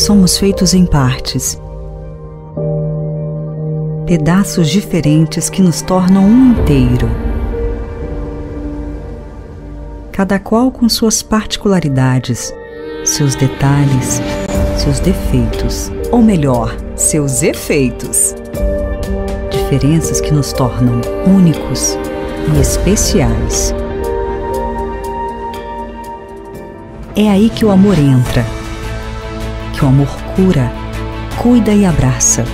somos feitos em partes, pedaços diferentes que nos tornam um inteiro, cada qual com suas particularidades, seus detalhes, seus defeitos, ou melhor, seus efeitos. Diferenças que nos tornam únicos e especiais. É aí que o amor entra que o amor cura, cuida e abraça.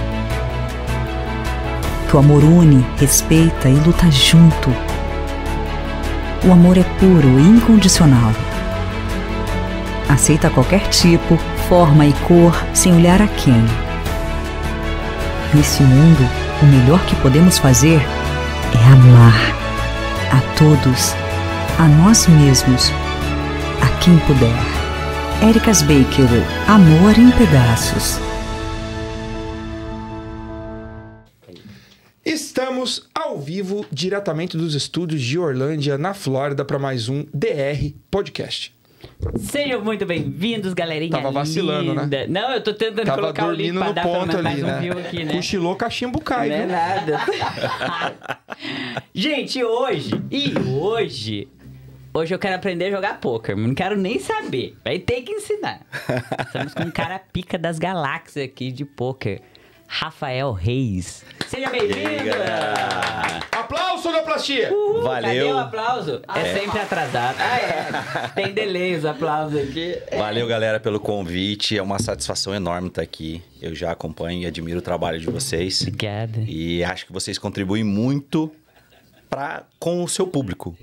Que o amor une, respeita e luta junto. O amor é puro e incondicional. Aceita qualquer tipo, forma e cor, sem olhar a quem. Nesse mundo, o melhor que podemos fazer é amar a todos, a nós mesmos, a quem puder. Ericas Baker, Amor em Pedaços. Estamos ao vivo, diretamente dos estúdios de Orlândia, na Flórida, para mais um DR Podcast. Sejam muito bem-vindos, galerinha. Tava vacilando, né? linda. né? Não, eu tô tentando Tava colocar o link pra no dar ponto pra ali, mais né? um aqui, né? Cochilou, cachimbo cai, Não é viu? é nada. Gente, hoje, e hoje, Hoje eu quero aprender a jogar poker, não quero nem saber. Vai ter que ensinar. Estamos com um cara pica das galáxias aqui de poker. Rafael Reis. Seja bem-vindo! Aplauso, sonoplastia! Uhul, Valeu! Cadê o aplauso? É, é. sempre atrasado. Ah, é. Tem delay os aplausos aqui. Valeu, galera, pelo convite. É uma satisfação enorme estar aqui. Eu já acompanho e admiro o trabalho de vocês. Obrigada. E acho que vocês contribuem muito pra, com o seu público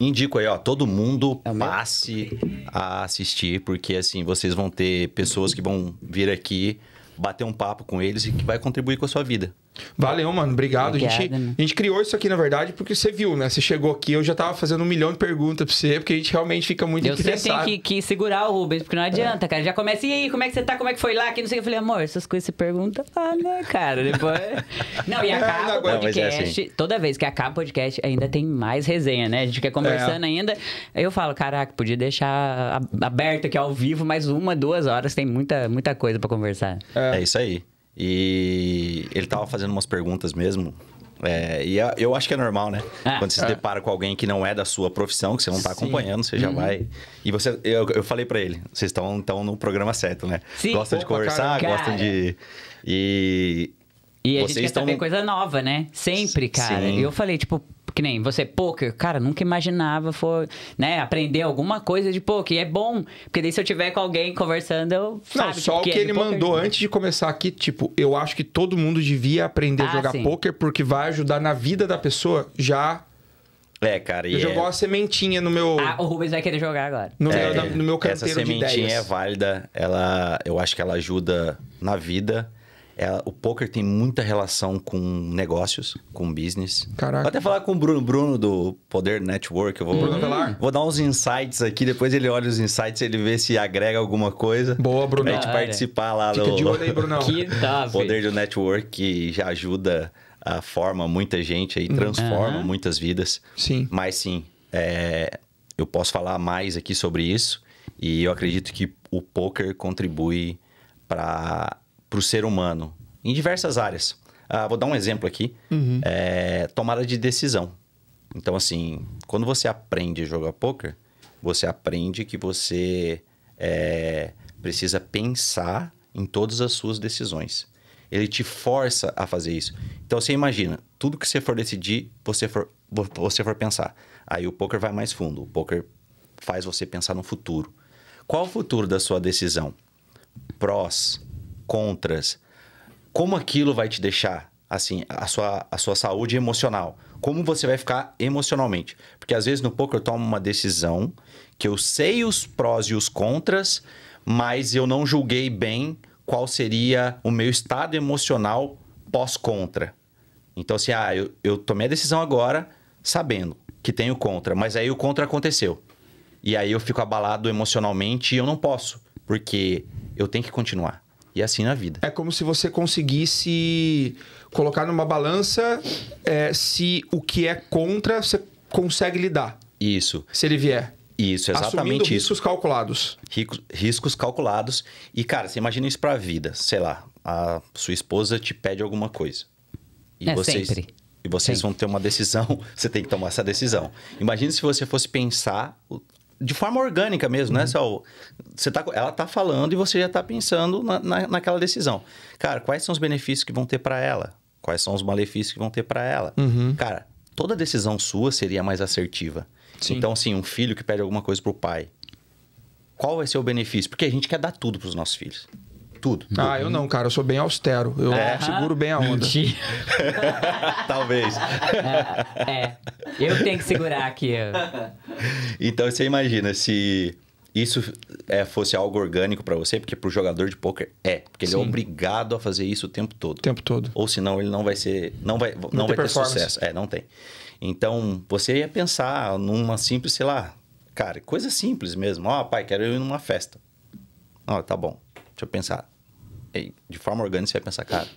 indico aí, ó, todo mundo é passe a assistir, porque assim, vocês vão ter pessoas que vão vir aqui bater um papo com eles e que vai contribuir com a sua vida. Valeu, mano. Obrigado. Obrigada, a, gente, mano. Né? a gente criou isso aqui, na verdade, porque você viu, né? Você chegou aqui, eu já tava fazendo um milhão de perguntas pra você, porque a gente realmente fica muito eu interessado. Eu tenho que, que, segurar o Rubens, porque não é. adianta, é. cara. Já começa, e aí, como é que você tá? Como é que foi lá? Que não sei o que. Eu falei, amor, essas coisas você pergunta, ah, né, cara? Depois... não, e acaba é, o podcast. É assim. Toda vez que acaba o podcast, ainda tem mais resenha, né? A gente fica conversando é. ainda. Aí eu falo, caraca, podia deixar aberto aqui ao vivo mais uma, duas horas. Tem muita, muita coisa para conversar. É. é isso aí. E ele tava fazendo umas perguntas mesmo. É, e é, eu acho que é normal, né? Ah, Quando você se é. depara com alguém que não é da sua profissão, que você não tá Sim. acompanhando, você já uhum. vai. E você, eu, eu falei para ele, vocês estão então no programa certo, né? Sim, gostam opa, de conversar, cara. gostam de. E. E a vocês gente quer saber coisa nova, né? Sempre, cara. Sim. E eu falei, tipo, que nem você, poker, cara, nunca imaginava for, né, aprender alguma coisa de poker. é bom, porque daí se eu tiver com alguém conversando, eu Não, sabe, só tipo, o que, que é ele mandou antes de começar aqui, tipo, eu acho que todo mundo devia aprender ah, a jogar sim. poker porque vai ajudar na vida da pessoa já é, cara. eu é... jogou uma sementinha no meu. Ah, o Rubens vai querer jogar agora. No, é, meu, no meu canteiro Essa sementinha é válida. Ela, eu acho que ela ajuda na vida ela, é, o poker tem muita relação com negócios, com business. Caraca. Vou até falar com o Bruno, Bruno do Poder Network. Eu vou, Bruno Velar. Vou dar uns insights aqui, depois ele olha os insights, ele vê se agrega alguma coisa. Boa, Bruno. Pra gente participar lá Fica do... de aí, Bruno. Que dá, Poder do Network que já ajuda a forma muita gente aí, uhum. transforma uhum. muitas vidas. Sim. Mas sim, é, eu posso falar mais aqui sobre isso. E eu acredito que o poker contribui para para o ser humano em diversas áreas. Ah, vou dar um exemplo aqui: uhum. é, tomada de decisão. Então, assim, quando você aprende a jogar poker, você aprende que você é, precisa pensar em todas as suas decisões. Ele te força a fazer isso. Então você imagina, tudo que você for decidir, você for, você for pensar. Aí o poker vai mais fundo. O poker faz você pensar no futuro. Qual o futuro da sua decisão? Prós, contras, como aquilo vai te deixar, assim, a sua, a sua saúde emocional? Como você vai ficar emocionalmente? Porque às vezes no poker eu tomo uma decisão que eu sei os prós e os contras, mas eu não julguei bem qual seria o meu estado emocional pós-contra. Então, assim, ah, eu, eu tomei a decisão agora sabendo que tenho contra, mas aí o contra aconteceu. E aí eu fico abalado emocionalmente e eu não posso, porque eu tenho que continuar. E assim na vida. É como se você conseguisse colocar numa balança é, se o que é contra você consegue lidar. Isso. Se ele vier. Isso, exatamente Assumindo isso. riscos calculados. riscos calculados. E, cara, você imagina isso pra vida. Sei lá, a sua esposa te pede alguma coisa. E é vocês, sempre. E vocês sempre. vão ter uma decisão, você tem que tomar essa decisão. Imagina se você fosse pensar de forma orgânica mesmo, né, uhum. né, Você tá, ela tá falando e você já tá pensando na, na, naquela decisão. Cara, quais são os benefícios que vão ter para ela? Quais são os malefícios que vão ter para ela? Uhum. Cara, toda decisão sua seria mais assertiva. Sim. Então, assim, um filho que pede alguma coisa pro pai, qual vai ser o benefício? Porque a gente quer dar tudo pros nossos filhos. Tudo. Ah, eu não, cara. Eu sou bem austero. Eu é. seguro bem a onda. Talvez. É, é. Eu tenho que segurar aqui. Então, você imagina se isso é, fosse algo orgânico para você, porque para o jogador de pôquer é, porque ele é obrigado a fazer isso o tempo todo. O tempo todo. Ou senão ele não vai ser, não vai, não, não vai ter sucesso. É, não tem. Então você ia pensar numa simples, sei lá, cara, coisa simples mesmo. Ó, oh, pai, quero ir numa festa. Ó, oh, tá bom. Deixa eu pensar. De forma orgânica, você vai pensar, cara,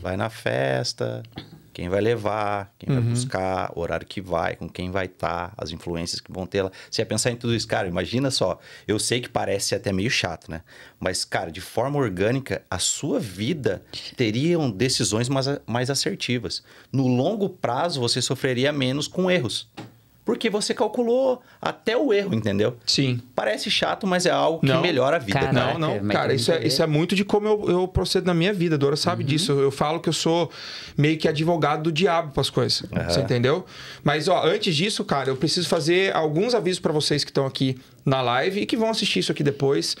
vai na festa, quem vai levar, quem uhum. vai buscar, o horário que vai, com quem vai estar, tá, as influências que vão ter lá. Você ia pensar em tudo isso, cara, imagina só. Eu sei que parece até meio chato, né? Mas, cara, de forma orgânica, a sua vida teriam decisões mais, mais assertivas. No longo prazo, você sofreria menos com erros. Porque você calculou até o erro, entendeu? Sim. Parece chato, mas é algo que não. melhora a vida. Caraca, não, não, cara, isso é, isso é muito de como eu, eu procedo na minha vida. Dora sabe uhum. disso. Eu, eu, falo que eu sou meio que advogado do diabo para as coisas. Uhum. Você entendeu? Mas, ó, antes disso, cara, eu preciso fazer alguns avisos para vocês que estão aqui na live e que vão assistir isso aqui depois.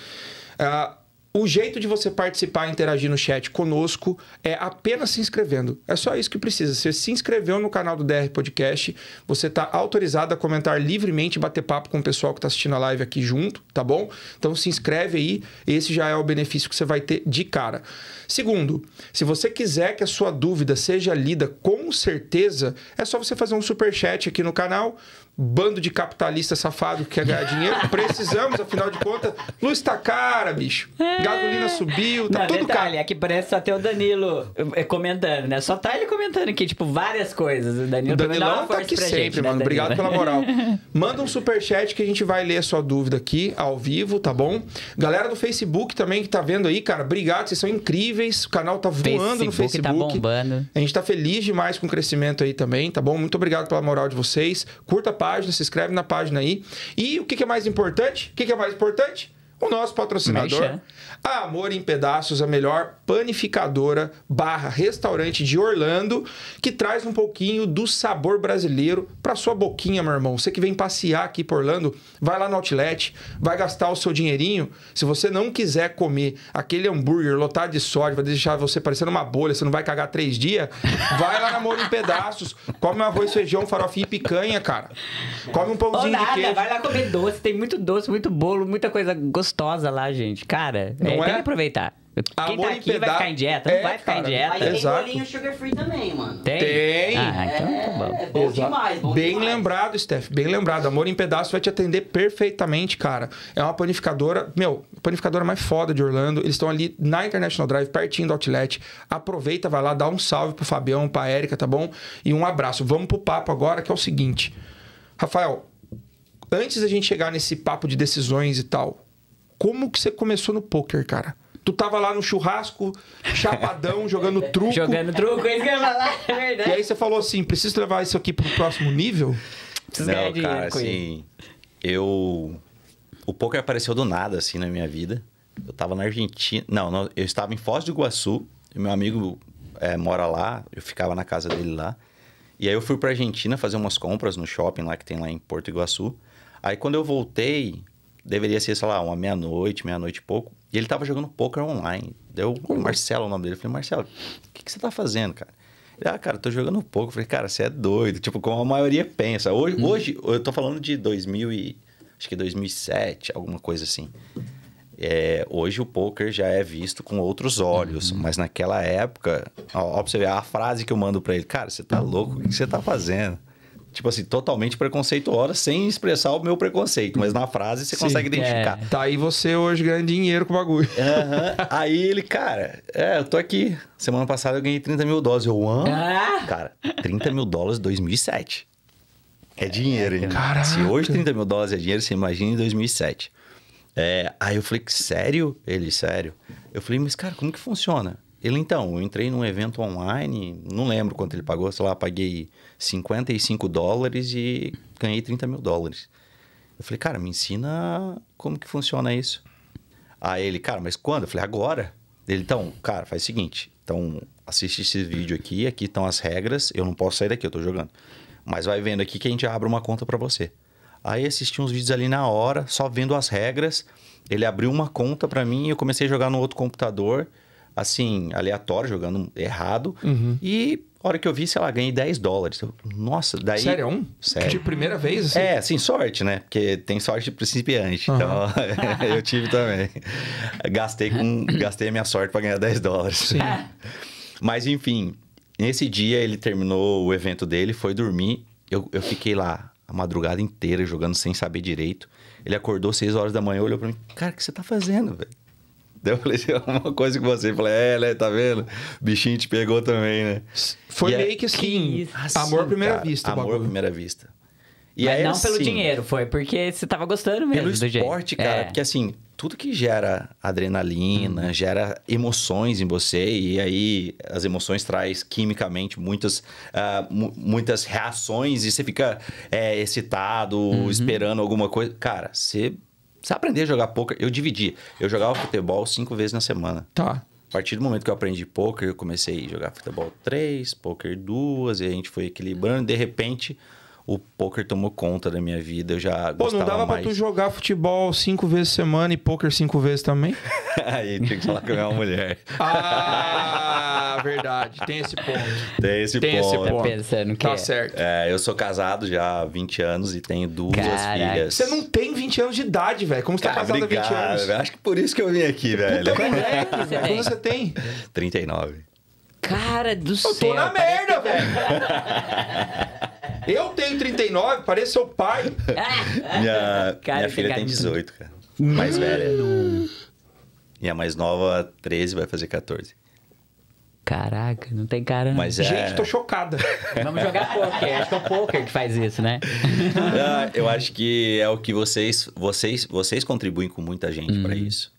Uh, o jeito de você participar e interagir no chat conosco é apenas se inscrevendo. É só isso que precisa. Você se inscreveu no canal do DR Podcast, você está autorizado a comentar livremente, bater papo com o pessoal que está assistindo a live aqui junto, tá bom? Então se inscreve aí, esse já é o benefício que você vai ter de cara. Segundo, se você quiser que a sua dúvida seja lida com certeza, é só você fazer um super chat aqui no canal bando de capitalista safado que quer ganhar dinheiro. Precisamos, afinal de contas. Luz tá cara, bicho. É. Gasolina subiu, tá tudo detalhe, caro. Aqui parece até o Danilo eh, eh, comentando, né? Só tá ele comentando aqui, tipo, várias coisas. O Danilo o Danilão tá aqui sempre, gente, né, mano. Né, Obrigado pela moral. Manda um superchat que a gente vai ler a sua dúvida aqui, ao vivo, tá bom? Galera do Facebook também que tá vendo aí, cara, obrigado. Vocês são incríveis. O canal tá voando Facebook no Facebook. tá bombando. A gente tá feliz demais com o crescimento aí também, tá bom? Muito obrigado pela moral de vocês. Curta página, se inscreve na página aí. E o que, que é mais importante? O que, que é mais importante? o nosso patrocinador, Mexa. a Amor em Pedaços, a melhor panificadora barra restaurante de Orlando, que traz um pouquinho do sabor brasileiro para sua boquinha, meu irmão. Você que vem passear aqui por Orlando, vai lá no Outlet, vai gastar o seu dinheirinho. Se você não quiser comer aquele hambúrguer lotado de sódio, vai deixar você parecendo uma bolha, você não vai cagar três dias, vai lá na Amor em Pedaços, come arroz, feijão, farofinha e picanha, cara. Come um pãozinho Ou nada, de queijo. Vai lá comer doce, tem muito doce, muito bolo, muita coisa gostosa gostosa lá, gente. Cara, é, tem que aproveitar. Quem Amor tá aqui vai ficar em dieta, é, não vai ficar cara, em dieta. tem Exato. bolinho sugar free também, mano. Tem? Tem. Ah, então é, tá bom. É bom Exato. demais, bom Bem demais. lembrado, Steph, bem lembrado. Amor em Pedaço vai te atender perfeitamente, cara. É uma panificadora, meu, panificadora mais foda de Orlando. Eles estão ali na International Drive, pertinho do Outlet. Aproveita, vai lá, dá um salve pro Fabião, pra Érica, tá bom? E um abraço. Vamos pro papo agora, que é o seguinte. Rafael, antes da gente chegar nesse papo de decisões e tal, como que você começou no poker, cara? Tu tava lá no churrasco, chapadão, jogando truco. Jogando truco, é isso que eu ia falar, é verdade. E aí você falou assim, preciso levar isso aqui pro próximo nível? Não, cara, assim, eu... O poker apareceu do nada, assim, na minha vida. Eu tava na Argentina... Não, eu estava em Foz do Iguaçu. Meu amigo é, mora lá, eu ficava na casa dele lá. E aí eu fui pra Argentina fazer umas compras no shopping lá que tem lá em Porto Iguaçu. Aí quando eu voltei, deveria ser, sei lá, uma meia-noite, meia-noite e pouco. E ele tava jogando poker online. Deu o Marcelo o nome dele. Eu falei, Marcelo, o que, que você tá fazendo, cara? Ele, ah, cara, tô jogando poker Eu falei, cara, você é doido. Tipo, como a maioria pensa. Hoje, hum. hoje eu tô falando de 2000 e... Acho que 2007, alguma coisa assim. É, hoje o poker já é visto com outros olhos, uhum. mas naquela época, ó, ó, pra você ver a frase que eu mando para ele, cara, você tá louco, o que você tá fazendo? tipo assim, totalmente preconceituosa, sem expressar o meu preconceito, mas na frase você Sim, consegue identificar. É. Tá aí você hoje ganha dinheiro com o bagulho. Uhum. aí ele, cara, é, eu tô aqui. Semana passada eu ganhei 30 mil dólares. Eu amo. Ah. Cara, 30 mil dólares 2007. É dinheiro, hein? Caraca. Se hoje 30 mil dólares é dinheiro, você imagina em 2007. É, aí eu falei, sério? Ele, sério. Eu falei, mas cara, como que funciona? Ele, então, eu entrei num evento online, não lembro quanto ele pagou, sei lá, paguei 55 dólares e ganhei 30 mil dólares. Eu falei, cara, me ensina como que funciona isso. Aí ele, cara, mas quando? Eu falei, agora. Ele, então, cara, faz o seguinte. Então, assiste esse vídeo aqui, aqui estão as regras. Eu não posso sair daqui, eu tô jogando. Mas vai vendo aqui que a gente abre uma conta para você. Aí assisti uns vídeos ali na hora, só vendo as regras. Ele abriu uma conta para mim e eu comecei a jogar no outro computador, assim, aleatório, jogando errado. Uhum. E a hora que eu vi, sei lá, ganhei 10 dólares. Eu, nossa, daí. Sério? É um? Sério. De primeira vez? Assim? É, sim, sorte, né? Porque tem sorte de principiante. Uhum. Então, eu tive também. Gastei, com, gastei a minha sorte para ganhar 10 dólares. Sim. É. Mas, enfim, nesse dia ele terminou o evento dele, foi dormir. Eu, eu fiquei lá a madrugada inteira jogando sem saber direito. Ele acordou 6 horas da manhã, olhou para mim: Cara, o que você tá fazendo, velho? Daí eu falei alguma coisa que você. falei, é, né, tá vendo? Bichinho te pegou também, né? Foi e é meio é... que assim, amor à primeira cara, vista. Amor à primeira vista. E Mas não assim, pelo dinheiro, foi porque você tava gostando mesmo pelo do esporte, jeito. cara. É. Porque assim, tudo que gera adrenalina, hum. gera emoções em você. E aí, as emoções traz quimicamente muitas, uh, muitas reações. E você fica é, excitado, uhum. esperando alguma coisa. Cara, você você aprender a jogar poker. Eu dividi. Eu jogava futebol cinco vezes na semana. Tá. A partir do momento que eu aprendi poker, eu comecei a jogar futebol três, poker duas, e a gente foi equilibrando. De repente, o poker tomou conta da minha vida. Eu já Pô, gostava mais. Pô, não dava mais. pra tu jogar futebol cinco vezes semana e poker cinco vezes também? Aí tem que falar com a minha mulher. ah! verdade. Tem esse ponto. Tem esse Tem ponto. Esse ponto. Tá pensando que Tá certo. É, eu sou casado já há 20 anos e tenho duas Caraca. filhas. Você não tem 20 anos de idade, velho. Como você Cara, tá ah, casado obrigado, há 20 anos? Véio. Acho que por isso que eu vim aqui, velho. É Quanto moleque, você tem? você tem? 39. Cara do céu. Eu tô na merda, que... velho. Eu tenho 39, parece seu pai. minha, cara, minha filha tem 18, cara. Mais velha. E a mais nova, 13, vai fazer 14. Caraca, não tem cara. Né? Mas é... Gente, tô chocada. Vamos jogar poker. Acho que é o poker que faz isso, né? Ah, eu acho que é o que vocês, vocês, vocês contribuem com muita gente hum. para isso.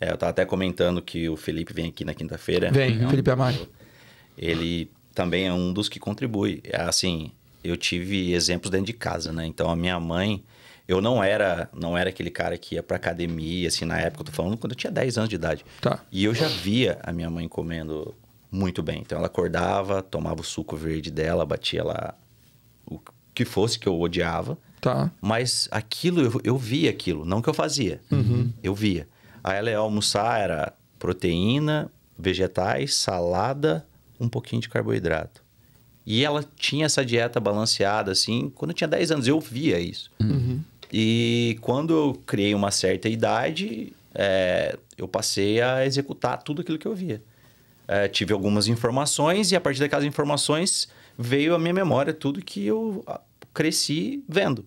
É, eu tava até comentando que o Felipe vem aqui na quinta-feira. Vem, é Felipe Amaro. Ele também é um dos que contribui. É, assim, eu tive exemplos dentro de casa, né? Então a minha mãe, eu não era, não era aquele cara que ia pra academia, assim, na época, eu tô falando quando eu tinha 10 anos de idade. Tá. E eu já via a minha mãe comendo muito bem. Então ela acordava, tomava o suco verde dela, batia lá o que fosse que eu odiava. Tá. Mas aquilo, eu, eu via aquilo, não que eu fazia. Uhum. Eu via. Aí ela ia almoçar, era proteína, vegetais, salada, um pouquinho de carboidrato. E ela tinha essa dieta balanceada, assim, quando eu tinha 10 anos, eu via isso. Uhum. E quando eu criei uma certa idade, é, eu passei a executar tudo aquilo que eu via é, tive algumas informações e a partir daquelas informações veio à minha memória tudo que eu ah, cresci vendo.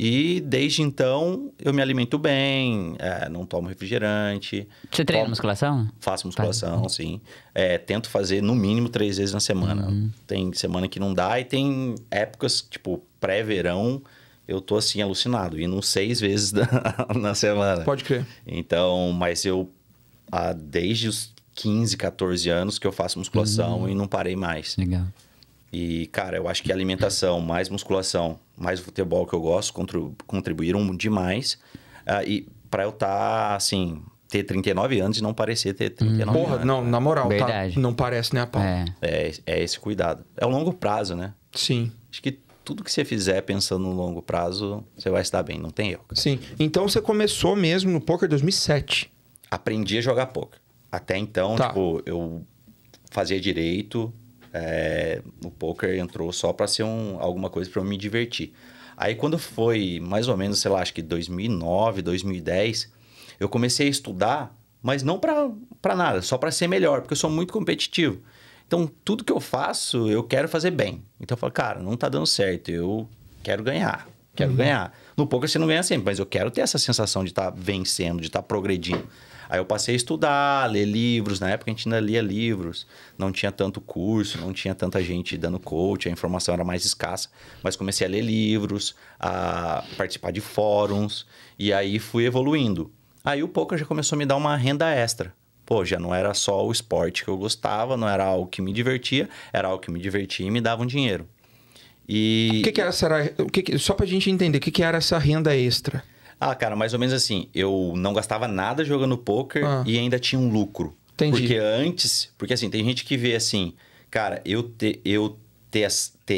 E desde então eu me alimento bem, é, não tomo refrigerante. Você treina tomo, musculação? Faço musculação, Faz. sim. É, tento fazer no mínimo três vezes na semana. Uhum. Tem semana que não dá e tem épocas, tipo, pré-verão, eu tô assim, alucinado, indo seis vezes na, na semana. Pode crer. Então, mas eu, ah, desde os 15, 14 anos que eu faço musculação uhum. e não parei mais. Legal. E, cara, eu acho que alimentação, mais musculação, mais futebol que eu gosto, contribuíram demais. Uh, e para eu estar, tá, assim, ter 39 anos e não parecer ter 39 hum. Porra, anos. Porra, não, né? na moral, tá, não parece nem né, a pau. É. é. É, esse cuidado. É o longo prazo, né? Sim. Acho que tudo que você fizer pensando no longo prazo, você vai estar bem, não tem erro. Sim. Então você começou mesmo no poker 2007. Aprendi a jogar poker. Até então, tá. tipo, eu fazia direito, é, o poker entrou só para ser um, alguma coisa para eu me divertir. Aí quando foi mais ou menos, sei lá, acho que 2009, 2010, eu comecei a estudar, mas não para nada, só para ser melhor, porque eu sou muito competitivo. Então, tudo que eu faço, eu quero fazer bem. Então, eu falo, cara, não tá dando certo, eu quero ganhar, quero uhum. ganhar. No poker você não ganha sempre, mas eu quero ter essa sensação de estar tá vencendo, de estar tá progredindo. Aí eu passei a estudar, ler livros. Na época a gente ainda lia livros, não tinha tanto curso, não tinha tanta gente dando coach, a informação era mais escassa. Mas comecei a ler livros, a participar de fóruns, e aí fui evoluindo. Aí o poker já começou a me dar uma renda extra. Pô, já não era só o esporte que eu gostava, não era algo que me divertia, era algo que me divertia e me dava um dinheiro. E... O que, que era essa... O que, que... Só pra gente entender, o que, que era essa renda extra? Ah, cara, mais ou menos assim. Eu não gastava nada jogando poker ah. e ainda tinha um lucro. Entendi. Porque antes, porque assim, tem gente que vê assim, cara, eu eu ter,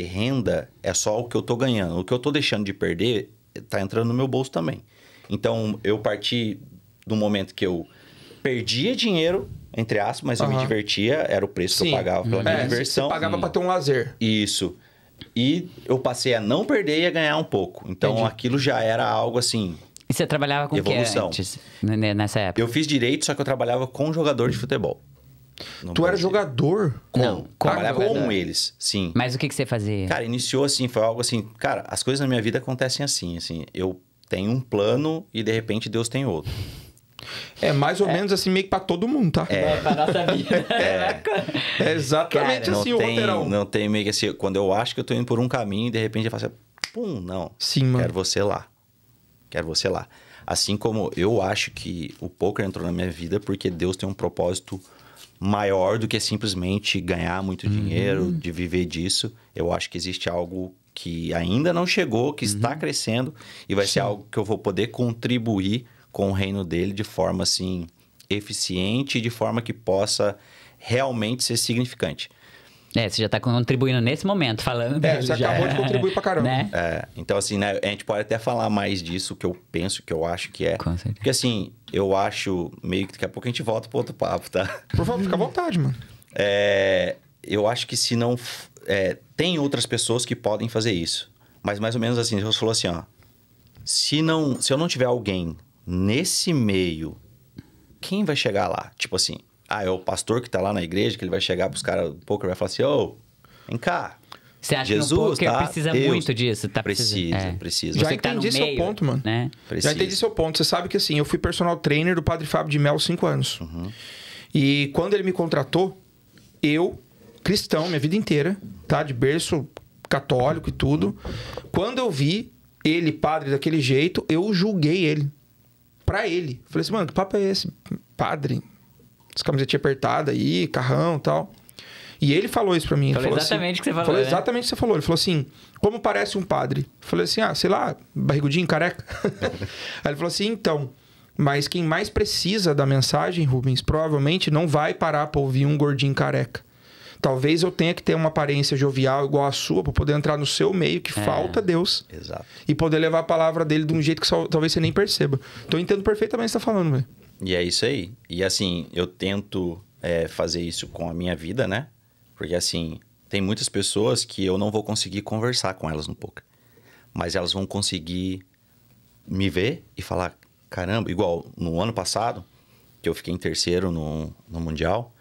renda é só o que eu tô ganhando. O que eu tô deixando de perder eh, tá entrando no meu bolso também. Então, eu parti do momento que eu perdia dinheiro, entre aspas, mas eu me divertia, era o preço Sim. que eu pagava pela uhum. minha é, diversão. Você pagava para ter um lazer. Isso. E eu passei a não perder e a ganhar um pouco. Então, Entendi. aquilo já era algo assim, e você trabalhava com Evolução. que antes, né, né, nessa época? Eu fiz direito, só que eu trabalhava com jogador de futebol. tu era jogador? Com, não, com trabalhava jogador. com eles, sim. Mas o que, que você fazia? Cara, iniciou assim, foi algo assim... Cara, as coisas na minha vida acontecem assim, assim. Eu tenho um plano e, de repente, Deus tem outro. É mais ou é. menos assim, meio que pra todo mundo, tá? É, pra nossa vida. É, é exatamente Cara, assim, não o tem, roteirão. Não tem meio que assim, quando eu acho que eu tô indo por um caminho, e de repente eu faço, assim, pum, não. Sim, mano. Quero você lá. Quero você lá. Assim como eu acho que o poker entrou na minha vida porque Deus tem um propósito maior do que simplesmente ganhar muito uhum. dinheiro, de viver disso. Eu acho que existe algo que ainda não chegou, que uhum. está crescendo e vai Sim. ser algo que eu vou poder contribuir com o reino dele de forma assim eficiente, de forma que possa realmente ser significante. É, você já está contribuindo nesse momento, falando. É, dele, você já. acabou de contribuir pra caramba. Né? É, então, assim, né, a gente pode até falar mais disso, que eu penso, que eu acho que é. Com certeza. Porque, assim, eu acho meio que daqui a pouco a gente volta pro outro papo, tá? Por favor, fica à vontade, mano. É, eu acho que se não. É, tem outras pessoas que podem fazer isso. Mas mais ou menos assim, você falou assim, ó. Se, não, se eu não tiver alguém nesse meio, quem vai chegar lá? Tipo assim, ah, é o pastor que tá lá na igreja, que ele vai chegar pros caras do poker e vai falar assim, ô, vem cá. Você acha Jesus, que no poker tá, precisa Deus. muito disso? Tá precisa, é. precisa. Já Você entendi tá seu meio, ponto, mano. Né? Já entendi seu ponto. Você sabe que assim, eu fui personal trainer do Padre Fábio de Mel cinco anos. Uhum. E quando ele me contratou, eu, cristão, minha vida inteira, tá? De berço católico e tudo. Quando eu vi ele, padre, daquele jeito, eu julguei ele. Pra ele. Falei assim, mano, que papo é esse? Padre, as camisetinhas apertadas aí, carrão e tal. E ele falou isso pra mim. Falou, assim, exatamente o assim, que você falou. Falou né? exatamente o que você falou. Ele falou assim: como parece um padre? Eu falei assim: ah, sei lá, barrigudinho, careca. Aí ele falou assim: então, mas quem mais precisa da mensagem, Rubens, provavelmente não vai parar pra ouvir um gordinho careca. Talvez eu tenha que ter uma aparência jovial igual a sua para poder entrar no seu meio, que é, falta Deus. Exato. E poder levar a palavra dele de um jeito que só, talvez você nem perceba. Então eu entendo perfeitamente o que você tá falando, velho. E é isso aí. E assim, eu tento é, fazer isso com a minha vida, né? Porque assim, tem muitas pessoas que eu não vou conseguir conversar com elas no poker. Mas elas vão conseguir me ver e falar: caramba, igual no ano passado, que eu fiquei em terceiro no, no Mundial,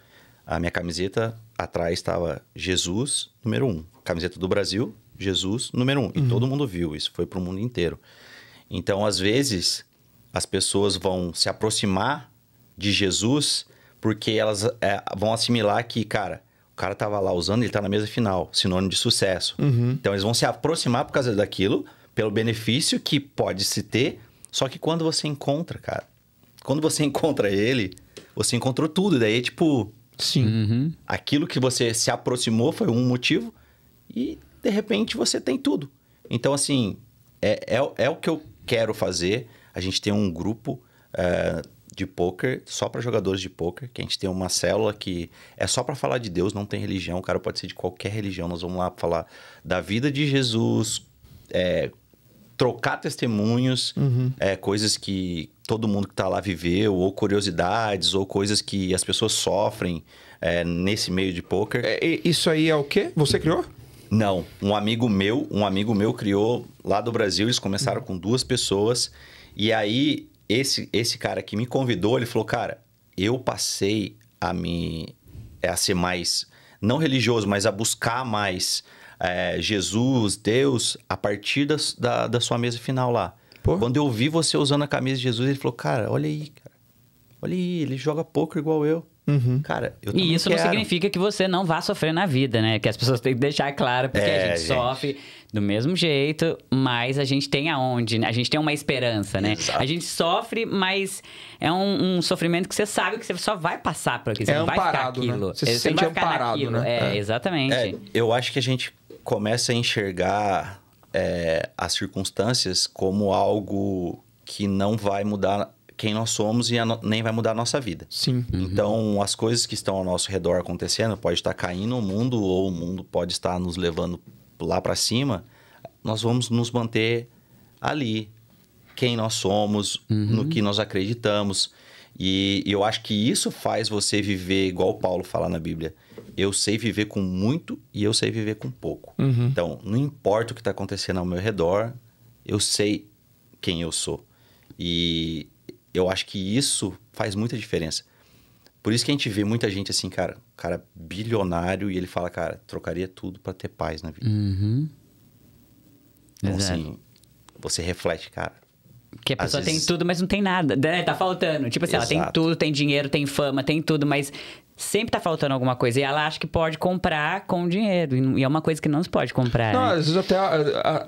a minha camiseta atrás estava Jesus, número um. Camiseta do Brasil, Jesus, número um. E uhum. todo mundo viu isso, foi para o mundo inteiro. Então, às vezes, as pessoas vão se aproximar de Jesus porque elas é, vão assimilar que, cara, o cara tava lá usando, ele tá na mesa final, sinônimo de sucesso. Uhum. Então eles vão se aproximar por causa daquilo, pelo benefício que pode se ter, só que quando você encontra, cara, quando você encontra ele, você encontrou tudo, daí é tipo, sim, uhum. aquilo que você se aproximou foi um motivo e de repente você tem tudo. Então assim, é, é, é o que eu quero fazer a gente tem um grupo uh, de poker só para jogadores de poker, que a gente tem uma célula que é só para falar de Deus, não tem religião, o cara pode ser de qualquer religião, nós vamos lá falar da vida de Jesus, é, trocar testemunhos, uhum. é, coisas que todo mundo que está lá viveu, ou curiosidades, ou coisas que as pessoas sofrem é, nesse meio de poker. É, isso aí é o quê? Você criou? Não, um amigo meu, um amigo meu criou lá do Brasil. Eles começaram uhum. com duas pessoas e aí, esse, esse cara que me convidou, ele falou, cara, eu passei a me... Eh, a ser mais, não religioso, mas a buscar mais é, Jesus, Deus, a partir da, da, da sua mesa final lá. Pô. Quando eu vi você usando a camisa de Jesus, ele falou, cara, olha aí, cara. Olha aí, ele joga pouco igual eu. Uhum. Cara, eu E isso não significa que você não vá sofrer na vida, né? Que as pessoas têm que deixar claro, porque é, a gente, gente, sofre do mesmo jeito, mas a gente tem aonde, né? A gente tem uma esperança, né? Exato. A gente sofre, mas é um, um, sofrimento que você sabe que você só vai passar por aquilo. Você é não vai amparado, ficar né? aquilo. Né? Você, você se sente amparado, naquilo. né? É, é. exatamente. É, eu acho que a gente começa a enxergar é, as circunstâncias como algo que não vai mudar quem nós somos e nem vai mudar a nossa vida. Sim. Uhum. Então, as coisas que estão ao nosso redor acontecendo, pode estar caindo o mundo ou o mundo pode estar nos levando lá para cima, nós vamos nos manter ali, quem nós somos, uhum. no que nós acreditamos. E, e eu acho que isso faz você viver igual o Paulo fala na Bíblia. Eu sei viver com muito e eu sei viver com pouco. Uhum. Então, não importa o que está acontecendo ao meu redor, eu sei quem eu sou. E eu acho que isso faz muita diferença. Por isso que a gente vê muita gente assim, cara, cara bilionário e ele fala, cara, trocaria tudo para ter paz na vida. Uhum. Então, assim, Exato. assim, você reflete, cara, que a pessoa vezes... tem tudo, mas não tem nada. Né? Tá faltando. Tipo assim, Exato. ela tem tudo, tem dinheiro, tem fama, tem tudo, mas sempre tá faltando alguma coisa. E ela acha que pode comprar com dinheiro. E é uma coisa que não se pode comprar. Não, né? às vezes, até,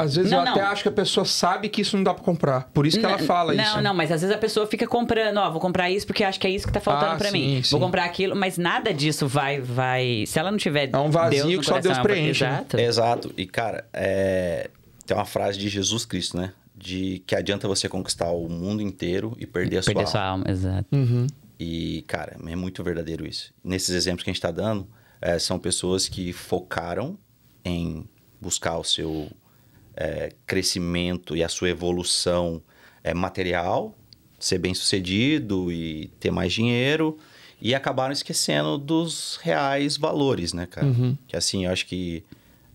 às vezes não, eu não. até acho que a pessoa sabe que isso não dá pra comprar. Por isso que não, ela fala isso. Não, não, mas às vezes a pessoa fica comprando, ó, vou comprar isso porque acho que é isso que tá faltando ah, pra sim, mim. Sim. Vou comprar aquilo, mas nada disso vai, vai. Se ela não tiver. É um vazio Deus que coração, só Deus é preenche. Né? Exato. Exato. E, cara, é... tem uma frase de Jesus Cristo, né? de que adianta você conquistar o mundo inteiro e perder a sua perder alma. sua alma, exato. Uhum. E, cara, é muito verdadeiro isso. Nesses exemplos que a gente está dando, é, são pessoas que focaram em buscar o seu é, crescimento e a sua evolução é, material, ser bem sucedido e ter mais dinheiro, e acabaram esquecendo dos reais valores, né, cara? Uhum. Que assim, eu acho que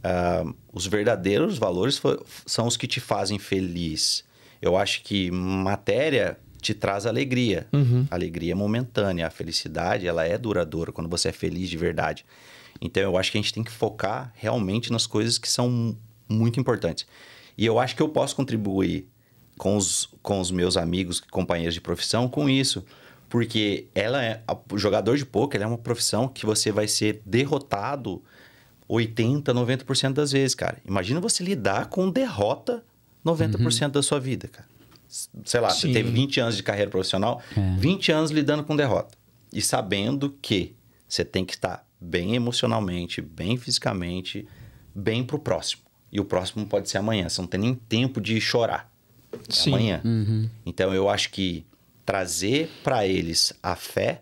Uh, os verdadeiros valores são os que te fazem feliz. Eu acho que matéria te traz alegria. Uhum. Alegria é momentânea. A felicidade, ela é duradoura quando você é feliz de verdade. Então, eu acho que a gente tem que focar realmente nas coisas que são muito importantes. E eu acho que eu posso contribuir com os, com os meus amigos, companheiros de profissão, com isso. Porque ela é, a, o jogador de poker é uma profissão que você vai ser derrotado 80, 90% das vezes, cara. Imagina você lidar com derrota 90% uhum. da sua vida, cara. Sei lá, Sim. você teve 20 anos de carreira profissional, é. 20 anos lidando com derrota. E sabendo que você tem que estar bem emocionalmente, bem fisicamente, bem pro próximo. E o próximo pode ser amanhã. Você não tem nem tempo de chorar. É Sim. amanhã. Uhum. Então eu acho que trazer para eles a fé,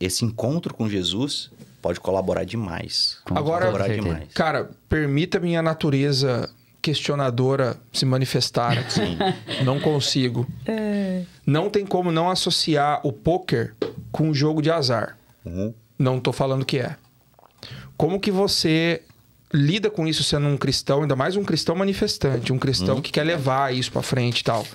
esse encontro com Jesus, pode colaborar demais. Agora, colaborar demais. cara, permita minha natureza questionadora se manifestar não consigo. É... Não tem como não associar o poker com um jogo de azar. Uhum. Não estou falando que é. Como que você lida com isso sendo um cristão, ainda mais um cristão manifestante, um cristão uhum. que quer levar isso para frente e tal?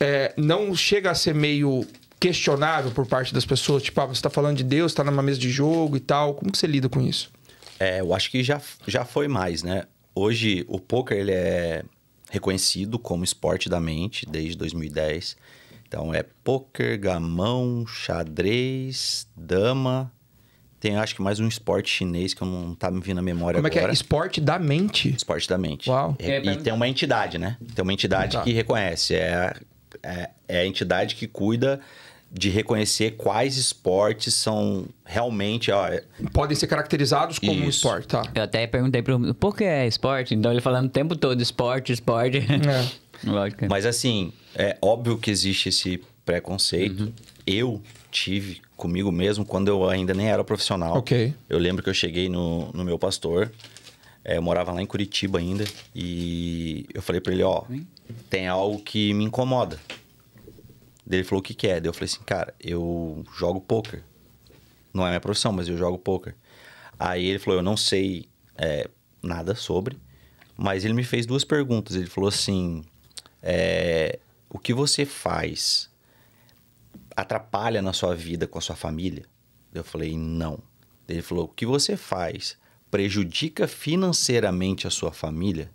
É, não chega a ser meio questionável por parte das pessoas? Tipo, ah, você está falando de Deus, está numa mesa de jogo e tal. Como que você lida com isso? É, eu acho que já, já foi mais, né? Hoje, o poker ele é reconhecido como esporte da mente desde 2010. Então, é poker, gamão, xadrez, dama... Tem, acho que mais um esporte chinês que eu não tá me vindo a memória Como agora. Como é que é? Esporte da mente? Esporte da mente. Uau. E, é, e tem uma entidade, né? Tem uma entidade tá. que reconhece. É, é, é a entidade que cuida de reconhecer quais esportes são realmente. Ó, é Podem ser caracterizados como esporte, tá? Eu até perguntei para o por que é esporte? Então ele falando o tempo todo: esporte, esporte. É. Lógico. Mas assim, é óbvio que existe esse preconceito. Uhum. Eu tive comigo mesmo quando eu ainda nem era profissional. Ok. Eu lembro que eu cheguei no, no meu pastor. É, eu morava lá em Curitiba ainda. E eu falei para ele: ó, tem algo que me incomoda. Daí ele falou o que, é. Daí eu falei assim, cara, eu jogo poker. Não é minha profissão, mas eu jogo poker. Aí ele falou, eu não sei é, nada sobre, mas ele me fez duas perguntas. Ele falou assim, é, o que você faz atrapalha na sua vida com a sua família? Eu falei, não. Ele falou, o que você faz prejudica financeiramente a sua família?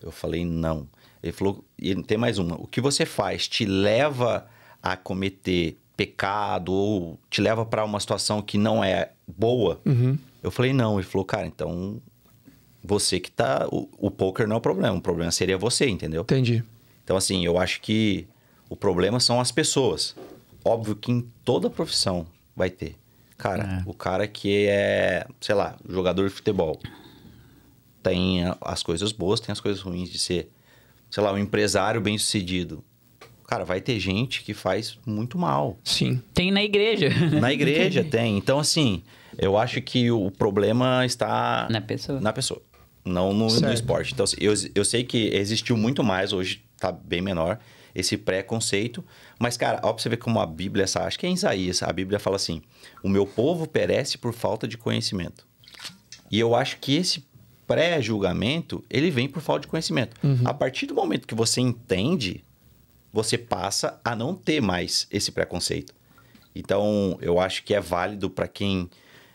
Eu falei, não. Ele falou, e tem mais uma, o que você faz te leva a cometer pecado ou te leva para uma situação que não é boa. Uhum. Eu falei, não. Ele falou, cara, então você que tá. O, o poker não é o problema, o problema seria você, entendeu? Entendi. Então, assim, eu acho que o problema são as pessoas. Óbvio que em toda profissão vai ter. Cara, é. o cara que é, sei lá, jogador de futebol. Tem as coisas boas, tem as coisas ruins de ser, sei lá, um empresário bem sucedido cara, vai ter gente que faz muito mal. Sim. Tem na igreja. Na igreja tem. Então, assim, eu acho que o problema está. Na pessoa. Na pessoa. Não no, no esporte. Então, eu, eu sei que existiu muito mais, hoje está bem menor, esse preconceito. Mas, cara, ó, pra você ver como a Bíblia, essa, acho que é em Isaías, a Bíblia fala assim: o meu povo perece por falta de conhecimento. E eu acho que esse pré-julgamento, ele vem por falta de conhecimento. Uhum. A partir do momento que você entende você passa a não ter mais esse preconceito. Então, eu acho que é válido para quem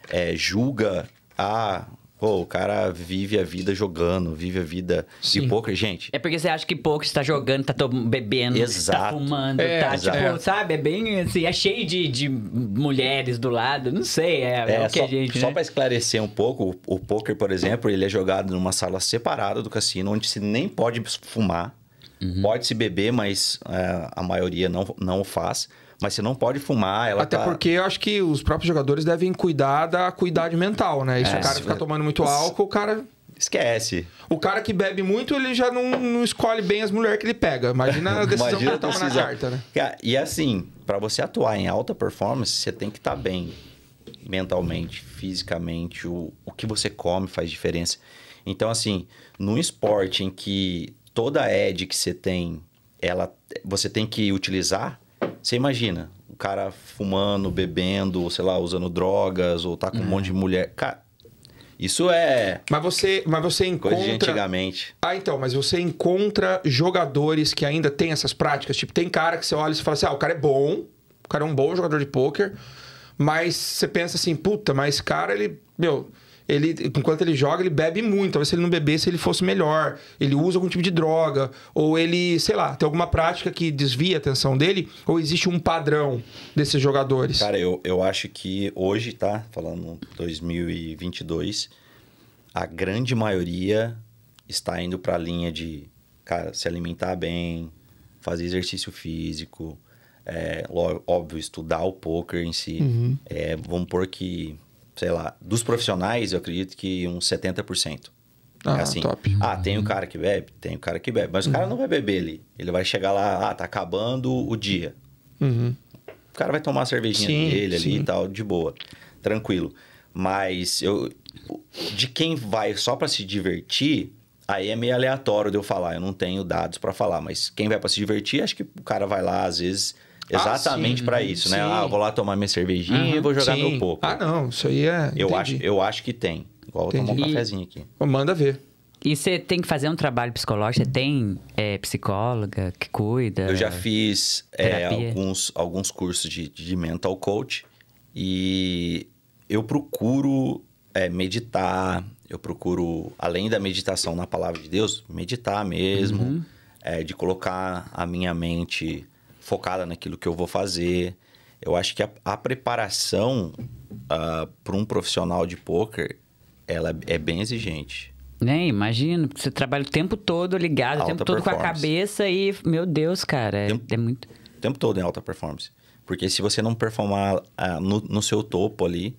é, julga a ah, Pô, o cara vive a vida jogando, vive a vida Sim. poker, Gente. É porque você acha que poker está jogando, tá bebendo, tá Exato. tá fumando, é, tá, exato. tipo, é. sabe? É bem assim, é cheio de, de mulheres do lado, não sei, é, é, é o que só, a gente. Só né? para esclarecer um pouco, o, o poker, por exemplo, ele é jogado numa sala separada do cassino, onde se nem pode fumar, Uhum. Pode-se beber, mas é, a maioria não, não o faz. Mas você não pode fumar. Ela Até tá... porque eu acho que os próprios jogadores devem cuidar da cuidade mental, né? E se é, o cara ficar tomando muito álcool, o cara Esquece. O cara que bebe muito, ele já não, não escolhe bem as mulheres que ele pega. Imagina a decisão Imagina que ele toma decisão. na carta, né? E assim, para você atuar em alta performance, você tem que estar tá bem mentalmente, fisicamente, o, o que você come faz diferença. Então, assim, num esporte em que toda ad que você tem, ela você tem que utilizar, você imagina, o cara fumando, bebendo, ou sei lá, usando drogas, ou tá com uhum. um monte de mulher. Cara, isso é. Mas você, mas você encontra. Coisa de antigamente. Ah, então, mas você encontra jogadores que ainda têm essas práticas. Tipo, tem cara que você olha e fala assim: ah, o cara é bom, o cara é um bom jogador de pôquer, mas você pensa assim, puta, mas cara, ele. Meu, ele, enquanto ele joga, ele bebe muito. Talvez se ele não bebesse, ele fosse melhor. Ele usa algum tipo de droga, ou ele, sei lá, tem alguma prática que desvia a atenção dele, ou existe um padrão desses jogadores? Cara, eu, eu acho que hoje, tá? Falando 2022, a grande maioria está indo para a linha de, cara, se alimentar bem, fazer exercício físico, é, óbvio, estudar o poker em si. Uhum. É, vamos pôr que sei lá, dos profissionais, eu acredito que uns 70%. É ah, é assim, top. Ah, tem o cara que bebe? Tem o cara que bebe. Mas uhum. o cara uhum. não vai beber ali. Ele vai chegar lá, ah, tá acabando o dia. Uhum. O cara vai tomar a cervejinha sim, dele sim. ali e tal, de boa. Tranquilo. Mas eu. De quem vai só para se divertir, aí é meio aleatório de eu falar. Eu não tenho dados para falar. Mas quem vai para se divertir, acho que o cara vai lá, às vezes, ah, exatamente ah, para isso, né? Ah, vou lá tomar minha cervejinha uhum, e vou jogar sim. meu pouco. Ah, não, isso aí é. Eu, acho, eu acho que tem. Igual Entendi. tomar um cafezinho aqui. manda ver. E você tem que fazer um trabalho psicológico? Você tem é, psicóloga que cuida? Eu já fiz é, alguns, alguns cursos de, de mental coach e eu procuro é, meditar, eu procuro, além da meditação na palavra de Deus, meditar mesmo, uhum. É, de colocar a minha mente focada naquilo que eu vou fazer. Eu acho que a, a preparação uh, ah, para um profissional de poker ela é bem exigente. Nem, né, imagino. Você trabalha o tempo todo ligado, alta o tempo todo com a cabeça e, meu Deus, cara, é, tempo, é muito. O tempo todo em alta performance. Porque se você não performar uh, no, no, seu topo ali,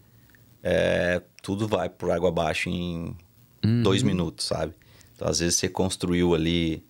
é, tudo vai por água abaixo em uhum. dois minutos, sabe? Então, às vezes, você construiu ali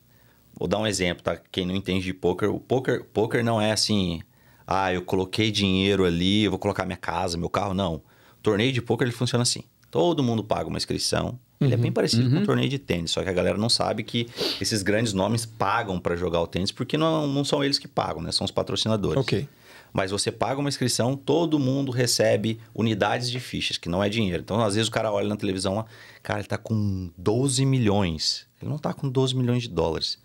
Vou dar um exemplo, tá? Quem não entende de poker, o poker, poker não é assim, ah, eu coloquei dinheiro ali, eu vou colocar minha casa, meu carro, não. O torneio de poker ele funciona assim. Todo mundo paga uma inscrição. Uhum. Ele é bem uhum. parecido uhum. com um torneio de tênis, só que a galera não sabe que esses grandes nomes pagam para jogar o tênis, porque não, não são eles que pagam, né? São os patrocinadores. Ok mas você paga uma inscrição, todo mundo recebe unidades de fichas, que não é dinheiro. Então, às vezes, o cara olha na televisão ah, cara, ele tá com 12 milhões. Ele não tá com 12 milhões de dólares.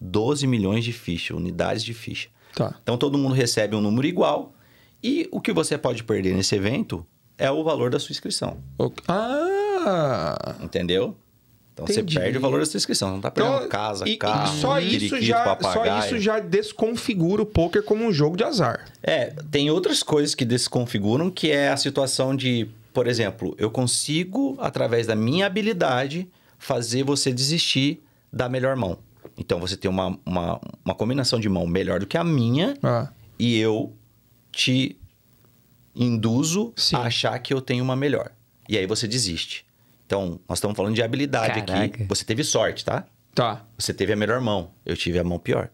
12 milhões de fichas, unidades de ficha. Tá. Então todo mundo recebe um número igual e o que você pode perder nesse evento é o valor da sua inscrição. Okay. Ah! Entendeu? Então Entendi. você perde o valor da sua inscrição, não tá perdendo então, casa, e, carro, e só isso já papagaio. Só isso já desconfigura o poker como um jogo de azar. É, tem outras coisas que desconfiguram, que é a situação de, por exemplo, eu consigo, através da minha habilidade, fazer você desistir da melhor mão. Então você tem uma, uma, uma combinação de mão melhor do que a minha ah. e eu te induzo Sim. a achar que eu tenho uma melhor. E aí você desiste. Então, nós estamos falando de habilidade Caraca. aqui. Você teve sorte, tá? Tá. Você teve a melhor mão, eu tive a mão pior.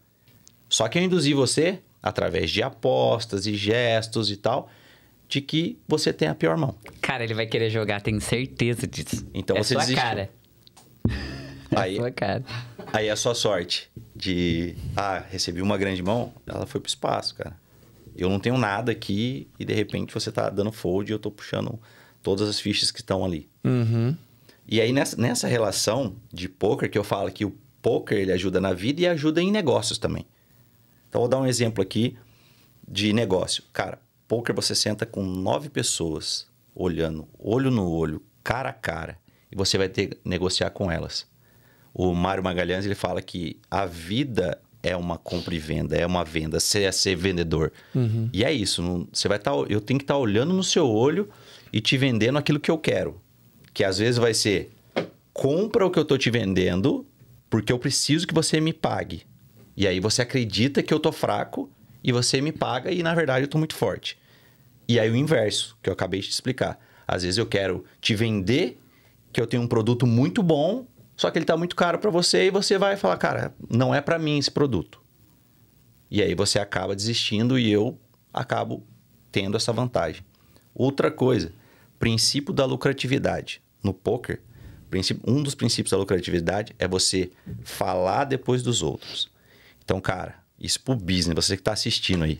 Só que eu induzi você, através de apostas e gestos e tal, de que você tem a pior mão. Cara, ele vai querer jogar, tenho certeza disso. Então é você sua cara. Aí, é sua cara. Aí a sua sorte de, ah, recebi uma grande mão, ela foi pro espaço, cara. Eu não tenho nada aqui e de repente você tá dando fold e eu tô puxando todas as fichas que estão ali. Uhum. E aí nessa, nessa relação de poker que eu falo que o poker ele ajuda na vida e ajuda em negócios também. Então vou dar um exemplo aqui de negócio. Cara, poker você senta com nove pessoas olhando, olho no olho, cara a cara, e você vai ter negociar com elas o Mário Magalhães ele fala que a vida é uma compra e venda, é uma venda, você é ser vendedor. Uhum. E é isso, você vai estar, tá, eu tenho que estar tá olhando no seu olho e te vendendo aquilo que eu quero, que às vezes vai ser compra o que eu estou te vendendo, porque eu preciso que você me pague. E aí você acredita que eu tô fraco e você me paga e na verdade eu tô muito forte. E aí o inverso, que eu acabei de te explicar. Às vezes eu quero te vender que eu tenho um produto muito bom só que ele está muito caro para você e você vai falar, cara, não é para mim esse produto. E aí você acaba desistindo e eu acabo tendo essa vantagem. Outra coisa, princípio da lucratividade. No poker, um dos princípios da lucratividade é você falar depois dos outros. Então, cara, isso pro business, você que tá assistindo aí.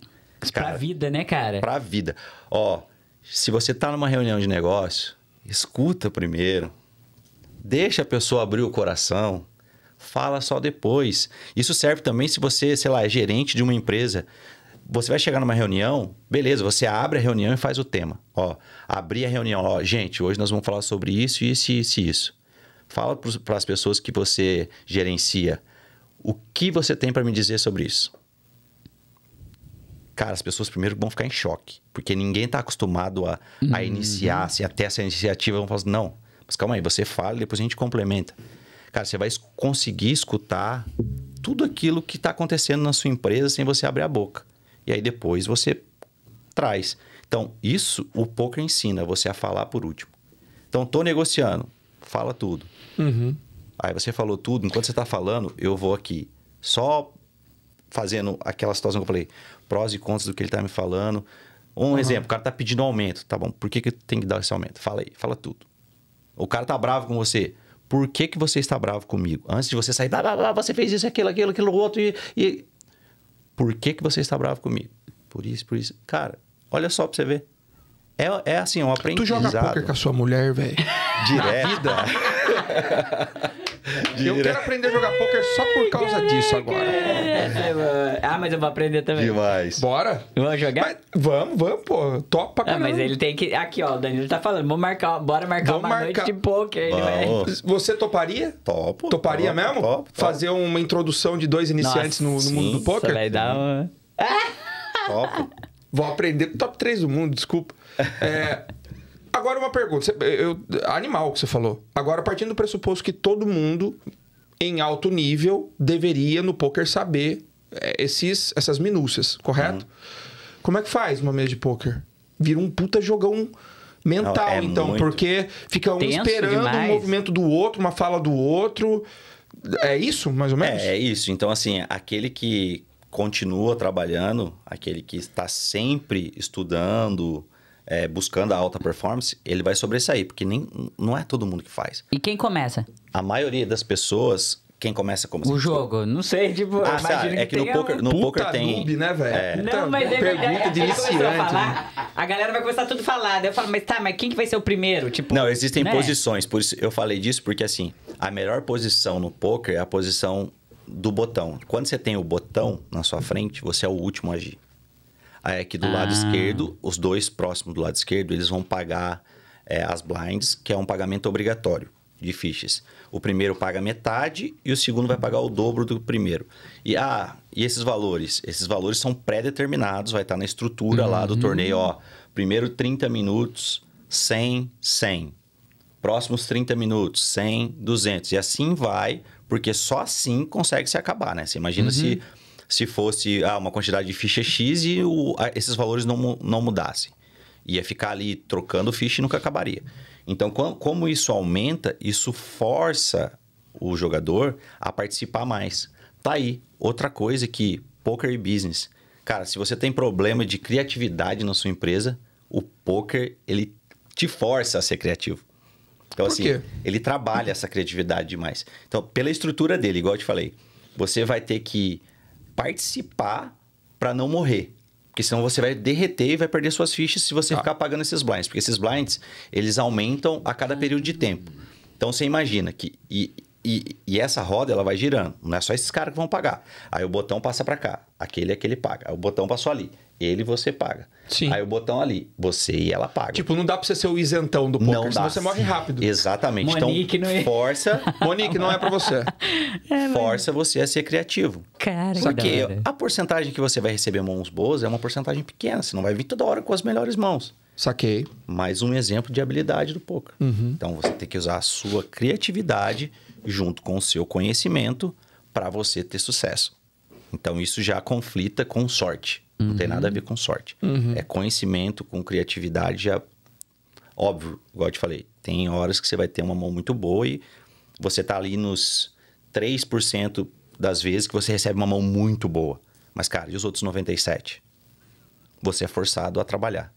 cara, pra vida, né, cara? Pra vida. Ó, se você tá numa reunião de negócio, escuta primeiro, Deixa a pessoa abrir o coração. Fala só depois. Isso serve também se você, sei lá, é gerente de uma empresa. Você vai chegar numa reunião, beleza, você abre a reunião e faz o tema. Ó, abrir a reunião, ó, gente, hoje nós vamos falar sobre isso, isso, isso e isso. Fala para as pessoas que você gerencia. O que você tem para me dizer sobre isso? Cara, as pessoas primeiro vão ficar em choque, porque ninguém está acostumado a, a uhum. iniciar, se assim, até essa iniciativa, vão falar, assim, não, mas calma aí, você fala, depois a gente complementa. Cara, você vai conseguir escutar tudo aquilo que está acontecendo na sua empresa sem você abrir a boca. E aí depois você traz. Então, isso o poker ensina você a falar por último. Então, tô negociando, fala tudo. Uhum. Aí você falou tudo, enquanto você está falando, eu vou aqui. Só fazendo aquela situação que eu falei, prós e contras do que ele está me falando. Um uhum. exemplo, o cara está pedindo aumento, tá bom? Por que, que tem que dar esse aumento? Fala aí, fala tudo. O cara tá bravo com você. Por que, que você está bravo comigo? Antes de você sair, blá, blá, blá, você fez isso, aquilo, aquilo, aquilo, outro, e, e... Por que, que você está bravo comigo? Por isso, por isso. Cara, olha só pra você ver. É, é assim, um aprendizado. Tu joga poker com a sua mulher, velho? Direto. Eu quero aprender a jogar poker só por causa Caraca. disso agora. É, ah, mas eu vou aprender também. Demais. Bora. Vamos jogar? Mas, vamos, vamos, pô. Topa ah, mas ele tem que. Aqui, ó, o Danilo tá falando. Vamos marcar, bora marcar vamos uma marcar... noite de poker. Vai... Você toparia? Topo. Toparia topo, mesmo? Topo, topo. Fazer uma introdução de dois iniciantes Nossa, no, no mundo do poker? Vai dar uma. Topo. Vou aprender top 3 do mundo, desculpa. É. Agora uma pergunta, eu, animal que você falou. Agora, partindo do pressuposto que todo mundo em alto nível deveria no poker saber é, esses, essas minúcias, correto? Uhum. Como é que faz uma mesa de poker? Vira um puta jogão mental, Não, é então, porque fica um esperando o um movimento do outro, uma fala do outro. É isso, mais ou menos? É, é isso. Então, assim, aquele que continua trabalhando, aquele que está sempre estudando, é, buscando a alta performance, ele vai sobressair, porque nem, não é todo mundo que faz. E quem começa? A maioria das pessoas quem começa como O assim? jogo, não sei, tipo, ah, sabe, é que, que no poker, um... no poker tem noob, né, velho? É. Não, mas é de iniciante. A, falar, né? a galera vai começar tudo falado eu falo, mas tá, mas quem que vai ser o primeiro, tipo? Não, existem né? posições, por isso eu falei disso porque assim, a melhor posição no poker é a posição do botão. Quando você tem o botão na sua frente, você é o último a agir é que do ah. lado esquerdo, os dois próximos do lado esquerdo, eles vão pagar é, as blinds, que é um pagamento obrigatório de fichas. O primeiro paga metade e o segundo vai pagar o dobro do primeiro. E, ah, e esses valores? Esses valores são pré-determinados, vai estar na estrutura uhum. lá do uhum. torneio, ó. Primeiro 30 minutos, 100, 100. Próximos 30 minutos, 100, 200. E assim vai, porque só assim consegue se acabar, né? Você imagina uhum. se se fosse ah, uma quantidade de ficha X e o, esses valores não, não mudassem. Ia ficar ali trocando ficha e nunca acabaria. Então, com, como isso aumenta, isso força o jogador a participar mais. Tá aí. Outra coisa que poker e business. Cara, se você tem problema de criatividade na sua empresa, o poker ele te força a ser criativo. Então, Por assim, quê? ele trabalha essa criatividade demais. Então, pela estrutura dele, igual eu te falei, você vai ter que participar para não morrer. Porque senão você vai derreter e vai perder suas fichas se você ah. ficar pagando esses blinds. Porque esses blinds, eles aumentam a cada período de tempo. Então você imagina que. E, e, e essa roda ela vai girando. Não é só esses caras que vão pagar. Aí o botão passa para cá. Aquele é que ele paga. Aí o botão passou ali. Ele você paga. Sim. Aí o botão ali, você e ela paga. Tipo, não dá pra você ser o isentão do poker, não dá. senão você morre rápido. Exatamente. Então, Monique então, não é... força. Monique, não é pra você. É, força você a ser criativo. Cara, Só que a porcentagem que você vai receber mãos boas é uma porcentagem pequena. Você não vai vir toda hora com as melhores mãos. Saquei. Mais um exemplo de habilidade do poker. Uhum. Então você tem que usar a sua criatividade junto com o seu conhecimento para você ter sucesso. Então isso já conflita com sorte. Uhum. Não tem nada a uhum. ver com sorte. Uhum. É conhecimento com criatividade. Já... Óbvio, igual eu te falei, tem horas que você vai ter uma mão muito boa e você tá ali nos 3% das vezes que você recebe uma mão muito boa. Mas, cara, e os outros 97? Você é forçado a trabalhar.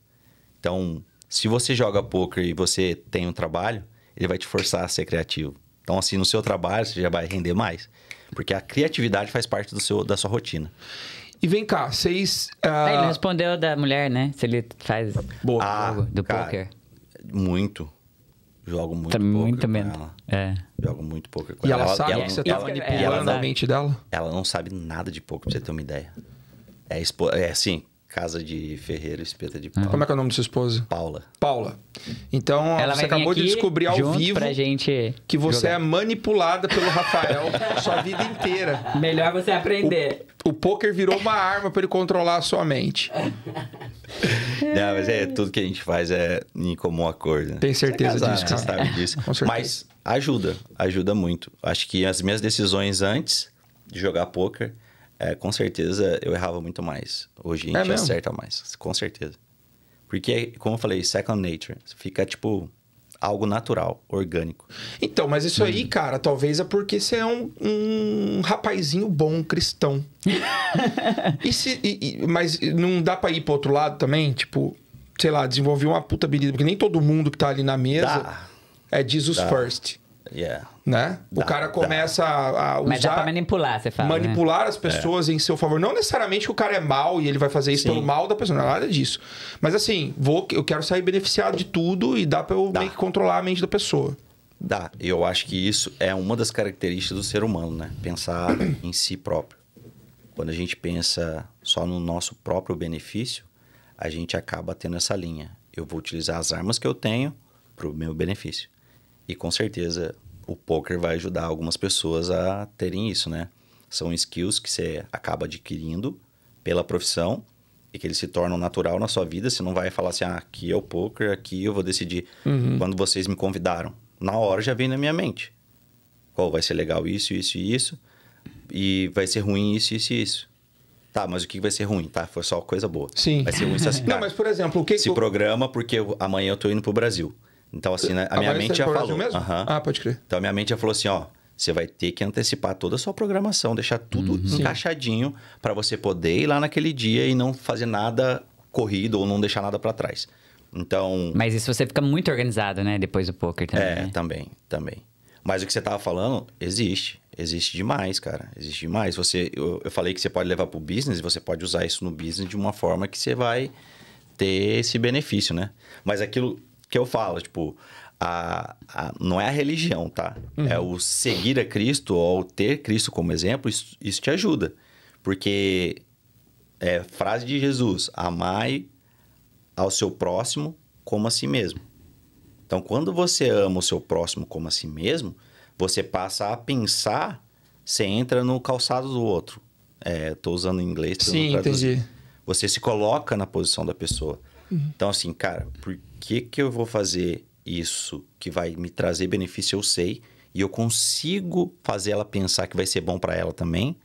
Então, se você joga poker e você tem um trabalho, ele vai te forçar a ser criativo. Então, assim, no seu trabalho você já vai render mais, porque a criatividade faz parte do seu, da sua rotina. E vem cá, vocês. Ah, ah... Ele respondeu da mulher, né? Se ele faz Boa. Ah, jogo do cara, poker. Muito. Jogo muito tá poker muito com ela. É. Jogo muito poker com e ela. ela sabe o ela que você tá manipulando a mente dela? Ela não sabe nada de poker, pra você ter uma ideia. É, expo... é assim, Casa de Ferreiro Espeta de uhum. Pau. Como é que é o nome da sua esposa? Paula. Paula. Então, Ela você acabou de descobrir ao vivo que você jogar. é manipulada pelo Rafael sua vida inteira. Melhor você aprender. O, o poker virou uma arma para ele controlar a sua mente. Não, mas é tudo que a gente faz é em comum acordo. Né? Tem certeza você é casado, disso, você sabe disso. Com certeza. Mas ajuda, ajuda muito. Acho que as minhas decisões antes de jogar poker é, com certeza eu errava muito mais. Hoje a gente é acerta mais, com certeza. Porque, como eu falei, second nature. Fica, tipo, algo natural, orgânico. Então, mas isso aí, hum. cara, talvez é porque você é um, um rapazinho bom, cristão. e se, e, e, mas não dá pra ir pro outro lado também? Tipo, sei lá, desenvolver uma puta habilidade. Porque nem todo mundo que tá ali na mesa dá. é Jesus dá. first. Yeah. Né? Dá, o cara começa dá. a usar... Mas dá pra manipular, você fala, né? Manipular né? as é. pessoas é. em seu favor. Não necessariamente que o cara é mal e ele vai fazer isso Sim. pelo mal da pessoa, não é nada disso. Mas assim, vou, eu quero sair beneficiado de tudo e dá pra eu dá. meio que controlar a mente da pessoa. Dá. Eu acho que isso é uma das características do ser humano, né? Pensar em si próprio. Quando a gente pensa só no nosso próprio benefício, a gente acaba tendo essa linha. Eu vou utilizar as armas que eu tenho para o meu benefício. E com certeza o poker vai ajudar algumas pessoas a terem isso, né? São skills que você acaba adquirindo pela profissão e que eles se tornam natural na sua vida. Você não vai falar assim, ah, aqui é o poker, aqui eu vou decidir. Uhum. Quando vocês me convidaram, na hora já vem na minha mente. Qual vai ser legal isso, isso e isso. E vai ser ruim isso, isso e isso. Tá, mas o que vai ser ruim, tá? Foi só coisa boa. Sim. Vai ser ruim se assim, Não, mas por exemplo, o que... Se programa porque amanhã eu tô indo pro Brasil. Então, assim, né? a, minha mente já falou. Mesmo? Uhum. Ah, pode crer. Então, a minha mente já falou assim: ó, você vai ter que antecipar toda a sua programação, deixar tudo uhum. encaixadinho para você poder ir lá naquele dia e não fazer nada corrido ou não deixar nada para trás. Então. Mas isso você fica muito organizado, né? Depois do poker também. É, né? também, também. Mas o que você tava falando existe. Existe demais, cara. Existe demais. Você, eu, eu falei que você pode levar pro business, e você pode usar isso no business de uma forma que você vai ter esse benefício, né? Mas aquilo que eu falo, tipo, a, a, não é a religião, tá? Uhum. É o seguir a Cristo ou ter Cristo como exemplo, isso, isso te ajuda. Porque é frase de Jesus: amai ao seu próximo como a si mesmo. Então, quando você ama o seu próximo como a si mesmo, você passa a pensar, você entra no calçado do outro. Estou é, usando em inglês. Sim, entendi. Você se coloca na posição da pessoa. Uhum. Então, assim, cara, por que, que eu vou fazer isso que vai me trazer benefício, eu sei, e eu consigo fazer ela pensar que vai ser bom para ela também.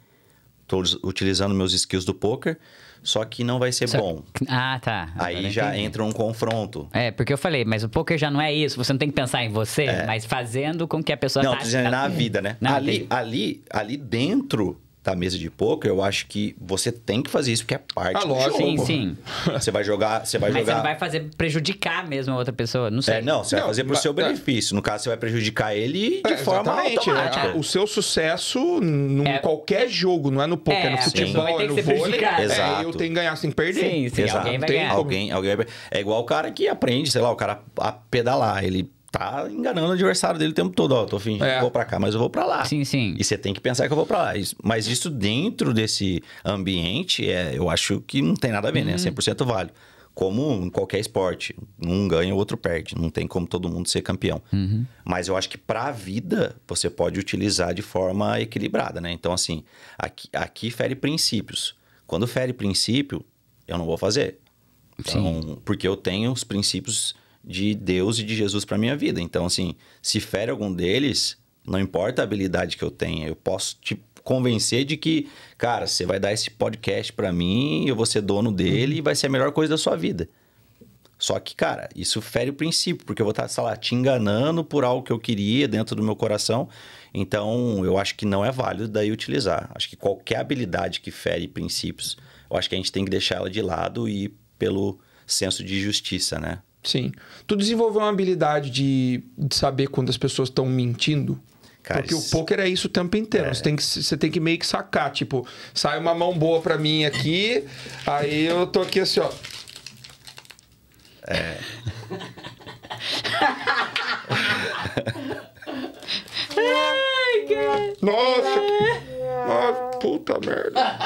Tô utilizando meus skills do poker, só que não vai ser só... bom. Ah, tá. Agora Aí já entendi. entra um confronto. É, porque eu falei, mas o poker já não é isso, você não tem que pensar em você, é. mas fazendo com que a pessoa Não, tá, é na vida, né? Não, ali, ali, ali dentro da mesa de poker, eu acho que você tem que fazer isso porque é parte ah, do jogo. Sim, sim. Você vai jogar, você vai Mas jogar. Você não vai fazer prejudicar mesmo a outra pessoa, não sei. É, não, você não, vai fazer pro seu é. benefício. É. No caso, você vai prejudicar ele de é, forma é, automática. Tipo, o seu sucesso em é. qualquer jogo, não é no poker, é, no futebol, é ter no vôlei. É, Exato. eu tenho que ganhar sem perder. Sim, sim, Exato. alguém vai ganhar. Alguém, alguém É igual o cara que aprende, sei lá, o cara a pedalar, ele tá enganando o adversário dele o tempo todo. Ó, tô fingindo é. que vou pra cá, mas eu vou pra lá. Sim, sim. E você tem que pensar que eu vou pra lá. Mas isso dentro desse ambiente, é, eu acho que não tem nada a ver, né? uhum. né? 100% vale. Como em qualquer esporte. Um ganha, o outro perde. Não tem como todo mundo ser campeão. Uhum. Mas eu acho que pra vida, você pode utilizar de forma equilibrada, né? Então, assim, aqui, aqui fere princípios. Quando fere princípio, eu não vou fazer. Então, Sim. porque eu tenho os princípios de Deus e de Jesus para minha vida. Então, assim, se fere algum deles, não importa a habilidade que eu tenha, eu posso te convencer de que, cara, você vai dar esse podcast para mim, eu vou ser dono dele e vai ser a melhor coisa da sua vida. Só que, cara, isso fere o princípio, porque eu vou estar, tá, sei lá, te enganando por algo que eu queria dentro do meu coração. Então, eu acho que não é válido daí utilizar. Acho que qualquer habilidade que fere princípios, eu acho que a gente tem que deixar ela de lado e pelo senso de justiça, né? Sim. Tu desenvolveu uma habilidade de, de saber quando as pessoas estão mentindo? Cara, Porque isso... o poker é isso o tempo inteiro. É. Você, tem que, você tem que meio que sacar. Tipo, sai uma mão boa pra mim aqui, aí eu tô aqui assim, ó. É. Ai, cara. Nossa! Nossa, puta merda.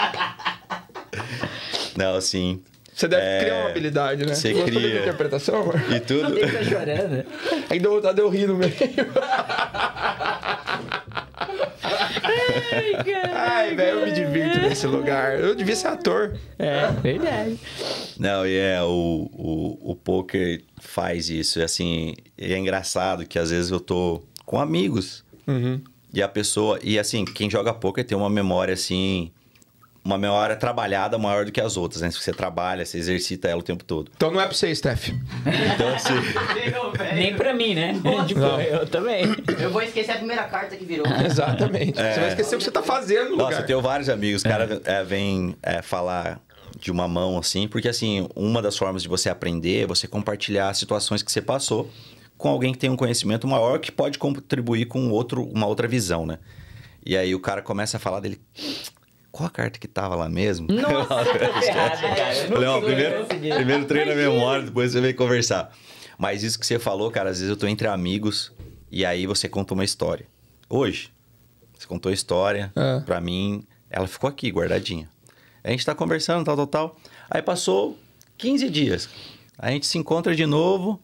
Não, sim. Você deve é... criar uma habilidade, né? Você Gostou cria. interpretação? E tudo. Não tem né? Ainda vontade de eu rir no meio. Ai, Ai, velho, eu me divirto nesse lugar. Eu devia ser ator. É, verdade. Não, e yeah, é, o, o, o poker faz isso. E assim, é engraçado que às vezes eu tô com amigos. Uhum. E a pessoa. E assim, quem joga poker tem uma memória assim uma memória trabalhada maior do que as outras, né? Se você trabalha, você exercita ela o tempo todo. Então não é pra você, Steph. então, assim... Nem pra mim, né? Tipo, eu também. Eu vou esquecer a primeira carta que virou. Exatamente. É... Você vai esquecer o que você tá fazendo, no Nossa, lugar. eu tenho vários amigos. O cara é. é, é falar de uma mão, assim. Porque, assim, uma das formas de você aprender é você compartilhar situações que você passou com alguém que tem um conhecimento maior que pode contribuir com outro, uma outra visão, né? E aí o cara começa a falar dele qual a carta que tava lá mesmo? Nossa, eu Não, ó, primeiro, primeiro treino na memória, depois você vem conversar. Mas isso que você falou, cara, às vezes eu tô entre amigos e aí você conta uma história. Hoje, você contou a história, é. pra mim, ela ficou aqui, guardadinha. A gente tá conversando, tal, tal, tal. Aí passou 15 dias. A gente se encontra de novo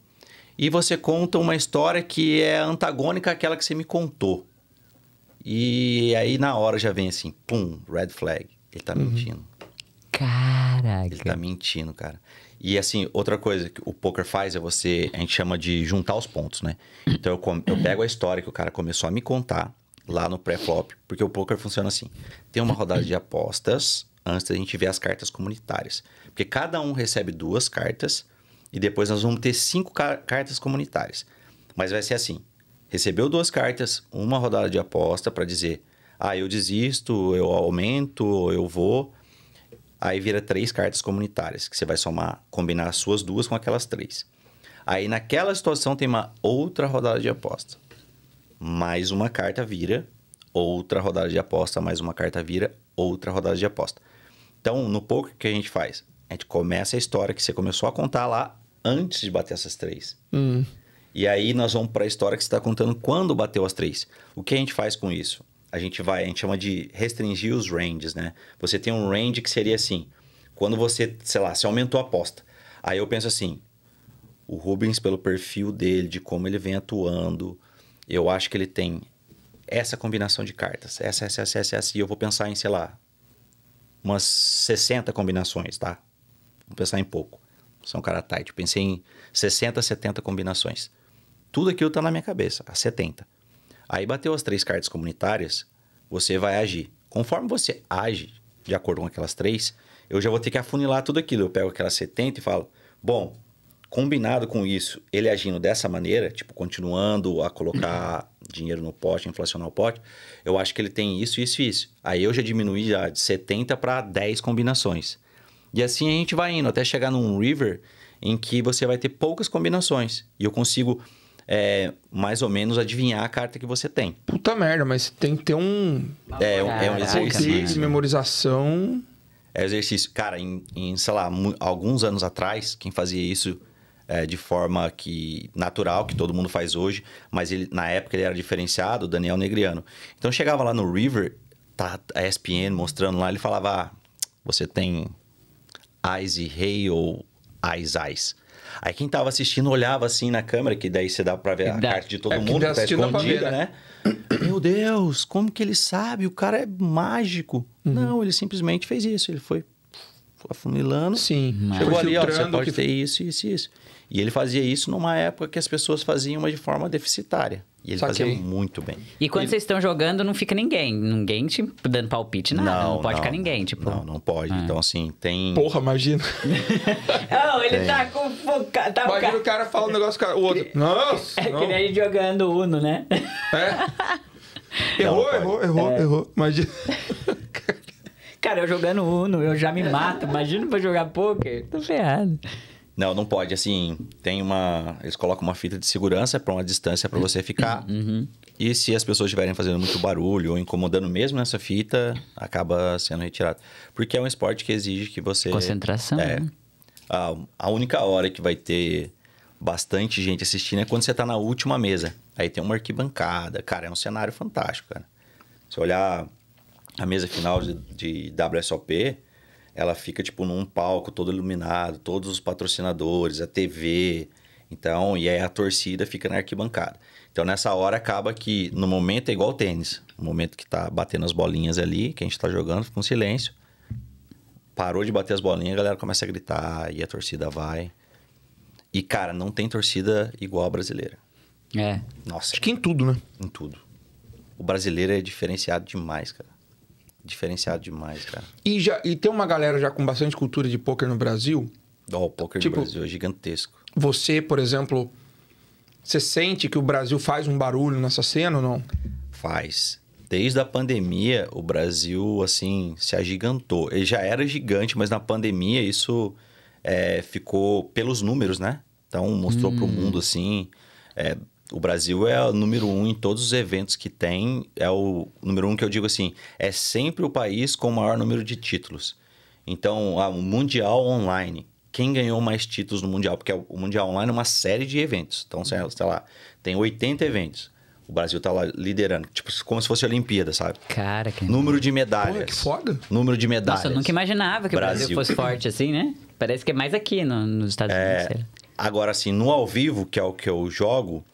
e você conta uma história que é antagônica àquela que você me contou. E aí na hora já vem assim, pum, red flag. Ele tá uhum. mentindo. Caraca. Ele tá mentindo, cara. E assim, outra coisa que o poker faz é você, a gente chama de juntar os pontos, né? Então eu, eu pego a história que o cara começou a me contar lá no pré-flop, porque o poker funciona assim. Tem uma rodada de apostas antes da gente ver as cartas comunitárias. Porque cada um recebe duas cartas e depois nós vamos ter cinco car cartas comunitárias. Mas vai ser assim: recebeu duas cartas, uma rodada de aposta para dizer: ah, eu desisto, eu aumento, eu vou. Aí vira três cartas comunitárias, que você vai somar, combinar as suas duas com aquelas três. Aí naquela situação tem uma outra rodada de aposta. Mais uma carta vira, outra rodada de aposta, mais uma carta vira, outra rodada de aposta. Então, no pouco que a gente faz? A gente começa a história que você começou a contar lá antes de bater essas três. Hum. E aí nós vamos para a história que você está contando quando bateu as três. O que a gente faz com isso? A gente vai, a gente chama de restringir os ranges, né? Você tem um range que seria assim, quando você, sei lá, se aumentou a aposta. Aí eu penso assim, o Rubens pelo perfil dele, de como ele vem atuando, eu acho que ele tem essa combinação de cartas, essa, essa, essa, essa, essa e eu vou pensar em, sei lá, umas 60 combinações, tá? Vou pensar em pouco. São é cara tight. Pensei em 60, 70 combinações. Tudo aquilo está na minha cabeça, a 70. Aí bateu as três cartas comunitárias, você vai agir. Conforme você age de acordo com aquelas três, eu já vou ter que afunilar tudo aquilo. Eu pego aquelas 70 e falo, bom, combinado com isso, ele agindo dessa maneira, tipo, continuando a colocar dinheiro no pote, inflacionar o pote, eu acho que ele tem isso, isso e isso. Aí eu já diminuí já de 70 para 10 combinações. E assim a gente vai indo, até chegar num river em que você vai ter poucas combinações. E eu consigo é, mais ou menos adivinhar a carta que você tem. Puta merda, mas tem que ter um. É, é um exercício. De memorização. É exercício. Cara, em, em, sei lá, alguns anos atrás, quem fazia isso é, de forma que natural, que todo mundo faz hoje, mas ele, na época ele era diferenciado, o Daniel Negriano. Então chegava lá no River, tá, a ESPN mostrando lá, ele falava: ah, você tem Eyes e Rei ou Eyes Eyes. Aí quem tava assistindo olhava assim na câmera, que daí você dá para ver a da... carta de todo é, mundo, que tá escondida, né? né? Meu Deus, como que ele sabe? O cara é mágico. Uhum. Não, ele simplesmente fez isso. Ele foi afunilando. Sim, mas... Chegou ali, ó, você pode que... ter isso, isso e isso. E ele fazia isso numa época que as pessoas faziam de forma deficitária. E ele Saquei. fazia muito bem. E quando ele... vocês estão jogando, não fica ninguém. Ninguém te dando palpite, nada. Não, não pode não, ficar ninguém, tipo. Não, não pode. Ah. Então, assim, tem. Porra, imagina. não, ele tem. tá com. Tá imagina o cara fala um negócio, o outro. Nossa! É que nem ele jogando Uno, né? É. Errou, não, errou, errou, é. errou. Imagina. cara, eu jogando Uno, eu já me mato. Imagina pra jogar poker. Tô ferrado. Não, não pode. Assim, tem uma. Eles colocam uma fita de segurança para uma distância para você ficar. Uhum. uhum. E se as pessoas estiverem fazendo muito barulho ou incomodando mesmo nessa fita, acaba sendo retirado. Porque é um esporte que exige que você. Concentração. É. Né? A, a, única hora que vai ter bastante gente assistindo é quando você está na última mesa. Aí tem uma arquibancada. Cara, é um cenário fantástico, cara. Se olhar a mesa final de, de WSOP ela fica tipo num palco todo iluminado, todos os patrocinadores, a TV, então, e aí a torcida fica na arquibancada. Então, nessa hora acaba que no momento é igual tênis, no momento que tá batendo as bolinhas ali, que a gente tá jogando, fica um silêncio. Parou de bater as bolinhas, a galera começa a gritar e a torcida vai. E cara, não tem torcida igual a brasileira. É. Nossa. Acho que em tudo, né? Em tudo. O brasileiro é diferenciado demais, cara diferenciado demais, cara. E, já, e tem uma galera já com bastante cultura de poker no Brasil. Oh, o poker tipo, no Brasil é gigantesco. Você, por exemplo, você sente que o Brasil faz um barulho nessa cena ou não? Faz. Desde a pandemia, o Brasil, assim, se agigantou. Ele já era gigante, mas na pandemia isso é, ficou pelos números, né? Então, mostrou hum. para o mundo, assim, é, o Brasil é o número um em todos os eventos que tem. É o número um que eu digo assim: é sempre o país com o maior número de títulos. Então, o Mundial Online. Quem ganhou mais títulos no Mundial? Porque o Mundial Online é uma série de eventos. Então, sei lá, tem 80 eventos. O Brasil tá lá liderando. Tipo, como se fosse a Olimpíada, sabe? Cara, que... Número de medalhas. Pô, que foda. Número de medalhas. Nossa, eu nunca imaginava que Brasil. o Brasil fosse forte assim, né? Parece que é mais aqui no, nos Estados é... Unidos. Agora, assim, no ao vivo, que é o que eu jogo,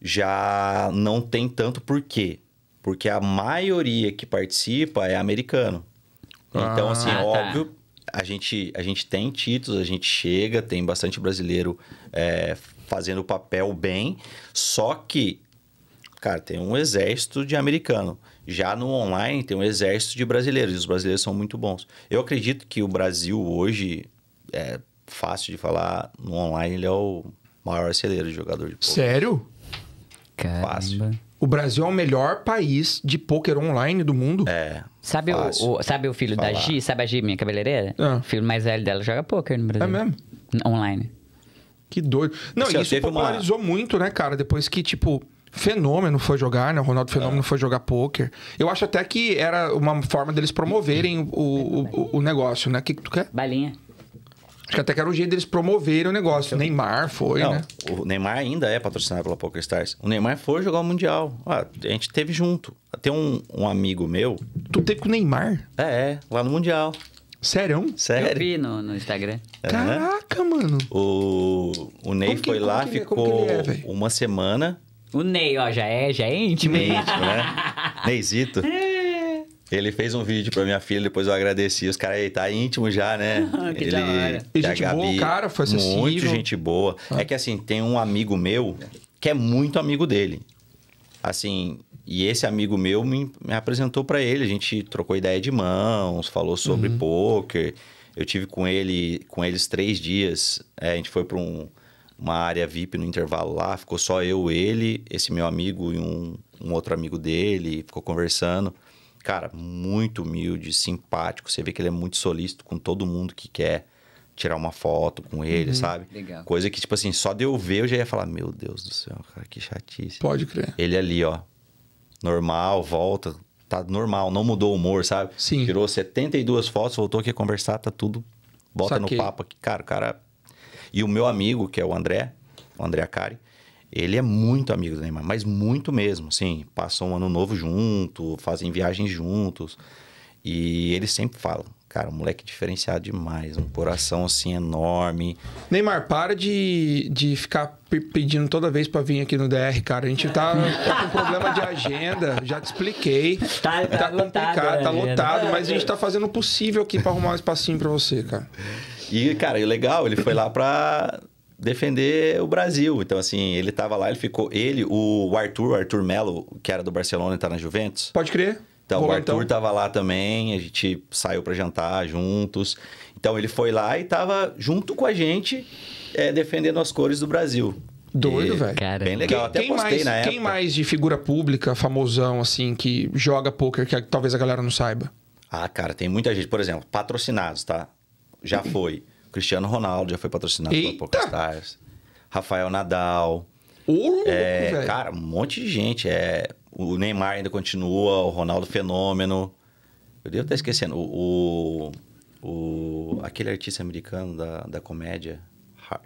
já não tem tanto por quê? Porque a maioria que participa é americano. Então, ah, então, assim, tá. óbvio, a gente, a gente tem títulos, a gente chega, tem bastante brasileiro é, fazendo o papel bem, só que, cara, tem um exército de americano. Já no online tem um exército de brasileiros, e os brasileiros são muito bons. Eu acredito que o Brasil hoje, é fácil de falar, no online ele é o maior celeiro de jogador de poker. Sério? Caramba. Fácil. O Brasil é o melhor país de pôquer online do mundo. É. Sabe, o, o sabe o filho Falar. da Gi? Sabe a Gi, minha cabeleireira? É. O filho mais velho dela joga pôquer no Brasil. É mesmo? Online. Que doido. Não, Você isso popularizou uma... muito, né, cara? Depois que, tipo, Fenômeno foi jogar, né? O Ronaldo Fenômeno é. foi jogar pôquer. Eu acho até que era uma forma deles promoverem o, o, o, negócio, né? O que, que tu quer? Balinha. Acho que até que era o jeito deles promoverem o negócio. O Neymar foi, não, né? O Neymar ainda é patrocinado pela PokerStars. O Neymar foi jogar o Mundial. Ah, a gente teve junto. Tem um, um amigo meu. Tu teve com o Neymar? É, é lá no Mundial. Sério? Sério. Eu vi no, no Instagram. Caraca, mano. O, o Ney que, foi lá, ficou é, uma semana. O Ney, ó, já é, já é íntimo. né? Neizito. Ele fez um vídeo pra minha filha, depois eu agradeci. Os caras aí tá íntimo já, né? que ele, da hora. E gente Gabi, boa, cara, foi acessível. Muito gente boa. Ah. É que assim, tem um amigo meu que é muito amigo dele. Assim, e esse amigo meu me, me apresentou para ele. A gente trocou ideia de mãos, falou sobre uhum. poker. Eu tive com ele, com eles três dias. É, a gente foi para um, uma área VIP no intervalo lá. Ficou só eu, ele, esse meu amigo e um, um outro amigo dele. Ficou conversando cara, muito humilde, simpático. Você vê que ele é muito solícito com todo mundo que quer tirar uma foto com ele, uhum, sabe? Legal. Coisa que, tipo assim, só de eu ver eu já ia falar: Meu Deus do céu, cara, que chatice. Pode crer. Ele ali, ó, normal, volta, tá normal, não mudou o humor, sabe? Sim. Tirou 72 fotos, voltou aqui a conversar, tá tudo. Bota Saquei. no papo aqui. Cara, o cara. E o meu amigo, que é o André, o André Acari, ele é muito amigo do Neymar, mas muito mesmo, sim. passam um ano novo junto, fazem viagens juntos. E eles sempre falam, cara, um moleque diferenciado demais, um coração assim enorme. Neymar, para de, de ficar pedindo toda vez para vir aqui no DR, cara. A gente tá, tá com problema de agenda, já te expliquei. Tá, tá, tá complicado, lotado, tá né? lotado, mas a gente tá é. fazendo o possível aqui para arrumar um espacinho para você, cara. E, cara, e legal, ele foi lá pra defender o Brasil. Então, assim, ele tava lá, ele ficou. Ele, o Arthur, o Arthur Melo, que era do Barcelona e tá na Juventus. Pode crer. Então, Vou o Arthur então. tava lá também, a gente saiu para jantar juntos. Então, ele foi lá e tava junto com a gente é, defendendo as cores do Brasil. Doido, velho. Bem legal, quem, até postei mais, na época. Quem mais de figura pública, famosão, assim, que joga poker, que talvez a galera não saiba? Ah, cara, tem muita gente. Por exemplo, patrocinados, tá? Já foi. Cristiano Ronaldo já foi patrocinado Eita! pela PokerStars. Rafael Nadal. Ô, é, cara, um monte de gente. É, o Neymar ainda continua, o Ronaldo Fenômeno. Eu devo estar esquecendo. O, o, o aquele artista americano da, da comédia,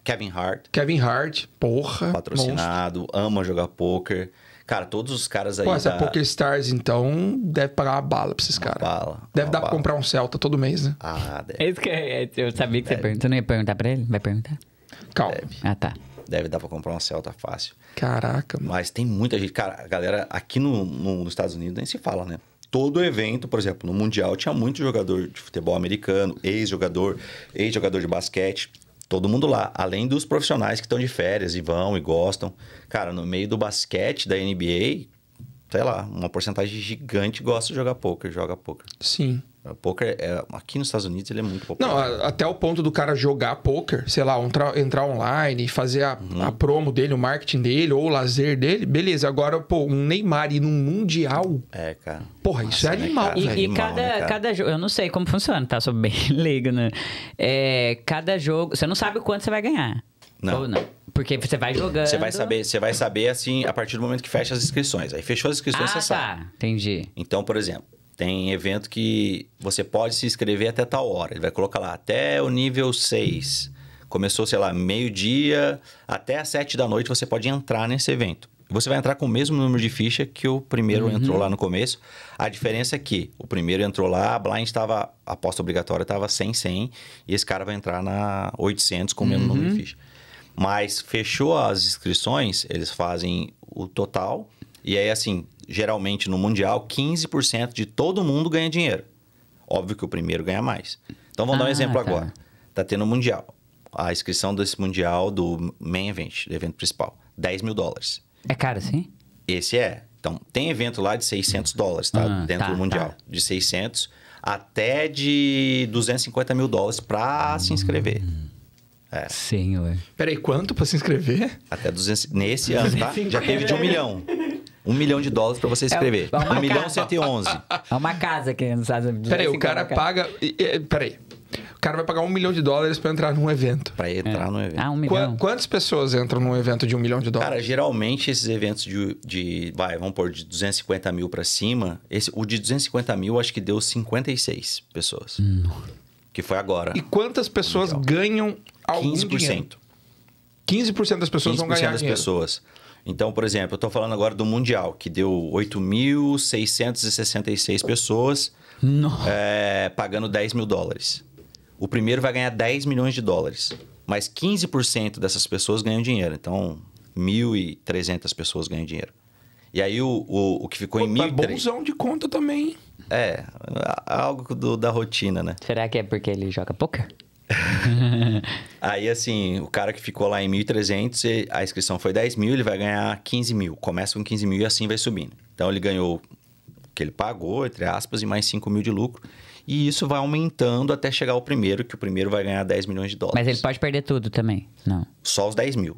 Kevin Hart. Kevin Hart, porra. Patrocinado, monstro. ama jogar poker. Cara, todos os caras aí. Pô, essa da... Stars, então, deve pagar uma bala pra esses caras. Bala. Deve dar bala. pra comprar um Celta todo mês, né? Ah, deve. É isso que eu, é, é, eu sabia que deve. você perguntou. Não ia perguntar pra ele? Vai perguntar? Calma. Deve. Ah, tá. Deve dar pra comprar um Celta fácil. Caraca, mano. Mas tem muita gente. Cara, a galera aqui no, no, nos Estados Unidos nem se fala, né? Todo evento, por exemplo, no Mundial tinha muito jogador de futebol americano, ex-jogador, ex-jogador de basquete todo mundo lá, além dos profissionais que estão de férias e vão e gostam. Cara, no meio do basquete da NBA, sei lá, uma porcentagem gigante gosta de jogar poker, joga poker. Sim. É, o poker é, aqui nos Estados Unidos ele é muito popular. Não, até o ponto do cara jogar poker, sei lá, entrar online e fazer a, uhum. a, promo dele, o marketing dele ou o lazer dele, beleza. Agora, pô, um Neymar ir num mundial. É, cara. Porra, Nossa, é né, isso é animal. Né, e, animal, cada, né, cada jogo, eu não sei como funciona, tá? Sou bem leigo, né? É, cada jogo, você não sabe o quanto você vai ganhar. Não. Ou não. Porque você vai jogando. Você vai saber, você vai saber assim a partir do momento que fecha as inscrições. Aí fechou as inscrições, ah, você tá. sabe. Entendi. Então, por exemplo, tem evento que você pode se inscrever até tal hora. Ele vai colocar lá até o nível 6. Começou, sei lá, meio-dia, até às 7 da noite você pode entrar nesse evento. Você vai entrar com o mesmo número de ficha que o primeiro uhum. entrou lá no começo. A diferença é que o primeiro entrou lá, a blind estava, a aposta obrigatória estava 100, 100, e esse cara vai entrar na 800 com o mesmo uhum. número de uhum. ficha. Mas fechou as inscrições, eles fazem o total. E aí, assim, geralmente no Mundial, 15% de todo mundo ganha dinheiro. Óbvio que o primeiro ganha mais. Então, vamos ah, dar um ah, exemplo tá. agora. Tá tendo o Mundial. A inscrição desse Mundial do Main Event, do evento principal, 10 mil dólares. É caro, sim? Esse é. Então, tem evento lá de 600 dólares, tá? Ah, Dentro tá, do Mundial. Tá. De 600 até de 250 mil dólares para hum. se inscrever. É. Sim, ué. Peraí, quanto para se inscrever? Até 200. Nesse ano, tá? Já teve de um milhão. Um milhão de dólares para você escrever. É, é um casa. milhão 111. É uma casa que nos Estados Unidos. Peraí, o cara paga. Peraí. O cara vai pagar um milhão de dólares para entrar num evento. Para entrar é. num evento. Ah, um milhão. Qu quantas pessoas entram num evento de um milhão de dólares? Cara, geralmente esses eventos de. de vai, vamos pôr de 250 mil para cima. Esse, o de 250 mil acho que deu 56 pessoas. Hum. Que foi agora. E quantas pessoas um ganham algum 15%. 15% das pessoas 15% vão ganhar 15% das dinheiro. pessoas. Então, por exemplo, eu estou falando agora do Mundial, que deu 8.666 pessoas é, pagando 10 mil dólares. O primeiro vai ganhar 10 milhões de dólares, mas 15% dessas pessoas ganham dinheiro. Então, 1.300 pessoas ganham dinheiro. E aí o, o, o que ficou Pô, em tá mil... Tá bonzão de conta também. É, é, algo do, da rotina, né? Será que é porque ele joga poker? aí, assim, o cara que ficou lá em 1.300, a inscrição foi 10 mil, ele vai ganhar 15 mil. Começa com 15 mil e assim vai subindo. Então, ele ganhou o que ele pagou, entre aspas, e mais 5 mil de lucro. E isso vai aumentando até chegar o primeiro, que o primeiro vai ganhar 10 milhões de dólares. Mas ele pode perder tudo também, não? Só os 10 mil.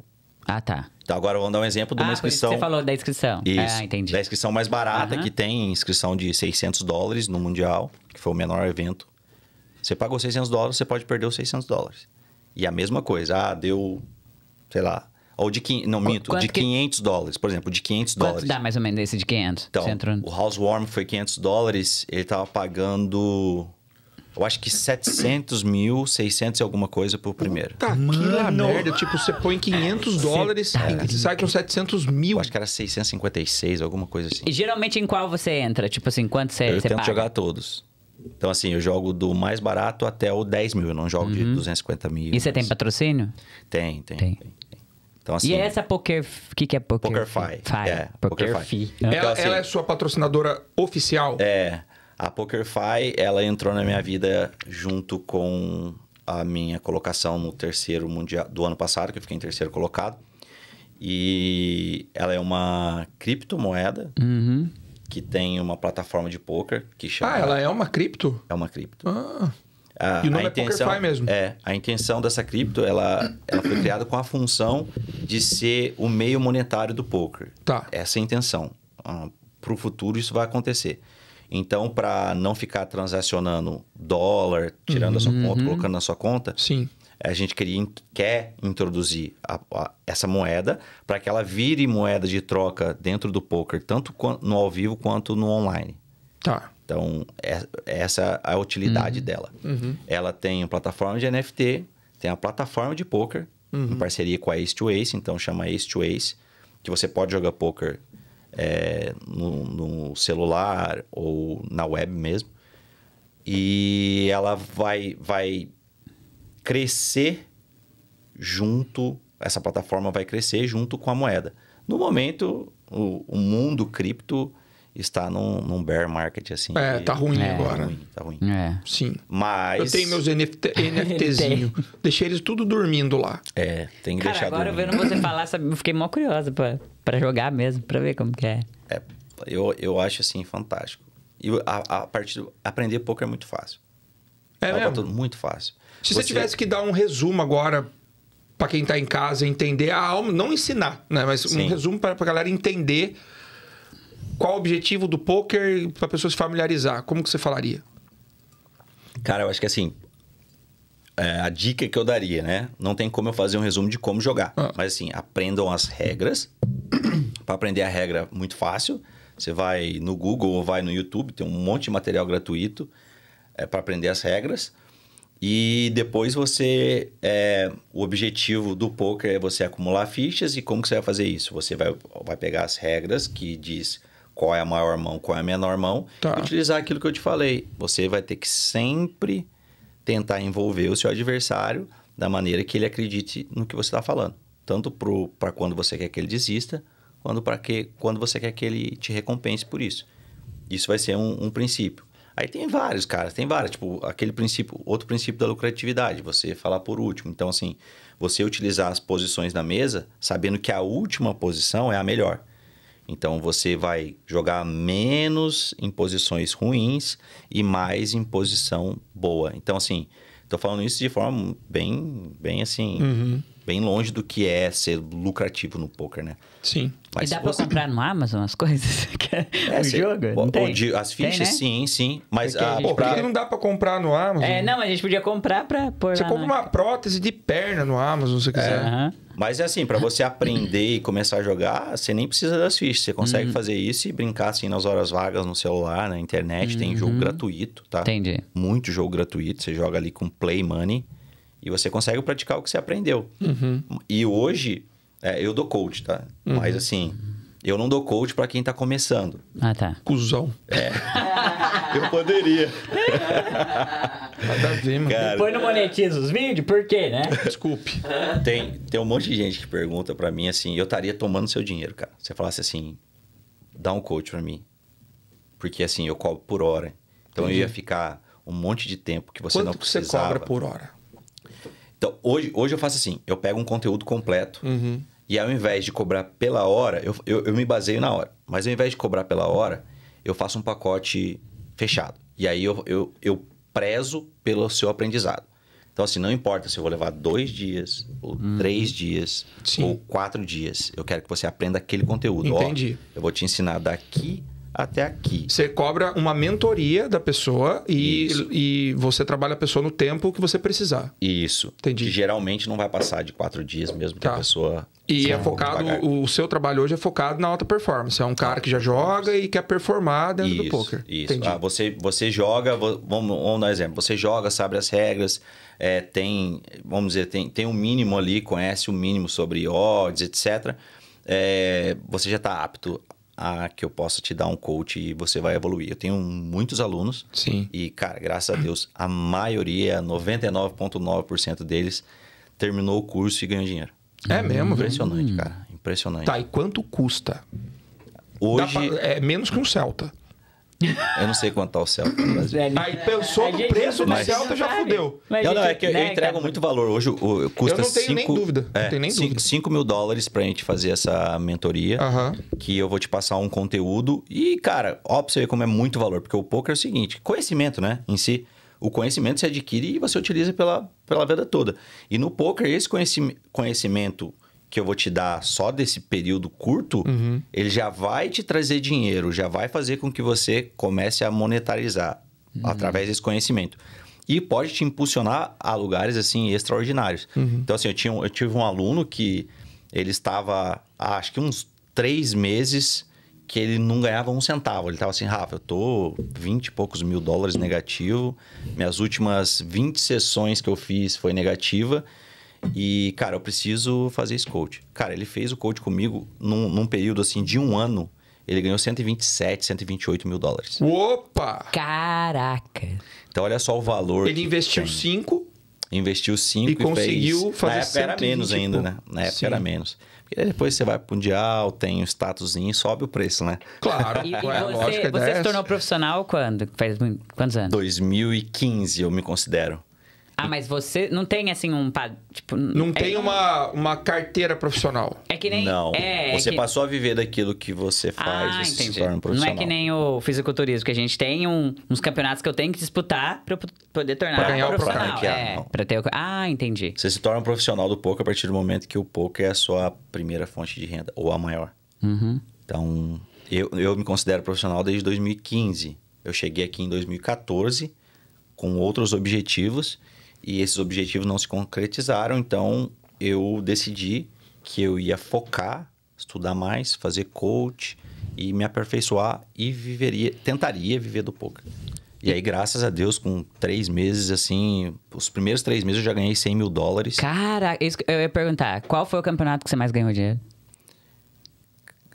Ah, tá. Então agora vamos dar um exemplo de uma ah, inscrição. você falou da inscrição. Ah, isso. Ah, entendi. Da inscrição mais barata, uhum. que tem inscrição de 600 dólares no Mundial, que foi o menor evento você pagou 600 dólares, você pode perder os 600 dólares. E a mesma coisa, ah, deu, sei lá, ou de, não, Qu minto, de 500 que... dólares, por exemplo, de 500 Quanto dólares. dá mais ou menos esse de 500? Então, Centro... o Housewarm foi 500 dólares, ele tava pagando eu acho que 700 mil, 600 e alguma coisa pro primeiro. Tá, que merda. Tipo, você põe 500 é, dólares é. e sai com 700 mil. Eu acho que era 656, alguma coisa assim. E geralmente em qual você entra? Tipo assim, quanto você, eu você paga? Eu tento jogar todos. Então, assim, eu jogo do mais barato até o 10 mil. Eu não jogo uhum. de 250 mil. E mas... você tem patrocínio? Tem, tem. tem. tem. Então, assim, e é essa Poker... O que, que é Poker? Pokerfy. É, Pokerfy. ela, então, assim, ela é sua patrocinadora oficial? É. A Pokerfy, ela entrou na minha vida junto com a minha colocação no terceiro mundial do ano passado, que eu fiquei em terceiro colocado. E ela é uma criptomoeda uhum que tem uma plataforma de poker que ah, chama. Ah, ela é uma cripto? É uma cripto. Ah. A, e o nome a é intenção, é mesmo. É, a intenção dessa cripto, ela, ela foi criada com a função de ser o meio monetário do poker. Tá. Essa é a intenção. Uh, ah, Para o futuro isso vai acontecer. Então, para não ficar transacionando dólar, tirando uhum. da sua conta, uhum. colocando na sua conta, Sim a gente queria, quer introduzir a, a, essa moeda para que ela vire moeda de troca dentro do poker, tanto no ao vivo quanto no online. Tá. Então, é, essa é a utilidade uhum. dela. Uhum. Ela tem uma plataforma de NFT, tem a plataforma de poker, uhum. em parceria com a Ace to Ace, então chama Ace to Ace, que você pode jogar poker é, no, no celular ou na web mesmo. E ela vai, vai crescer junto, essa plataforma vai crescer junto com a moeda. No momento, o, o mundo cripto está num, num, bear market assim. É, tá ruim é, agora. Tá ruim, tá ruim. É. Sim. Mas. Eu tenho meus NFT, NFTzinho. Deixei eles tudo dormindo lá. É, tem que Cara, deixar agora dormindo. vendo você falar, sabe, eu fiquei mó curiosa pra, pra jogar mesmo, pra ver como que é. É, eu, eu acho assim, fantástico. E a, a do. Aprender pouco é muito fácil. É, é mesmo? Muito fácil. Se você, você tivesse que dar um resumo agora para quem está em casa entender a alma, não ensinar, né? Mas Sim. um resumo para a galera entender qual o objetivo do poker para a pessoa se familiarizar. Como que você falaria? Cara, eu acho que assim, é a dica que eu daria, né? Não tem como eu fazer um resumo de como jogar, ah. mas assim, aprendam as regras. para aprender a regra, muito fácil. Você vai no Google ou vai no YouTube, tem um monte de material gratuito é, para aprender as regras. E depois você. É, o objetivo do poker é você acumular fichas. E como que você vai fazer isso? Você vai, vai pegar as regras que diz qual é a maior mão, qual é a menor mão. Tá. E utilizar aquilo que eu te falei. Você vai ter que sempre tentar envolver o seu adversário da maneira que ele acredite no que você está falando. Tanto para quando você quer que ele desista, quanto para que quando você quer que ele te recompense por isso. Isso vai ser um, um princípio. Aí tem vários, cara, tem vários. Tipo, aquele princípio, outro princípio da lucratividade, você falar por último. Então, assim, você utilizar as posições na mesa sabendo que a última posição é a melhor. Então, você vai jogar menos em posições ruins e mais em posição boa. Então, assim, tô falando isso de forma bem, bem assim. Uhum bem longe do que é ser lucrativo no poker, né? Sim. Mas e dá para comprar no Amazon as coisas? é, o cê, jogo? O, as fichas, tem, né? sim, sim. Mas a, a por que não dá para comprar no Amazon? É, não, a gente podia comprar para pôr Você compra na... uma prótese de perna no Amazon, se quiser. É, Mas é assim, para você aprender e começar a jogar, você nem precisa das fichas. Você consegue uhum. fazer isso e brincar assim nas horas vagas no celular, na internet. Uhum. Tem jogo uhum. gratuito, tá? Entendi. Muito jogo gratuito. Você joga ali com play money. E você consegue praticar o que você aprendeu. Uhum. E hoje, é, eu dou coach, tá? Uhum. Mas assim, eu não dou coach para quem tá começando. Ah, tá. Cusão. É. eu poderia. Nada a ver, mano. Cara, Depois não monetiza os vídeos, por quê, né? Desculpe. Tem, tem um monte de gente que pergunta para mim assim, eu estaria tomando seu dinheiro, cara. se Você falasse assim, dá um coach para mim. Porque assim, eu cobro por hora. Então Entendi. eu ia ficar um monte de tempo que você Quanto não precisava. Quanto você cobra por hora? Então, hoje, hoje eu faço assim: eu pego um conteúdo completo uhum. e ao invés de cobrar pela hora, eu, eu, eu, me baseio na hora. Mas ao invés de cobrar pela hora, eu faço um pacote fechado. E aí eu, eu, eu prezo pelo seu aprendizado. Então, assim, não importa se eu vou levar dois dias, ou uhum. três dias, Sim. ou quatro dias. Eu quero que você aprenda aquele conteúdo. Entendi. Ó, eu vou te ensinar daqui até aqui. Você cobra uma mentoria da pessoa e, e você trabalha a pessoa no tempo que você precisar. Isso. Entendi. Que geralmente não vai passar de quatro dias mesmo que tá. a pessoa. E é focado, devagar. o seu trabalho hoje é focado na alta performance. É um cara tá. que já joga e quer performar dentro isso, do poker. Isso. Entendi. Ah, você, você joga, vamos, vamos dar um exemplo. Você joga, sabe as regras, é, tem, vamos dizer, tem, tem um mínimo ali, conhece o um mínimo sobre odds, etc. É, você já está apto a que eu possa te dar um coach e você vai evoluir. Eu tenho muitos alunos. Sim. E, cara, graças a Deus, a maioria, 99,9% deles, terminou o curso e ganhou dinheiro. É mesmo? Impressionante, hum. cara. Impressionante. Tá, e quanto custa? Hoje. Pra... é menos que um Celta. Eu não sei quanto tá o Celta no Brasil. Aí pensou no preço do Celta, já fudeu. Não, não, é que eu entrego muito valor. Hoje eu, custa 5 é, mil dólares pra gente fazer essa mentoria. Que eu vou te passar um conteúdo. E, cara, ó, pra você ver como é muito valor. Porque o poker é o seguinte, conhecimento, né, em si. O conhecimento se adquire e você utiliza pela, pela vida toda. E no poker, esse conhecimento que eu vou te dar só desse período curto, uhum. ele já vai te trazer dinheiro, já vai fazer com que você comece a monetarizar uhum. através desse conhecimento. E pode te impulsionar a lugares assim extraordinários. Uhum. Então, assim, eu, tinha, eu tive um aluno que ele estava, acho que uns três meses que ele não ganhava um centavo. Ele estava assim, Rafa, eu tô 20 e poucos mil dólares negativo. Minhas últimas 20 sessões que eu fiz foi negativa. E, cara, eu preciso fazer esse coach. Cara, ele fez o coach comigo num, num período assim de um ano. Ele ganhou 127, 128 mil dólares. Opa! Caraca! Então, olha só o valor. Ele investiu 5. Investiu 5 e, e conseguiu fez... fazer tipo, né? Na época era menos tipo... ainda, né? Na época Sim. era menos. Porque depois você vai pro Mundial, tem um e sobe o preço, né? Claro. E, e é você, você se tornou profissional quando? Faz quantos anos? 2015, eu me considero. Ah, mas você não tem assim um. Tipo, não é... tem uma, uma carteira profissional. É que nem. Não. É, é você é que... passou a viver daquilo que você ah, faz ah, e entendi. se torna um profissional. Não é que nem o fisiculturismo, que a gente tem um, uns campeonatos que eu tenho que disputar pra eu poder tornar pra ganhar um profissional. O é, é pra ter o... Ah, entendi. Você se torna um profissional do poker a partir do momento que o poker é a sua primeira fonte de renda, ou a maior. Uhum. Então, eu, eu me considero profissional desde 2015. Eu cheguei aqui em 2014 com outros objetivos e esses objetivos não se concretizaram, então eu decidi que eu ia focar, estudar mais, fazer coach e me aperfeiçoar e viveria, tentaria viver do poker. E aí, graças a Deus, com três meses, assim, os primeiros três meses eu já ganhei 100 mil dólares. Cara, é isso, eu ia perguntar, qual foi o campeonato que você mais ganhou dinheiro?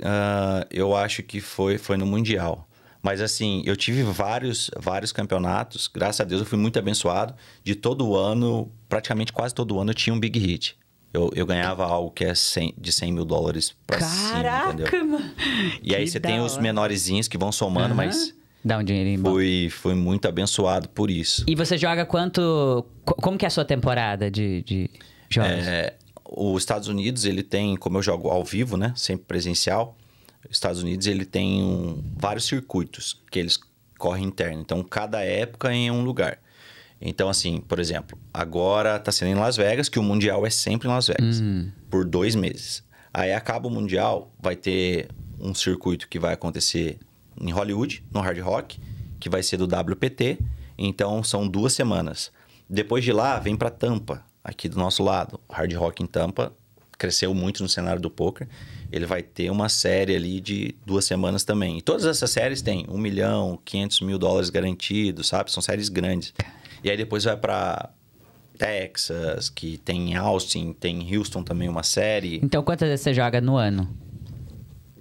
Uh, eu acho que foi, foi no Mundial. Mas assim, eu tive vários, vários campeonatos, graças a Deus eu fui muito abençoado. De todo ano, praticamente quase todo ano, eu tinha um big hit. Eu, eu ganhava algo que é 100, de 100 mil dólares pra Caraca, cima, entendeu? Mano. E aí você tem hora. os menorzinhos que vão somando, uhum. mas... Dá um dinheirinho bom. Fui, fui muito abençoado por isso. E você joga quanto... Como que é a sua temporada de, de jogos? É, os Estados Unidos, ele tem, como eu jogo ao vivo, né? Sempre presencial Estados Unidos ele tem um, vários circuitos que eles correm interno. Então, cada época em um lugar. Então, assim, por exemplo, agora está sendo em Las Vegas, que o Mundial é sempre em Las Vegas, uhum. por dois meses. Aí acaba o Mundial, vai ter um circuito que vai acontecer em Hollywood, no Hard Rock, que vai ser do WPT. Então, são duas semanas. Depois de lá, vem para Tampa, aqui do nosso lado. Hard Rock em Tampa cresceu muito no cenário do poker, ele vai ter uma série ali de duas semanas também. E todas essas séries têm 1 milhão, 500 mil dólares garantidos, sabe? São séries grandes. E aí depois vai para Texas, que tem Austin, tem Houston também uma série. Então quantas vezes você joga no ano?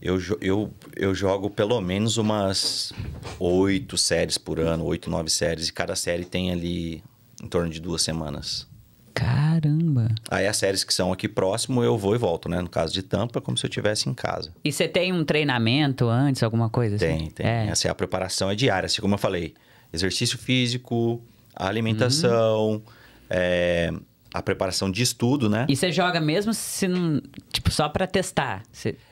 Eu, eu, eu jogo pelo menos umas oito séries por ano, oito, nove séries, e cada série tem ali em torno de duas semanas. Caramba! Aí as séries que são aqui próximo, eu vou e volto, né? No caso de Tampa, é como se eu estivesse em casa. E você tem um treinamento antes, alguma coisa assim? Tem, tem. É. é. a preparação é diária, assim como eu falei. Exercício físico, alimentação, uhum. é, a preparação de estudo, né? E você joga mesmo se não... Tipo, só para testar?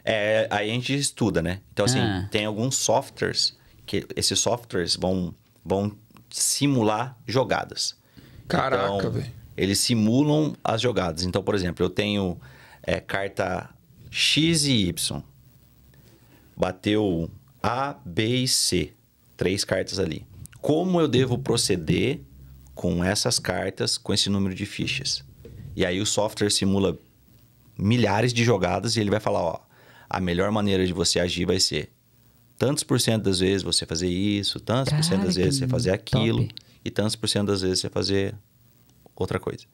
É, aí a gente estuda, né? Então, assim, ah. tem alguns softwares que esses softwares vão, vão simular jogadas. Caraca, então, velho eles simulam as jogadas. Então, por exemplo, eu tenho é, carta X e Y. Bateu A, B e C. Três cartas ali. Como eu devo proceder com essas cartas, com esse número de fichas? E aí o software simula milhares de jogadas e ele vai falar, ó, a melhor maneira de você agir vai ser tantos por cento das vezes você fazer isso, tantos por cento das vezes você fazer aquilo top. e tantos por cento das vezes você fazer outra coisa.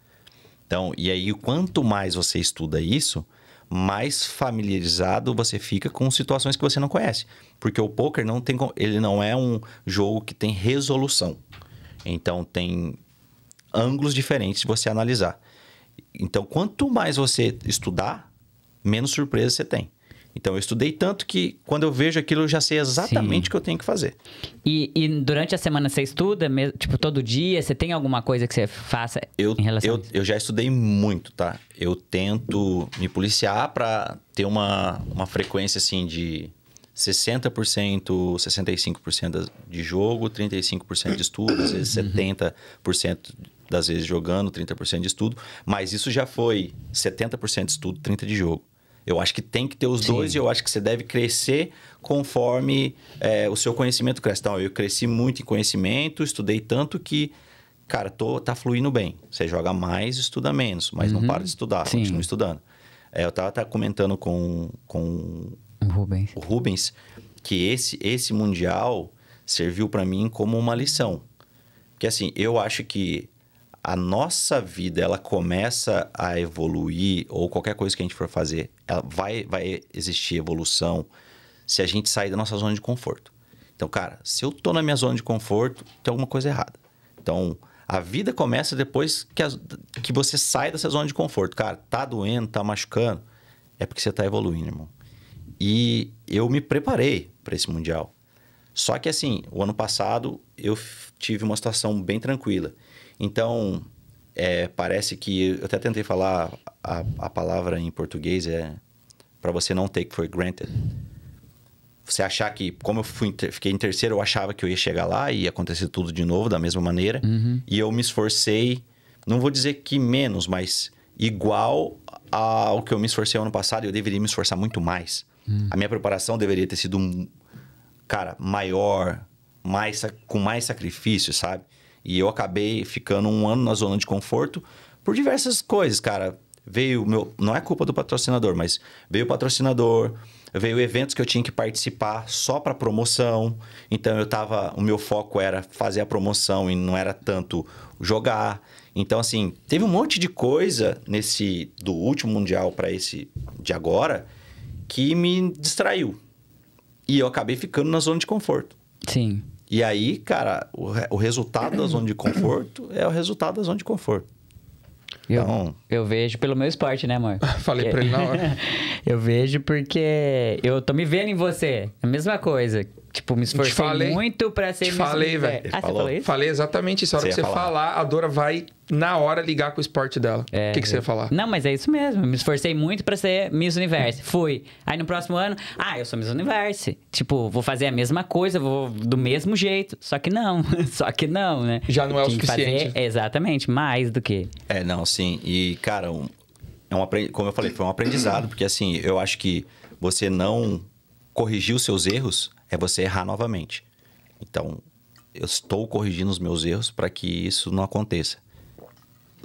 Então, e aí, quanto mais você estuda isso, mais familiarizado você fica com situações que você não conhece, porque o poker não tem, ele não é um jogo que tem resolução. Então tem ângulos diferentes de você analisar. Então, quanto mais você estudar, menos surpresa você tem. Então eu estudei tanto que quando eu vejo aquilo eu já sei exatamente o que eu tenho que fazer. E, e, durante a semana você estuda, tipo todo dia, você tem alguma coisa que você faça eu, em relação eu, a isso? Eu já estudei muito, tá? Eu tento me policiar para ter uma, uma frequência assim de 60%, 65% de jogo, 35% de estudo, às vezes 70% uhum. das vezes jogando, 30% de estudo, mas isso já foi 70% de estudo, 30% de jogo. Eu acho que tem que ter os Sim. dois e eu acho que você deve crescer conforme é, o seu conhecimento cresce. Então, eu cresci muito em conhecimento, estudei tanto que, cara, tô, tá fluindo bem. Você joga mais, estuda menos, mas uhum. não para de estudar, Sim. continua estudando. É, eu estava comentando com, com o Rubens. o Rubens que esse, esse Mundial serviu para mim como uma lição. Porque assim, eu acho que a nossa vida ela começa a evoluir ou qualquer coisa que a gente for fazer, ela vai vai existir evolução se a gente sair da nossa zona de conforto. Então, cara, se eu tô na minha zona de conforto, tem alguma coisa errada. Então, a vida começa depois que, a, que você sai dessa zona de conforto. Cara, tá doendo, tá machucando, é porque você tá evoluindo, irmão. E eu me preparei para esse mundial. Só que assim, o ano passado eu tive uma situação bem tranquila. Então, é, parece que. Eu até tentei falar a, a palavra em português, é para você não take for granted. Você achar que, como eu fui, fiquei em terceiro, eu achava que eu ia chegar lá e ia acontecer tudo de novo, da mesma maneira. Uhum. E eu me esforcei, não vou dizer que menos, mas igual ao que eu me esforcei ano passado, eu deveria me esforçar muito mais. Uhum. A minha preparação deveria ter sido, cara, maior, mais, com mais sacrifício, sabe? E eu acabei ficando um ano na zona de conforto por diversas coisas, cara. Veio meu. Não é culpa do patrocinador, mas veio o patrocinador, veio eventos que eu tinha que participar só para promoção. Então eu tava. O meu foco era fazer a promoção e não era tanto jogar. Então, assim, teve um monte de coisa nesse. Do último Mundial para esse de agora que me distraiu. E eu acabei ficando na zona de conforto. Sim. E aí, cara, o, o resultado da zona de conforto é o resultado da zona de conforto. Eu, então... eu vejo pelo meu esporte, né, amor? Falei porque... pra ele na hora. eu vejo porque eu tô me vendo em você. É a mesma coisa. Tipo, me esforcei falei, muito pra ser Te falei, velho. É. Ah, falou. falou falei exatamente isso. A hora você que você falar. falar. a Dora vai, na hora, ligar com o esporte dela. É, o que, que você ia falar? Não, mas é isso mesmo. Me esforcei muito pra ser Miss Universo. Fui. Aí no próximo ano, ah, eu sou Miss Universo. Tipo, vou fazer a mesma coisa, vou do mesmo jeito. Só que não. Só que não, né? Já não é o suficiente. Fazer, exatamente, mais do que. É, não, sim. E, cara, um, é um, como eu falei, foi um aprendizado, porque assim, eu acho que você não corrigiu os seus erros é você errar novamente. Então, eu estou corrigindo os meus erros para que isso não aconteça.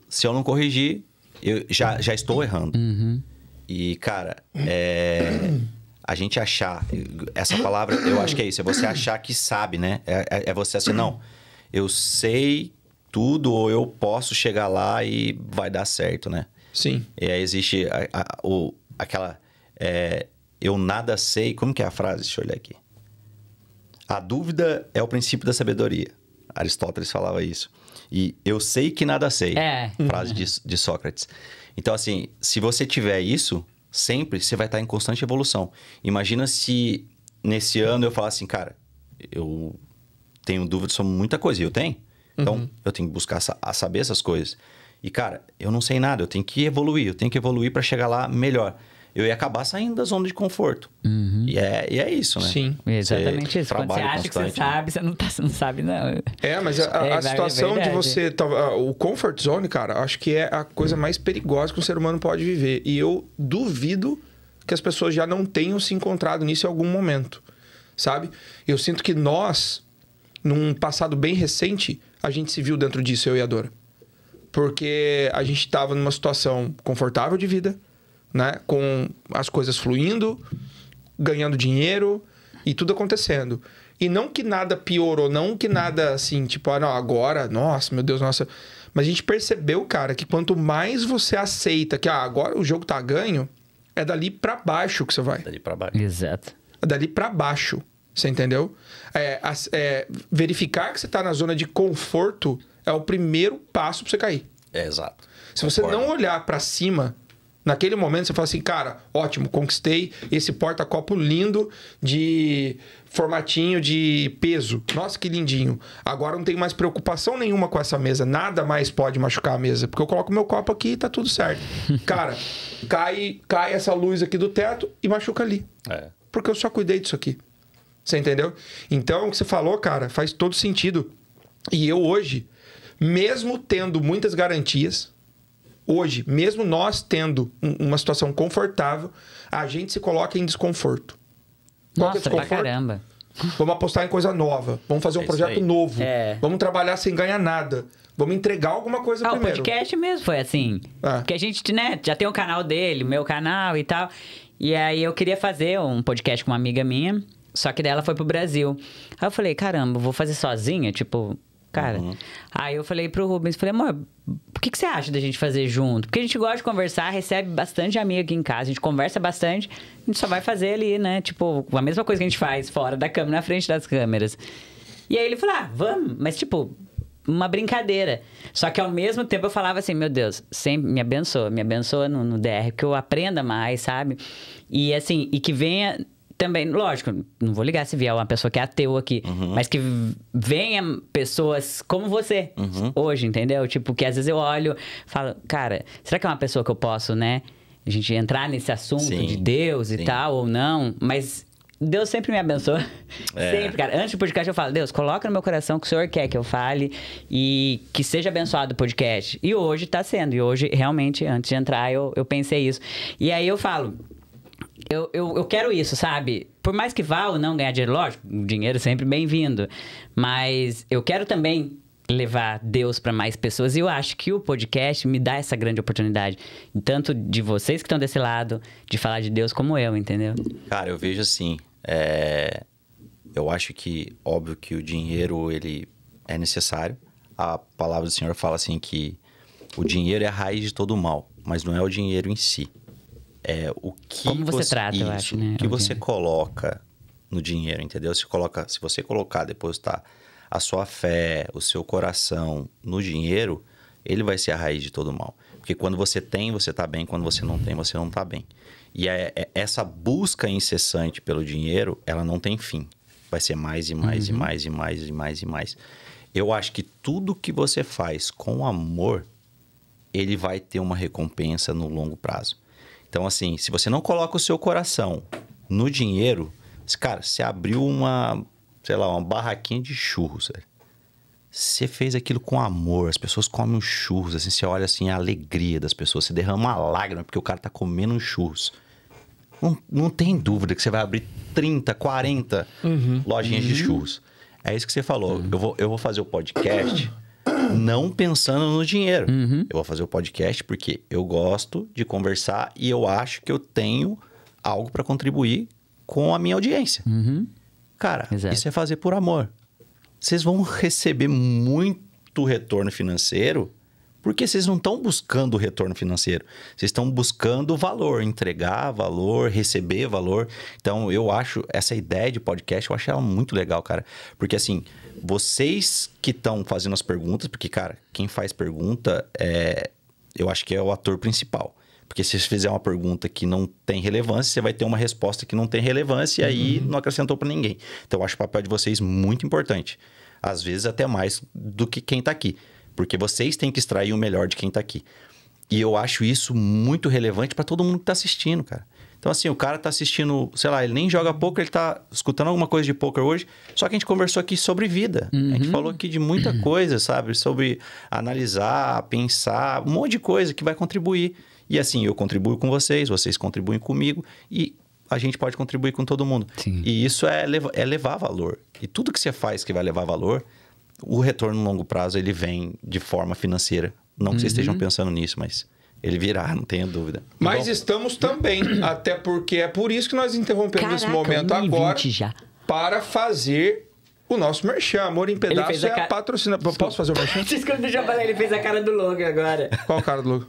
Se eu não corrigir, eu já, já estou errando. Uhum. E, cara, é, a gente achar. Essa palavra, eu acho que é isso. É você achar que sabe, né? É, é, é você assim, não. Eu sei tudo ou eu posso chegar lá e vai dar certo, né? Sim. E aí existe a, a, o, aquela. É, eu nada sei. Como que é a frase? Deixa eu olhar aqui. A dúvida é o princípio da sabedoria. Aristóteles falava isso. E eu sei que nada sei. É. Frase de, de Sócrates. Então, assim, se você tiver isso, sempre você vai estar em constante evolução. Imagina se nesse ano eu falar assim, cara, eu tenho dúvidas sobre muita coisa, e eu tenho. Então, uhum. eu tenho que buscar a saber essas coisas. E, cara, eu não sei nada, eu tenho que evoluir, eu tenho que evoluir para chegar lá melhor eu ia acabar saindo da zona de conforto. Uhum. E, é, e é isso, né? Sim, exatamente você isso. Quando você acha que você né? sabe, você não, tá, você não sabe, não. É, mas a, é, é, a situação é de você. Tá, o comfort zone, cara, acho que é a coisa mais perigosa que um ser humano pode viver. E eu duvido que as pessoas já não tenham se encontrado nisso em algum momento. Sabe? Eu sinto que nós, num passado bem recente, a gente se viu dentro disso, eu e a Dora. Porque a gente estava numa situação confortável de vida né? Com as coisas fluindo, ganhando dinheiro e tudo acontecendo. E não que nada piorou, não que nada assim, tipo, ah, não, agora, nossa, meu Deus, nossa. Mas a gente percebeu, cara, que quanto mais você aceita que ah, agora o jogo tá ganho, é dali para baixo que você vai. Dali para baixo. Exato. É dali para baixo. Você entendeu? É, é, verificar que você tá na zona de conforto é o primeiro passo para você cair. É, exato. Se Concordo. você não olhar para cima, Naquele momento você fala assim, cara, ótimo, conquistei esse porta-copo lindo de formatinho de peso. Nossa, que lindinho. Agora não tenho mais preocupação nenhuma com essa mesa. Nada mais pode machucar a mesa, porque eu coloco meu copo aqui e tá tudo certo. cara, cai, cai essa luz aqui do teto e machuca ali. É. Porque eu só cuidei disso aqui. Você entendeu? Então, o que você falou, cara, faz todo sentido. E eu hoje, mesmo tendo muitas garantias, Hoje, mesmo nós tendo um, uma situação confortável, a gente se coloca em desconforto. Qual é Nossa, pra caramba. Vamos apostar em coisa nova. Vamos fazer um é projeto novo. É. Vamos trabalhar sem ganhar nada. Vamos entregar alguma coisa ah, primeiro. O podcast mesmo foi assim. É. Porque a gente, né, já tem o canal dele, meu canal e tal. E aí eu queria fazer um podcast com uma amiga minha. Só que dela foi pro Brasil. Aí eu falei, caramba, vou fazer sozinha? Tipo, cara. Uhum. Aí eu falei pro Rubens, falei, amor, o que, que você acha da gente fazer junto? Porque a gente gosta de conversar, recebe bastante amigo aqui em casa, a gente conversa bastante, a gente só vai fazer ali, né? Tipo, a mesma coisa que a gente faz fora da câmera, na frente das câmeras. E aí ele falou, ah, vamos, mas tipo, uma brincadeira. Só que ao mesmo tempo eu falava assim, meu Deus, sempre me abençoa, me abençoa no, no DR, que eu aprenda mais, sabe? E assim, e que venha também, lógico, não vou ligar se vier uma pessoa que é ateu aqui, uhum. mas que venha pessoas como você uhum. hoje, entendeu? Tipo, que às vezes eu olho falo, cara, será que é uma pessoa que eu posso, né? A gente entrar nesse assunto sim, de Deus sim. e tal, ou não, mas Deus sempre me abençoa. É. Sempre, cara. Antes do podcast, eu falo, Deus, coloca no meu coração que o Senhor quer que eu fale e que seja abençoado o podcast. E hoje tá sendo. E hoje, realmente, antes de entrar, eu, eu pensei isso. E aí eu falo eu, eu, eu quero isso, sabe? Por mais que vá ou não ganhar dinheiro, lógico, dinheiro é sempre bem-vindo. Mas eu quero também levar Deus para mais pessoas. E eu acho que o podcast me dá essa grande oportunidade. Tanto de vocês que estão desse lado, de falar de Deus como eu, entendeu? Cara, eu vejo assim. É... Eu acho que, óbvio, que o dinheiro ele é necessário. A palavra do Senhor fala assim que o dinheiro é a raiz de todo mal, mas não é o dinheiro em si é, o que Como você, você trata, isso, eu acho, né? O que você coloca no dinheiro, entendeu? Se, coloca, se você colocar, depositar a sua fé, o seu coração no dinheiro, ele vai ser a raiz de todo mal. Porque quando você tem, você está bem, quando você não tem, você não está bem. E é, é, essa busca incessante pelo dinheiro, ela não tem fim. Vai ser mais e mais uhum. e mais e mais e mais e mais. Eu acho que tudo que você faz com amor, ele vai ter uma recompensa no longo prazo. Então, assim, se você não coloca o seu coração no dinheiro, cara, você abriu uma, sei lá, uma barraquinha de churros, velho. Você fez aquilo com amor, as pessoas comem churros, assim, você olha assim a alegria das pessoas, você derrama uma lágrima porque o cara tá comendo churros. Não, não tem dúvida que você vai abrir 30, 40 uhum. lojinhas uhum. de churros. É isso que você falou. Uhum. Eu, vou, eu vou fazer o podcast não pensando no dinheiro. Uhum. Eu vou fazer o podcast porque eu gosto de conversar e eu acho que eu tenho algo para contribuir com a minha audiência. Uhum. Cara, Exato. isso é fazer por amor. Vocês vão receber muito retorno financeiro porque vocês não estão buscando retorno financeiro. Vocês estão buscando valor, entregar valor, receber valor. Então, eu acho essa ideia de podcast, eu acho ela muito legal, cara. Porque assim, vocês que estão fazendo as perguntas, porque, cara, quem faz pergunta é. Eu acho que é o ator principal. Porque se você fizer uma pergunta que não tem relevância, você vai ter uma resposta que não tem relevância e aí uhum. não acrescentou para ninguém. Então, eu acho o papel de vocês muito importante. Às vezes, até mais do que quem está aqui. Porque vocês têm que extrair o melhor de quem está aqui. E eu acho isso muito relevante para todo mundo que está assistindo, cara. Então, assim, o cara tá assistindo, sei lá, ele nem joga poker, ele tá escutando alguma coisa de poker hoje. Só que a gente conversou aqui sobre vida. Uhum. A gente uhum. falou aqui de muita coisa, sabe? Sobre analisar, pensar, um monte de coisa que vai contribuir. E assim, eu contribuo com vocês, vocês contribuem comigo e a gente pode contribuir com todo mundo. Sim. E isso é, levar, é levar valor. E tudo que você faz que vai levar valor, o retorno no longo prazo ele vem de forma financeira. Não que vocês estejam uhum. pensando nisso, mas ele virá, não tenha dúvida. Mas Bom, estamos também, até porque é por isso que nós interrompemos Caraca, esse momento agora já. para fazer o nosso merchan. Amor em Pedaço é a, ca... patrocina. Desculpa. Posso fazer o merchan? Desculpa, deixa eu falar. Ele fez a cara do Logan agora. Qual a cara do Logan?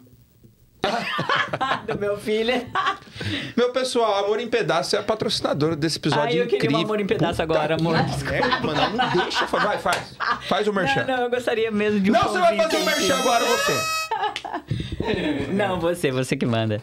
do meu filho. meu pessoal, Amor em Pedaço é a patrocinadora desse episódio. Ah, eu queria o um Amor em Pedaço Puta agora, amor. Merda, mano, não deixa. Vai, faz. Faz o merchan. Não, não, eu gostaria mesmo de um Não, você vai fazer o merchan agora, você. Não, você, você que manda.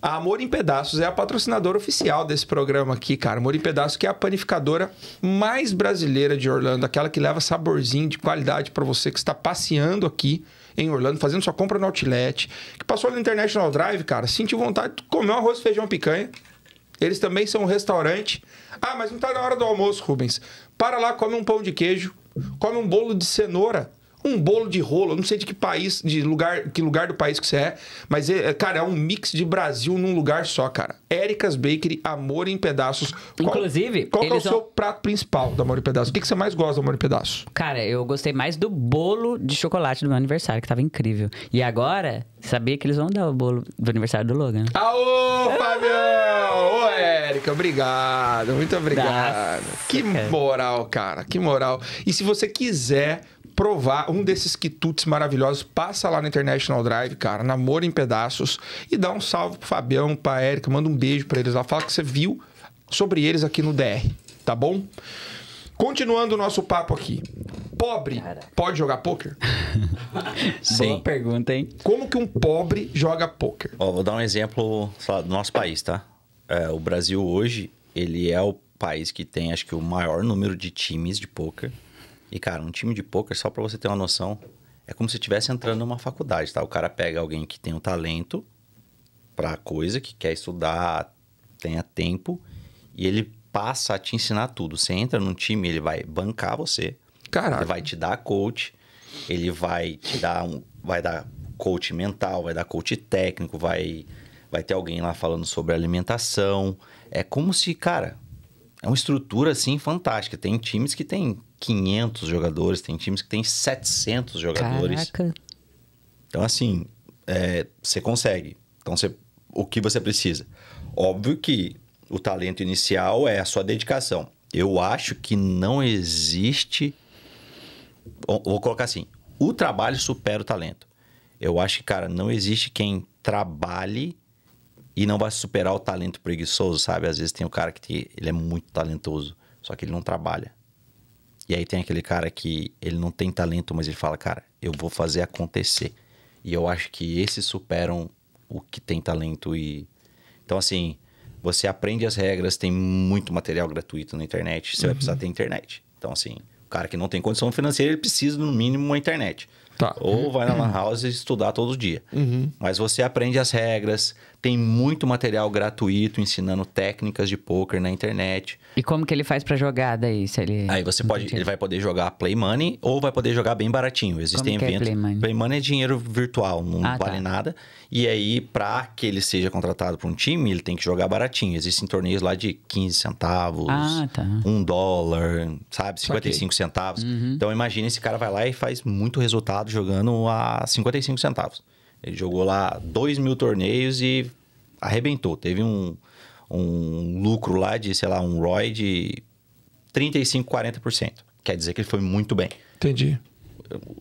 a Amor em Pedaços é a patrocinadora oficial desse programa aqui, cara. Amor em Pedaços, que é a panificadora mais brasileira de Orlando, aquela que leva saborzinho de qualidade para você que está passeando aqui em Orlando, fazendo sua compra no outlet, que passou na International Drive, cara, sentiu vontade de comer um arroz, feijão, picanha. Eles também são um restaurante. Ah, mas não tá na hora do almoço, Rubens. Para lá, come um pão de queijo, come um bolo de cenoura um bolo de rolo, não sei de que país, de lugar, que lugar do país que você é, mas é, é cara, é um mix de Brasil num lugar só, cara. Ericas Bakery, Amor em Pedaços. Inclusive, qual, qual é o seu vão... prato principal do Amor em Pedaços? O que, que você mais gosta do Amor em Pedaços? Cara, eu gostei mais do bolo de chocolate do meu aniversário, que tava incrível. E agora, sabia que eles vão dar o bolo do aniversário do Logan. Aô, Fabião! obrigado, muito obrigado. Nossa, que cara. moral, cara, que moral. E se você quiser provar um desses quitutes maravilhosos, passa lá na International Drive, cara, Namoro em Pedaços, e dá um salve pro Fabião, pra Eric. manda um beijo pra eles lá, fala que você viu sobre eles aqui no DR, tá bom? Continuando o nosso papo aqui. Pobre cara. pode jogar poker? Sim. Boa pergunta, hein? Como que um pobre joga poker? Ó, vou dar um exemplo do nosso país, tá? é, o Brasil hoje, ele é o país que tem, acho que, o maior número de times de poker. E, cara, um time de poker, só para você ter uma noção, é como se estivesse entrando numa faculdade, tá? O cara pega alguém que tem o um talento pra coisa, que quer estudar, tenha tempo, e ele passa a te ensinar tudo. Você entra num time, ele vai bancar você. Caraca. Ele vai te dar coach, ele vai te dar um, vai dar coach mental, vai dar coach técnico, vai vai ter alguém lá falando sobre alimentação. É como se, cara, é uma estrutura assim fantástica. Tem times que tem 500 jogadores, tem times que tem 700 jogadores. Caraca. Então assim, é, você consegue. Então você, o que você precisa? Óbvio que o talento inicial é a sua dedicação. Eu acho que não existe. Vou colocar assim: o trabalho supera o talento. Eu acho que, cara, não existe quem trabalhe e não vai superar o talento preguiçoso, sabe? Às vezes tem o cara que ele é muito talentoso, só que ele não trabalha. E aí tem aquele cara que ele não tem talento, mas ele fala, cara, eu vou fazer acontecer. E eu acho que esses superam o que tem talento e. Então, assim, você aprende as regras, tem muito material gratuito na internet, você uhum. vai precisar uhum. ter internet. Então, assim, o cara que não tem condição financeira, ele precisa, no mínimo, uma internet. Tá. Ou vai na uhum. Lan House estudar todo dia. Uhum. Mas você aprende as regras, tem muito material gratuito ensinando técnicas de poker na internet. E como que ele faz para jogar daí? Se ele... Aí você pode, ele vai poder jogar play money ou vai poder jogar bem baratinho. Existem como é eventos. É play, money? play money é dinheiro virtual, não ah, tá. vale tá. nada. E aí, para que ele seja contratado por um time, ele tem que jogar baratinho. Existem torneios lá de 15 centavos, ah, tá. 1 dólar, sabe? 55 okay. centavos. Uhum. Então imagina esse cara vai lá e faz muito resultado jogando a 55 centavos. Ele jogou lá dois mil torneios e arrebentou. Teve um, um lucro lá de, sei lá, um ROI de 35, 40%. Quer dizer que ele foi muito bem. Entendi.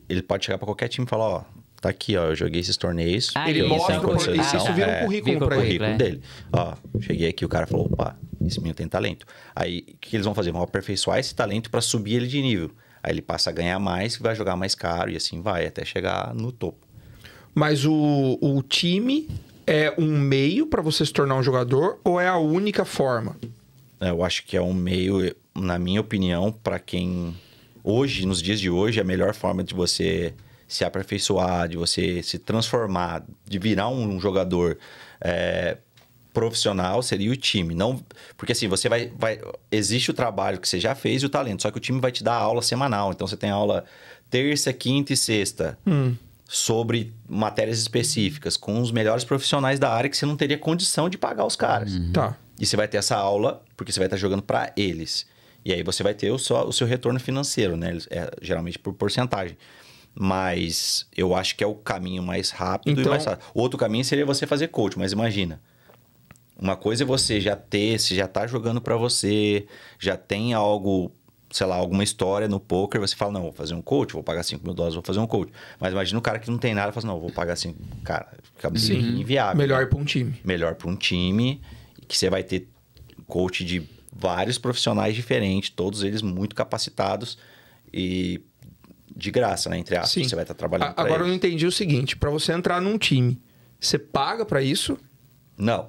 Ele pode chegar para qualquer time e falar, ó, tá aqui, ó, eu joguei esses torneios. Ah, ele mostra o currículo. Isso vira um é, currículo é, para ele. currículo é. dele. Ó, cheguei aqui, o cara falou, opa, esse menino tem talento. Aí, o que eles vão fazer? Vão aperfeiçoar esse talento para subir ele de nível. Aí ele passa a ganhar mais, vai jogar mais caro e assim vai, até chegar no topo. Mas o, o time é um meio para você se tornar um jogador ou é a única forma? É, eu acho que é um meio, na minha opinião, para quem hoje, nos dias de hoje, é a melhor forma de você se aperfeiçoar, de você se transformar, de virar um jogador é, profissional seria o time. não Porque assim, você vai, vai. Existe o trabalho que você já fez e o talento, só que o time vai te dar aula semanal. Então você tem aula terça, quinta e sexta. Hum sobre matérias específicas com os melhores profissionais da área que você não teria condição de pagar os caras. Uhum. Tá. E você vai ter essa aula porque você vai estar jogando para eles. E aí você vai ter o seu, o seu retorno financeiro, né? É, geralmente por porcentagem. Mas eu acho que é o caminho mais rápido então... e mais fácil. Outro caminho seria você fazer coach, mas imagina. Uma coisa é você já ter, se já tá jogando para você, já tem algo sei lá, alguma história no poker, você fala, não, vou fazer um coach, vou pagar 5 mil dólares, vou fazer um coach. Mas imagina o cara que não tem nada, fala assim, não, vou pagar 5. Cara, fica Sim, uhum. inviável. Melhor para um time. Melhor para um time, que você vai ter coach de vários profissionais diferentes, todos eles muito capacitados e de graça, né? Entre aspas, Sim. você vai estar trabalhando. A, agora eles. eu não entendi o seguinte: para você entrar num time, você paga para isso? Não.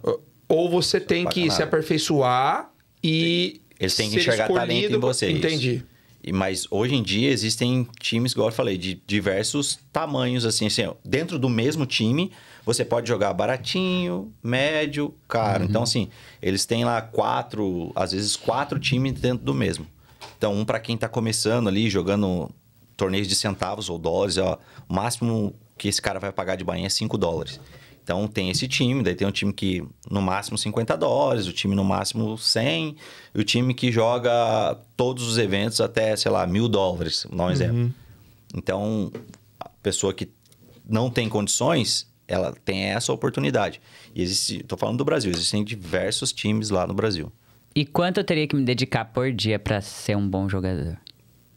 Ou você, você tem que nada. se aperfeiçoar e. Eles têm que enxergar talento em você. Entendi. Isso. Mas hoje em dia existem times, igual eu falei, de diversos tamanhos, assim, assim dentro do mesmo time, você pode jogar baratinho, médio, caro. Então, uhum. Então, assim, eles têm lá quatro, às vezes quatro times dentro do mesmo. Então, um para quem está começando ali, jogando torneios de centavos ou dólares, ó, o máximo que esse cara vai pagar de banho é cinco dólares. Então tem esse time, daí tem um time que no máximo 50 dólares, o time no máximo 100, e o time que joga todos os eventos até, sei lá, mil dólares, vou dar um uhum. exemplo. Então, a pessoa que não tem condições, ela tem essa oportunidade. E existe, tô falando do Brasil, existem diversos times lá no Brasil. E quanto eu teria que me dedicar por dia para ser um bom jogador?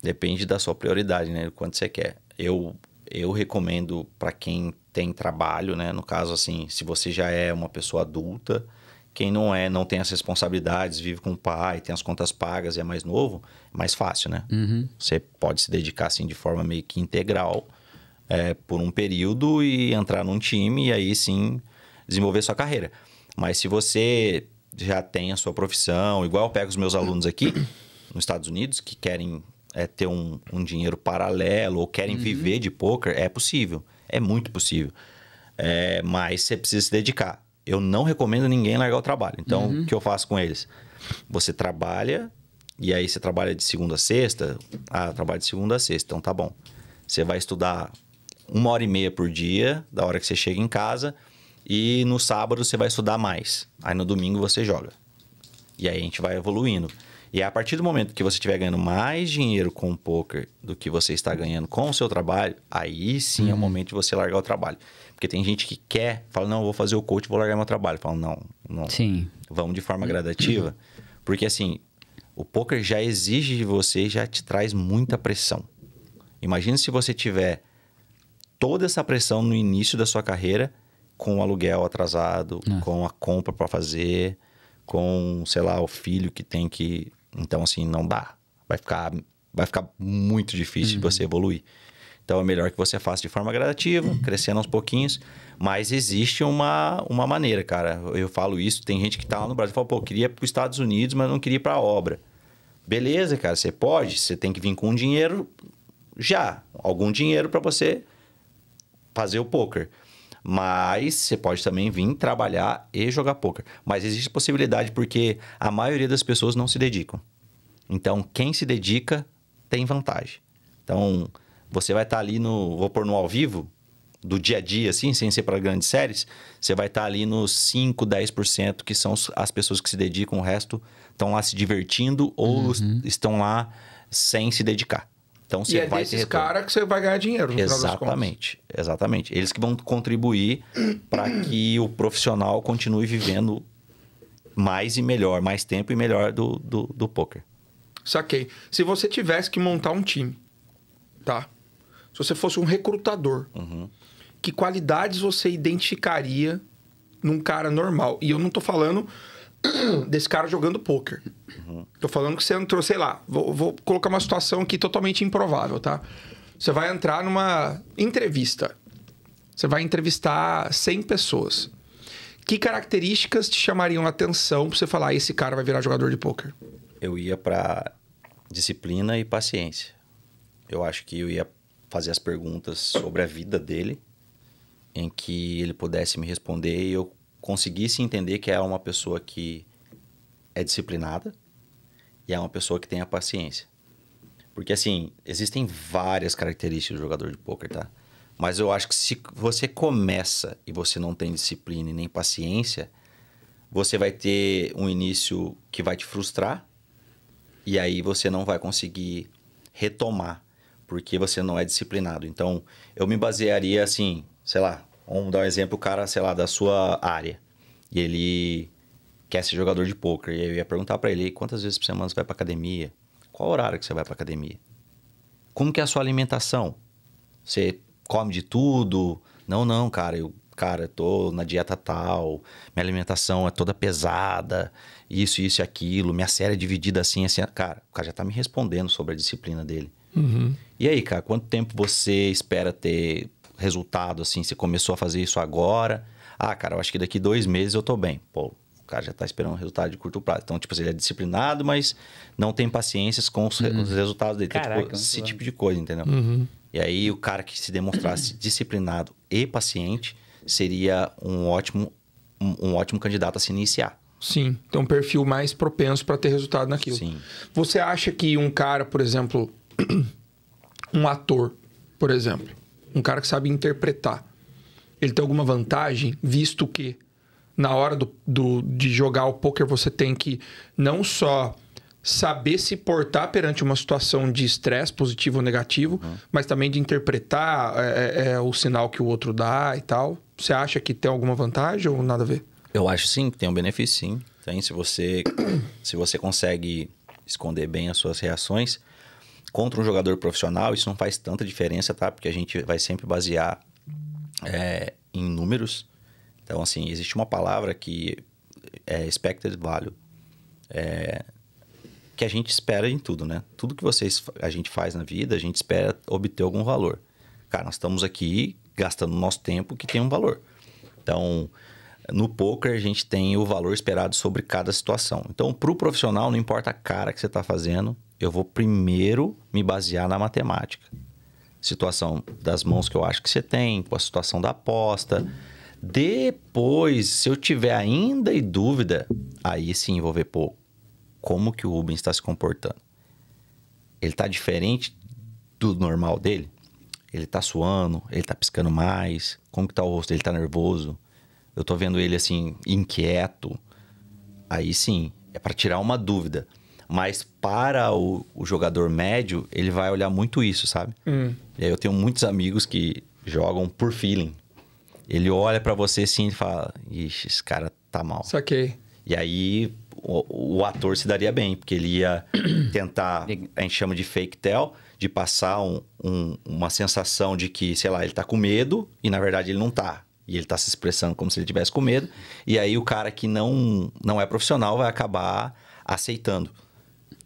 Depende da sua prioridade, né? Quanto você quer. Eu eu recomendo para quem tem trabalho, né? No caso, assim, se você já é uma pessoa adulta, quem não é, não tem as responsabilidades, vive com o pai, tem as contas pagas e é mais novo, é mais fácil, né? Uhum. Você pode se dedicar, assim, de forma meio que integral é, por um período e entrar num time e aí sim desenvolver sua carreira. Mas se você já tem a sua profissão, igual eu pego os meus alunos aqui nos Estados Unidos que querem é, ter um, um dinheiro paralelo ou querem uhum. viver de poker, é possível. É muito possível. É, mas você precisa se dedicar. Eu não recomendo ninguém largar o trabalho. Então, uhum. o que eu faço com eles? Você trabalha, e aí você trabalha de segunda a sexta. Ah, eu trabalho de segunda a sexta, então tá bom. Você vai estudar uma hora e meia por dia, da hora que você chega em casa, e no sábado você vai estudar mais. Aí no domingo você joga. E aí a gente vai evoluindo. E é a partir do momento que você estiver ganhando mais dinheiro com o poker do que você está ganhando com o seu trabalho, aí sim uhum. é o uhum. momento de você largar o trabalho. Porque tem gente que quer, fala, não, vou fazer o coach, vou largar meu trabalho. Fala, não, não. Sim. Vamos de forma gradativa. Porque assim, o poker já exige de você, já te traz muita pressão. Imagina se você tiver toda essa pressão no início da sua carreira com o aluguel atrasado, é. com a compra para fazer, com, sei lá, o filho que tem que então, assim, não dá. Vai ficar, vai ficar muito difícil uhum. de você uhum. evoluir. Então, é melhor que você faça de forma gradativa, uhum. crescendo aos pouquinhos. Mas existe uma, uma maneira, cara. Eu falo isso, tem gente que tá lá no Brasil e fala, pô, eu queria para os Estados Unidos, mas não queria para a obra. Beleza, cara, você pode, você tem que vir com um dinheiro já, algum dinheiro para você fazer o poker. Mas você pode também vir trabalhar e jogar poker. Mas existe possibilidade porque a maioria das pessoas não se dedicam. Então, quem se dedica tem vantagem. Então, você vai estar tá ali no. Vou pôr no ao vivo, do dia a dia, assim, sem ser para grandes séries, você vai estar tá ali nos 5, 10% que são as pessoas que se dedicam, o resto estão lá se divertindo ou uhum. estão lá sem se dedicar. Então você e é vai desses ter cara que você vai ganhar dinheiro no Exatamente, exatamente. Eles que vão contribuir para que o profissional continue vivendo mais e melhor, mais tempo e melhor do, do, do poker. Saquei. Se você tivesse que montar um time, tá? Se você fosse um recrutador, uhum. que qualidades você identificaria num cara normal? E eu não tô falando desse cara jogando poker. Uhum. Tô falando que você entrou, sei lá, vou, vou colocar uma situação aqui totalmente improvável, tá? Você vai entrar numa entrevista. Você vai entrevistar 100 pessoas. Que características te chamariam a atenção para você falar, ah, esse cara vai virar jogador de poker? Eu ia para disciplina e paciência. Eu acho que eu ia fazer as perguntas sobre a vida dele, em que ele pudesse me responder e eu conseguisse entender que é uma pessoa que é disciplinada e é uma pessoa que tem a paciência. Porque, assim, existem várias características do jogador de pôquer, tá? Mas eu acho que se você começa e você não tem disciplina e nem paciência, você vai ter um início que vai te frustrar e aí você não vai conseguir retomar porque você não é disciplinado. Então, eu me basearia assim, sei lá, Vamos dar um exemplo, o cara, sei lá, da sua área. E ele quer ser jogador de poker. E eu ia perguntar para ele, quantas vezes por semana você vai pra academia? Qual horário que você vai pra academia? Como que é a sua alimentação? Você come de tudo? Não, não, cara, eu cara, eu tô na dieta tal, minha alimentação é toda pesada, isso, isso e aquilo, minha série é dividida assim, assim. Cara, o cara já tá me respondendo sobre a disciplina dele. Uhum. E aí, cara, quanto tempo você espera ter resultado, assim? Você começou a fazer isso agora? Ah, cara, eu acho que daqui dois meses eu tô bem. Pô, o cara já tá esperando um resultado de curto prazo. Então, tipo, ele é disciplinado, mas não tem paciência com os, uhum. resultados dele. Então, tipo, Caraca, tipo, esse tipo de coisa, entendeu? Uhum. E aí, o cara que se demonstrasse disciplinado e paciente seria um ótimo, um, um ótimo candidato a se iniciar. Sim, tem então, um perfil mais propenso para ter resultado naquilo. Sim. Você acha que um cara, por exemplo, um ator, por exemplo, um cara que sabe interpretar, ele tem alguma vantagem, visto que na hora do, do, de jogar o poker você tem que não só saber se portar perante uma situação de estresse, positivo ou negativo, uhum. mas também de interpretar é, é, é, o sinal que o outro dá e tal. Você acha que tem alguma vantagem ou nada a ver? Eu acho sim, que tem um benefício, sim. Tem, se você, se você consegue esconder bem as suas reações contra um jogador profissional, isso não faz tanta diferença, tá? Porque a gente vai sempre basear é, em números. Então, assim, existe uma palavra que é expected value, é, que a gente espera em tudo, né? Tudo que vocês, a gente faz na vida, a gente espera obter algum valor. Cara, nós estamos aqui gastando nosso tempo que tem um valor. Então, no poker a gente tem o valor esperado sobre cada situação. Então, para o profissional, não importa a cara que você está fazendo, eu vou primeiro me basear na matemática. Situação das mãos que eu acho que você tem, com a situação da aposta. Depois, se eu tiver ainda em dúvida, aí sim vou ver, pô, como que o Rubens está se comportando. Ele está diferente do normal dele? Ele está suando, ele está piscando mais, como que tá o rosto? Ele está nervoso? Eu estou vendo ele assim, inquieto. Aí sim, é para tirar uma dúvida. Mas para o, o, jogador médio, ele vai olhar muito isso, sabe? Hum. E aí eu tenho muitos amigos que jogam por feeling. Ele olha para você assim e fala: Ixi, esse cara tá mal. Saquei. E aí o, o, ator se daria bem, porque ele ia tentar, a gente chama de fake tell, de passar um, um, uma sensação de que, sei lá, ele tá com medo e na verdade ele não tá. E ele tá se expressando como se ele tivesse com medo. E aí o cara que não, não é profissional vai acabar aceitando.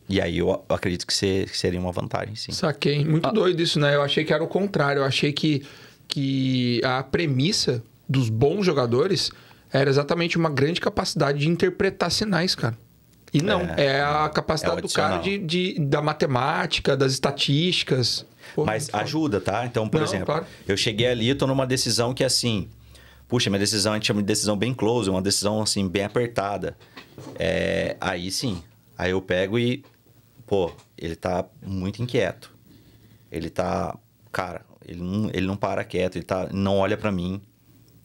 E aí eu acredito que, seria uma vantagem, sim. Saquei. Muito ah. doido isso, né? Eu achei que era o contrário. Eu achei que, que a premissa dos bons jogadores era exatamente uma grande capacidade de interpretar sinais, cara. E não, é, é a capacidade é do cara de, de, da matemática, das estatísticas. Porra, Mas ajuda, tá? Então, por não, exemplo, claro. eu cheguei ali, tô numa decisão que é assim. Puxa, minha decisão, a gente chama de decisão bem close, uma decisão assim, bem apertada. É, aí sim. Aí eu pego e pô, ele tá muito inquieto. Ele tá, cara, ele não, ele não para quieto, ele tá, não olha para mim.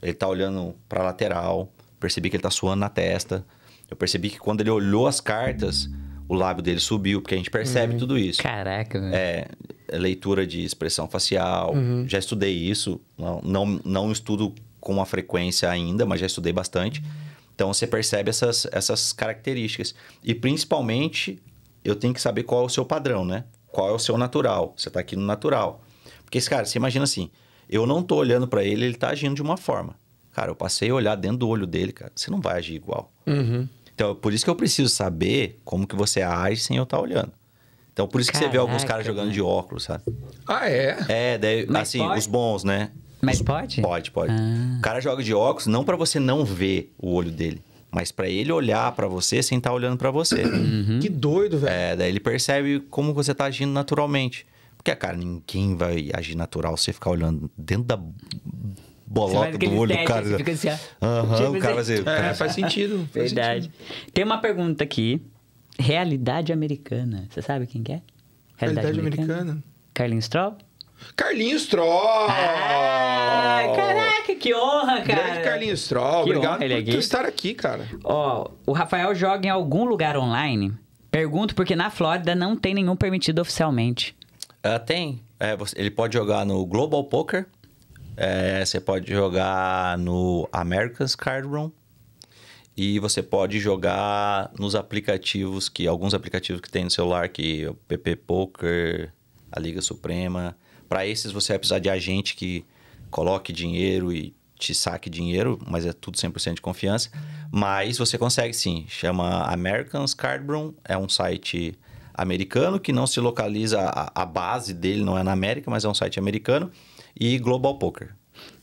Ele tá olhando para lateral. Percebi que ele tá suando na testa. Eu percebi que quando ele olhou as cartas, o lábio dele subiu, porque a gente percebe uhum. tudo isso. Caraca, velho. É, é leitura de expressão facial. Uhum. Já estudei isso. Não, não, não estudo com a frequência ainda, mas já estudei bastante. Então você percebe essas, essas características. E principalmente eu tenho que saber qual é o seu padrão, né? Qual é o seu natural? Você está aqui no natural. Porque esse cara, você imagina assim, eu não tô olhando para ele, ele tá agindo de uma forma. Cara, eu passei a olhar dentro do olho dele, cara. Você não vai agir igual. Uhum. Então, é por isso que eu preciso saber como que você age sem eu estar tá olhando. Então, por isso Caraca, que você vê alguns caras jogando de óculos, sabe? Ah, é? É, daí, assim, pode? os bons, né? Mas pode? Pode, pode. Ah. O cara joga de óculos não para você não ver o olho dele. Mas para ele olhar para você sem estar tá olhando para você. Uhum. Que doido, velho. É, daí ele percebe como você tá agindo naturalmente. Porque, cara, ninguém vai agir natural se você ficar olhando dentro da bolota do olho, do cara. Fica assim, tipo o cara vai dizer, assim. é, cara... faz sentido. Faz Verdade. Sentido. Tem uma pergunta aqui. Realidade americana. Você sabe quem que é? Realidade, Realidade americana. americana. Carlinhos Stroll? Carlinhos Troll! Ah, caraca, que honra, cara! Grande Carlinhos Troll, que obrigado honra, é por é estar aqui, cara. Ó, o Rafael joga em algum lugar online? Pergunto porque na Flórida não tem nenhum permitido oficialmente. Uh, tem. É, você, ele pode jogar no Global Poker, é, você pode jogar no America's Card Room e você pode jogar nos aplicativos que alguns aplicativos que tem no celular que é o PP Poker, a Liga Suprema, para esses você vai precisar de agente que coloque dinheiro e te saque dinheiro, mas é tudo 100% de confiança. Mas você consegue sim. Chama Americans Cardroom é um site americano que não se localiza, a, a base dele não é na América, mas é um site americano. E Global Poker,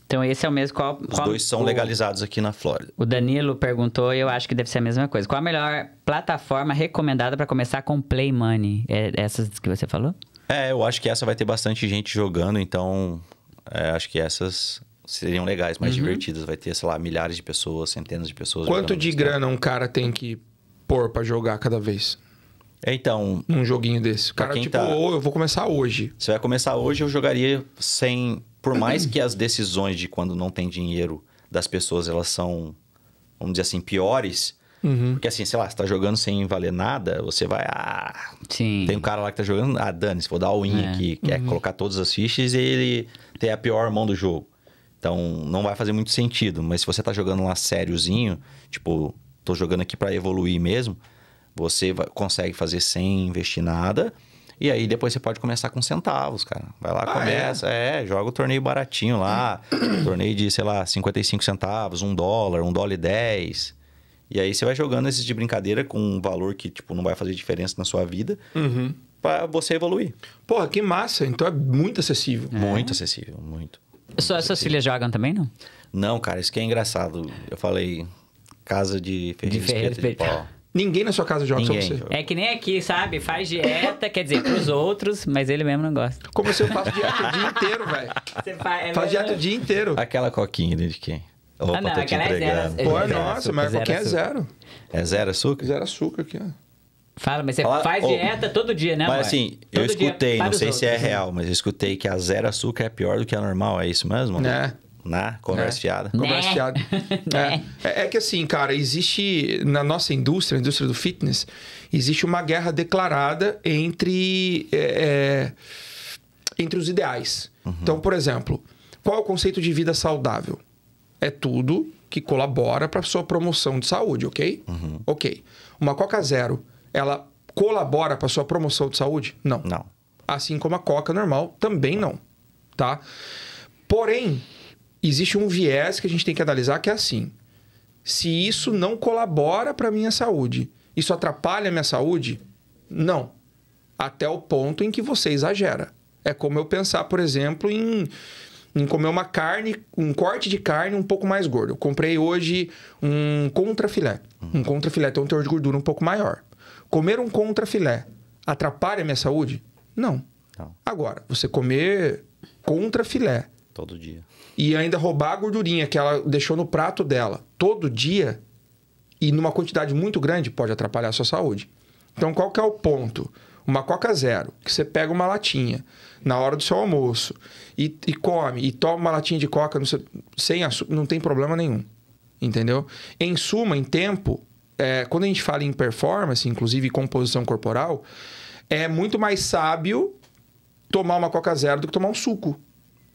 então esse é o mesmo. Qual, Os qual, dois são o, legalizados aqui na Flórida. O Danilo perguntou e eu acho que deve ser a mesma coisa. Qual a melhor plataforma recomendada para começar com Play Money? É essas que você falou? É, eu acho que essa vai ter bastante gente jogando, então é, acho que essas seriam legais, mais uhum. divertidas. Vai ter, sei lá, milhares de pessoas, centenas de pessoas. Quanto de grana um cara tem que pôr para jogar cada vez? É, então. Um joguinho desse. O cara, tipo, tá... oh, eu vou começar hoje. Você vai começar hoje, eu jogaria sem. Por mais que as decisões de quando não tem dinheiro das pessoas elas são, vamos dizer assim, piores, Uhum. Porque assim, sei lá, você tá jogando sem valer nada, você vai. Ah, Sim. Tem um cara lá que tá jogando. Ah, dane-se, vou dar o win é. aqui. Quer é uhum. colocar todas as fichas e ele tem a pior mão do jogo. Então não vai fazer muito sentido. Mas se você tá jogando lá sériozinho, tipo, tô jogando aqui para evoluir mesmo, você vai, consegue fazer sem investir nada. E aí depois você pode começar com centavos, cara. Vai lá, ah, começa, é? é? joga o torneio baratinho lá. torneio de, sei lá, 55 centavos, um dólar, um dólar e 10. E aí você vai jogando esses de brincadeira com um valor que, tipo, não vai fazer diferença na sua vida. Uhum. Pra você evoluir. Porra, que massa. Então é muito acessível. É. Muito acessível, muito. muito Só essas filhas jogam também, não? Não, cara, isso que é engraçado. Eu falei, casa de ferreiro, de, ferreiro, de pau. Ninguém na sua casa joga Ninguém. só você. É que nem aqui, sabe? Faz dieta, quer dizer, pros outros, mas ele mesmo não gosta. Como se eu faço dieta o dia inteiro, velho. Faz, é faz dieta o dia inteiro. Aquela coquinha né, de quem? Opa, ah, não, aquela é zero. Pô, é nossa, mas qualquer é zero. É zero açúcar? Zero açúcar aqui, ó. Fala, mas você Fala, faz dieta todo dia, né? Mas assim, todo eu escutei, não sei outros, se é né? real, mas eu escutei que a zero açúcar é pior do que a normal, é isso mesmo? Né? Na né? né. né? conversa fiada. Conversa fiada. É, é, é. que assim, cara, existe na nossa indústria, a indústria do fitness, existe uma guerra declarada entre, é, é entre os ideais. Uhum. Então, por exemplo, qual é o conceito de vida saudável? é tudo que colabora para sua promoção de saúde, ok? Uhum. Ok. Uma Coca Zero, ela colabora para sua promoção de saúde? Não. Não. Assim como a Coca normal, também não, tá? Porém, existe um viés que a gente tem que analisar que é assim: se isso não colabora para minha saúde, isso atrapalha a minha saúde? Não. Até o ponto em que você exagera. É como eu pensar, por exemplo, em em comer uma carne, um corte de carne um pouco mais gordo. Eu comprei hoje um contrafilé. Uhum. Um contrafilé tem um teor de gordura um pouco maior. Comer um contrafilé atrapalha a minha saúde? Não. Não. Agora, você comer contrafilé todo dia e ainda roubar a gordurinha que ela deixou no prato dela todo dia e numa quantidade muito grande pode atrapalhar a sua saúde. Então, qual que é o ponto? Uma Coca Zero, que você pega uma latinha na hora do seu almoço e, e come, e toma uma latinha de coca não sei, sem açúcar, não tem problema nenhum. Entendeu? Em suma, em tempo, é, quando a gente fala em performance, inclusive composição corporal, é muito mais sábio tomar uma Coca Zero do que tomar um suco.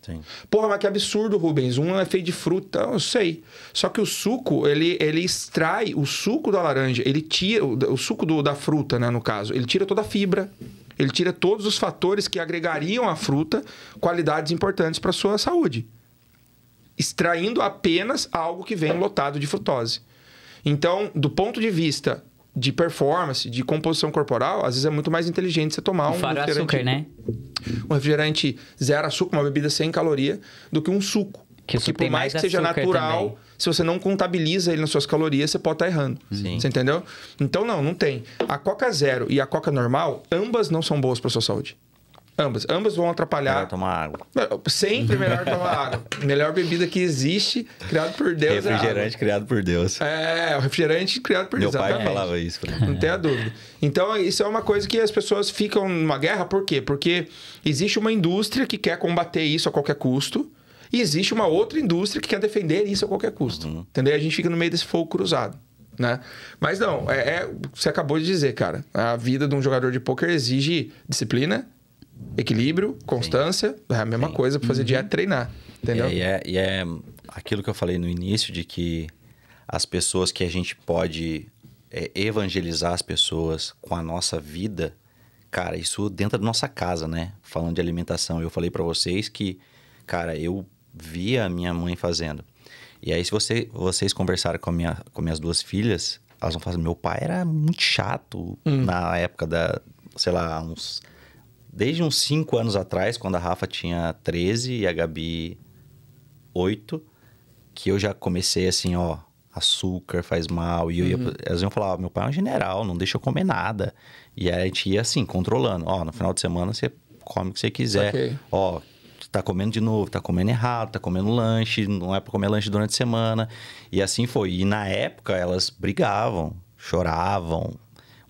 Sim. Porra, mas que absurdo, Rubens. Um é feito de fruta, eu sei. Só que o suco, ele, ele extrai o suco da laranja, ele tira o, o suco do, da fruta, né, no caso, ele tira toda a fibra. Ele tira todos os fatores que agregariam à fruta qualidades importantes para a sua saúde, extraindo apenas algo que vem lotado de frutose. Então, do ponto de vista de performance, de composição corporal, às vezes é muito mais inteligente você tomar um, refrigerante refrigerante, açúcar, né? um refrigerante zero açúcar, uma bebida sem caloria, do que um suco. Que por mais, mais que seja natural, também se você não contabiliza ele nas suas calorias, você pode estar errando. Sim. Você entendeu? Então, não, não tem. A Coca Zero e a Coca Normal, ambas não são boas para sua saúde. Ambas. Ambas vão atrapalhar. Melhor tomar água. Sempre é melhor tomar água. Melhor bebida que existe, criado por Deus. É refrigerante é criado por Deus. É, o refrigerante criado por Deus. Meu pai exatamente. falava isso pra mim. Não tenha dúvida. Então, isso é uma coisa que as pessoas ficam numa guerra, por quê? Porque existe uma indústria que quer combater isso a qualquer custo. E existe uma outra indústria que quer defender isso a qualquer custo. Uhum. Entendeu? a gente fica no meio desse fogo cruzado. Né? Mas não, é, é, você acabou de dizer, cara. A vida de um jogador de pôquer exige disciplina, equilíbrio, constância. Sim. É a mesma Sim. coisa para fazer uhum. dieta treinar. Entendeu? É, e é, e é, aquilo que eu falei no início de que as pessoas que a gente pode é, evangelizar as pessoas com a nossa vida, cara, isso dentro da nossa casa, né? Falando de alimentação, eu falei para vocês que, cara, eu via a minha mãe fazendo. E aí, se você, vocês conversaram com, minha, com minhas duas filhas, elas vão falar: meu pai era muito chato hum. na época da, sei lá, uns. Desde uns 5 anos atrás, quando a Rafa tinha 13 e a Gabi 8, que eu já comecei assim: ó, açúcar faz mal. E eu uhum. elas iam falar: ó, meu pai é um general, não deixa eu comer nada. E aí a gente ia assim, controlando: ó, no final de semana você come o que você quiser. Okay. Ó, tá comendo de novo, tá comendo errado, tá comendo lanche, não é para comer lanche durante a semana. E assim foi. E na época elas brigavam, choravam.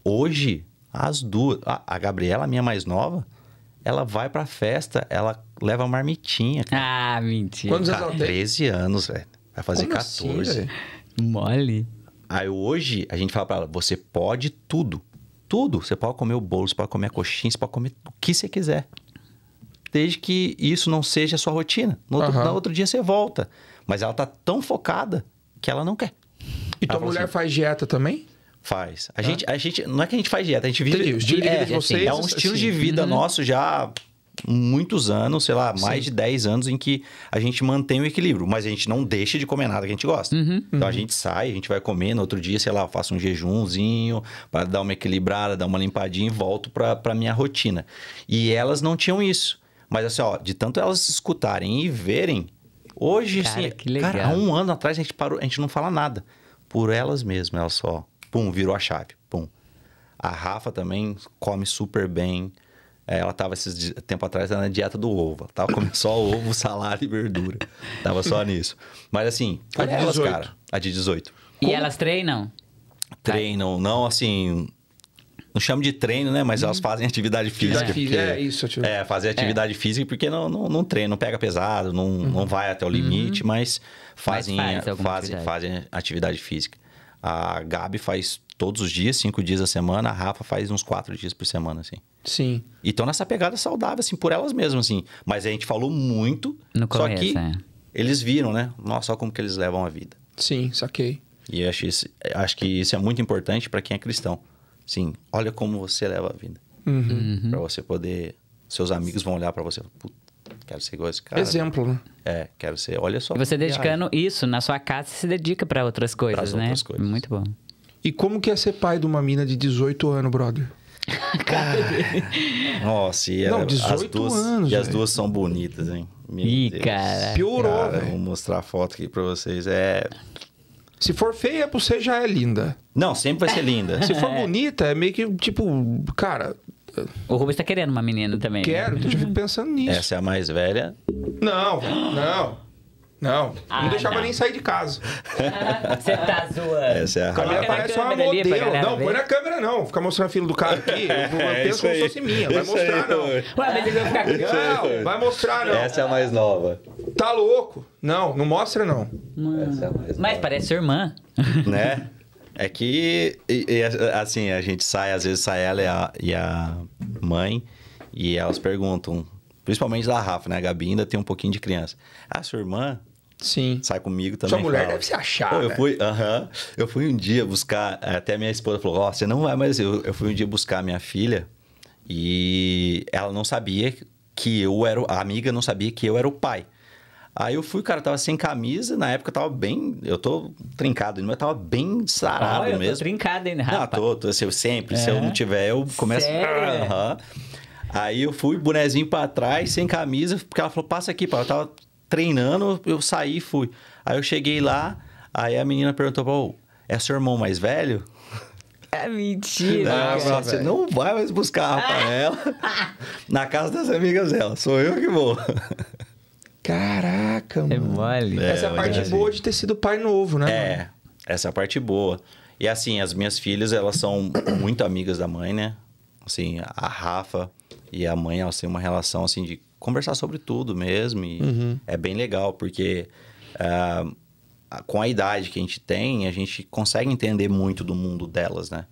Hoje, as duas, a Gabriela, a minha mais nova, ela vai pra festa, ela leva marmitinha. Cara. Ah, mentira. Quantos anos ela tem? 13 anos, velho. Vai fazer Como 14. Assim, Mole. Aí hoje a gente fala pra ela: você pode tudo. Tudo. Você pode comer o bolo, você pode comer a coxinha, você pode comer o que você quiser desde que isso não seja a sua rotina. No outro, uhum. no outro dia você volta. Mas ela tá tão focada que ela não quer. E ela tua mulher assim, faz dieta também? Faz. A, ah. gente, a gente. Não é que a gente faz dieta, a gente vive. Entendi, o estilo de é, vida é, de assim, vocês. é um é estilo assim. de vida uhum. nosso já muitos anos, sei lá, mais Sim. de 10 anos em que a gente mantém o equilíbrio, mas a gente não deixa de comer nada que a gente gosta. Uhum, então a uhum. gente sai, a gente vai comer, no outro dia, sei lá, faço um jejumzinho para dar uma equilibrada, dar uma limpadinha e volto para minha rotina. E elas não tinham isso. Mas assim, ó, de tanto elas escutarem e verem, hoje cara, assim, que legal. cara, há um ano atrás a gente parou, a gente não fala nada. Por elas mesmas, elas só, pum, virou a chave, pum. A Rafa também come super bem. É, ela tava esses tempo atrás na dieta do ovo. Ela tava comendo só ovo, salada e verdura. Tava só nisso. Mas assim, a de elas, 18. cara. A de 18. Como? E elas treinam? Treinam, não assim, não chamo de treino, né? Mas elas uhum. fazem atividade física. Atividade física porque, é isso, tipo. É, fazer atividade é. física porque não, não, não treina, não pega pesado, não, uhum. não vai até o limite, uhum. mas fazem, mas faz fazem, atividade. fazem atividade física. A Gabi faz todos os dias, cinco dias a semana. A Rafa faz uns quatro dias por semana, assim. Sim. Então, nessa pegada saudável, assim, por elas mesmas, assim. Mas a gente falou muito, no só começo, que é. eles viram, né? Nossa, olha como que eles levam a vida. Sim, saquei. E acho, isso, acho que isso é muito importante para quem é cristão. Sim, olha como você leva a vida. Uhum. uhum. Para você poder. Seus amigos vão olhar para você Puta, quero ser igual esse cara. Exemplo, né? É, quero ser. Olha só. E você é dedicando viagem. isso na sua casa, você se dedica para outras coisas, Pras né? Outras coisas. Muito bom. E como que é ser pai de uma mina de 18 anos, brother? cara Nossa, e é, Não, as duas, anos, E as duas são bonitas, hein? Meu Ih, Deus. cara. Piorou, cara, Vou mostrar a foto aqui pra vocês. É. Se for feia, você já é linda. Não, sempre vai ser linda. Se for é. bonita, é meio que tipo, cara. O Rubens tá querendo uma menina também. Né? Quero, né? eu já fico pensando nisso. Essa é a mais velha. Não, não. Não, ah, não deixava não. nem sair de casa. Você tá zoando. Essa é a câmera parece uma modelo. Não, põe na câmera não. Fica mostrando a fila do cara aqui. Eu vou manter é, como se fosse minha. Vai mostrar não. Ué, mas ele vai Não, vai mostrar não. Essa é a mais nova. Tá louco? Não, não mostra não. Essa é a mais nova. Mas parece sua irmã. Né? É que, e, e, assim, a gente sai, às vezes sai ela e a, e a mãe, e elas perguntam, principalmente da Rafa, né? A Gabi ainda tem um pouquinho de criança. Ah, sua irmã Sim. Sai comigo também. Sua mulher fala. deve se achar. Pô, eu, né? fui, uh -huh, eu fui um dia buscar, até minha esposa falou: Ó, oh, você não vai mais. Eu, eu fui um dia buscar minha filha e ela não sabia que eu era. A amiga não sabia que eu era o pai. Aí eu fui, cara, tava sem camisa, na época tava bem. Eu tô trincado, mas tava bem sarado mesmo. eu mesmo. Tô trincado, hein, rapaz? Não, tô, tô assim, sempre, é. se eu não tiver, eu começo. Sério? Aí eu fui, bonezinho pra trás, sem camisa, porque ela falou, passa aqui, pai. Eu tava treinando, eu saí e fui. Aí eu cheguei lá, aí a menina perguntou, pô, é seu irmão mais velho? É mentira. Não, cara, você não vai mais buscar a ela na casa das amigas dela. Sou eu que vou. Caraca, é mano. É mole. essa é a parte assim boa de ter sido pai novo, né? É, essa é a parte boa. E assim, as minhas filhas, elas são muito amigas da mãe, né? Assim, a Rafa e a mãe, elas têm uma relação assim de conversar sobre tudo mesmo. E uhum. é bem legal, porque uh, com a idade que a gente tem, a gente consegue entender muito do mundo delas, né?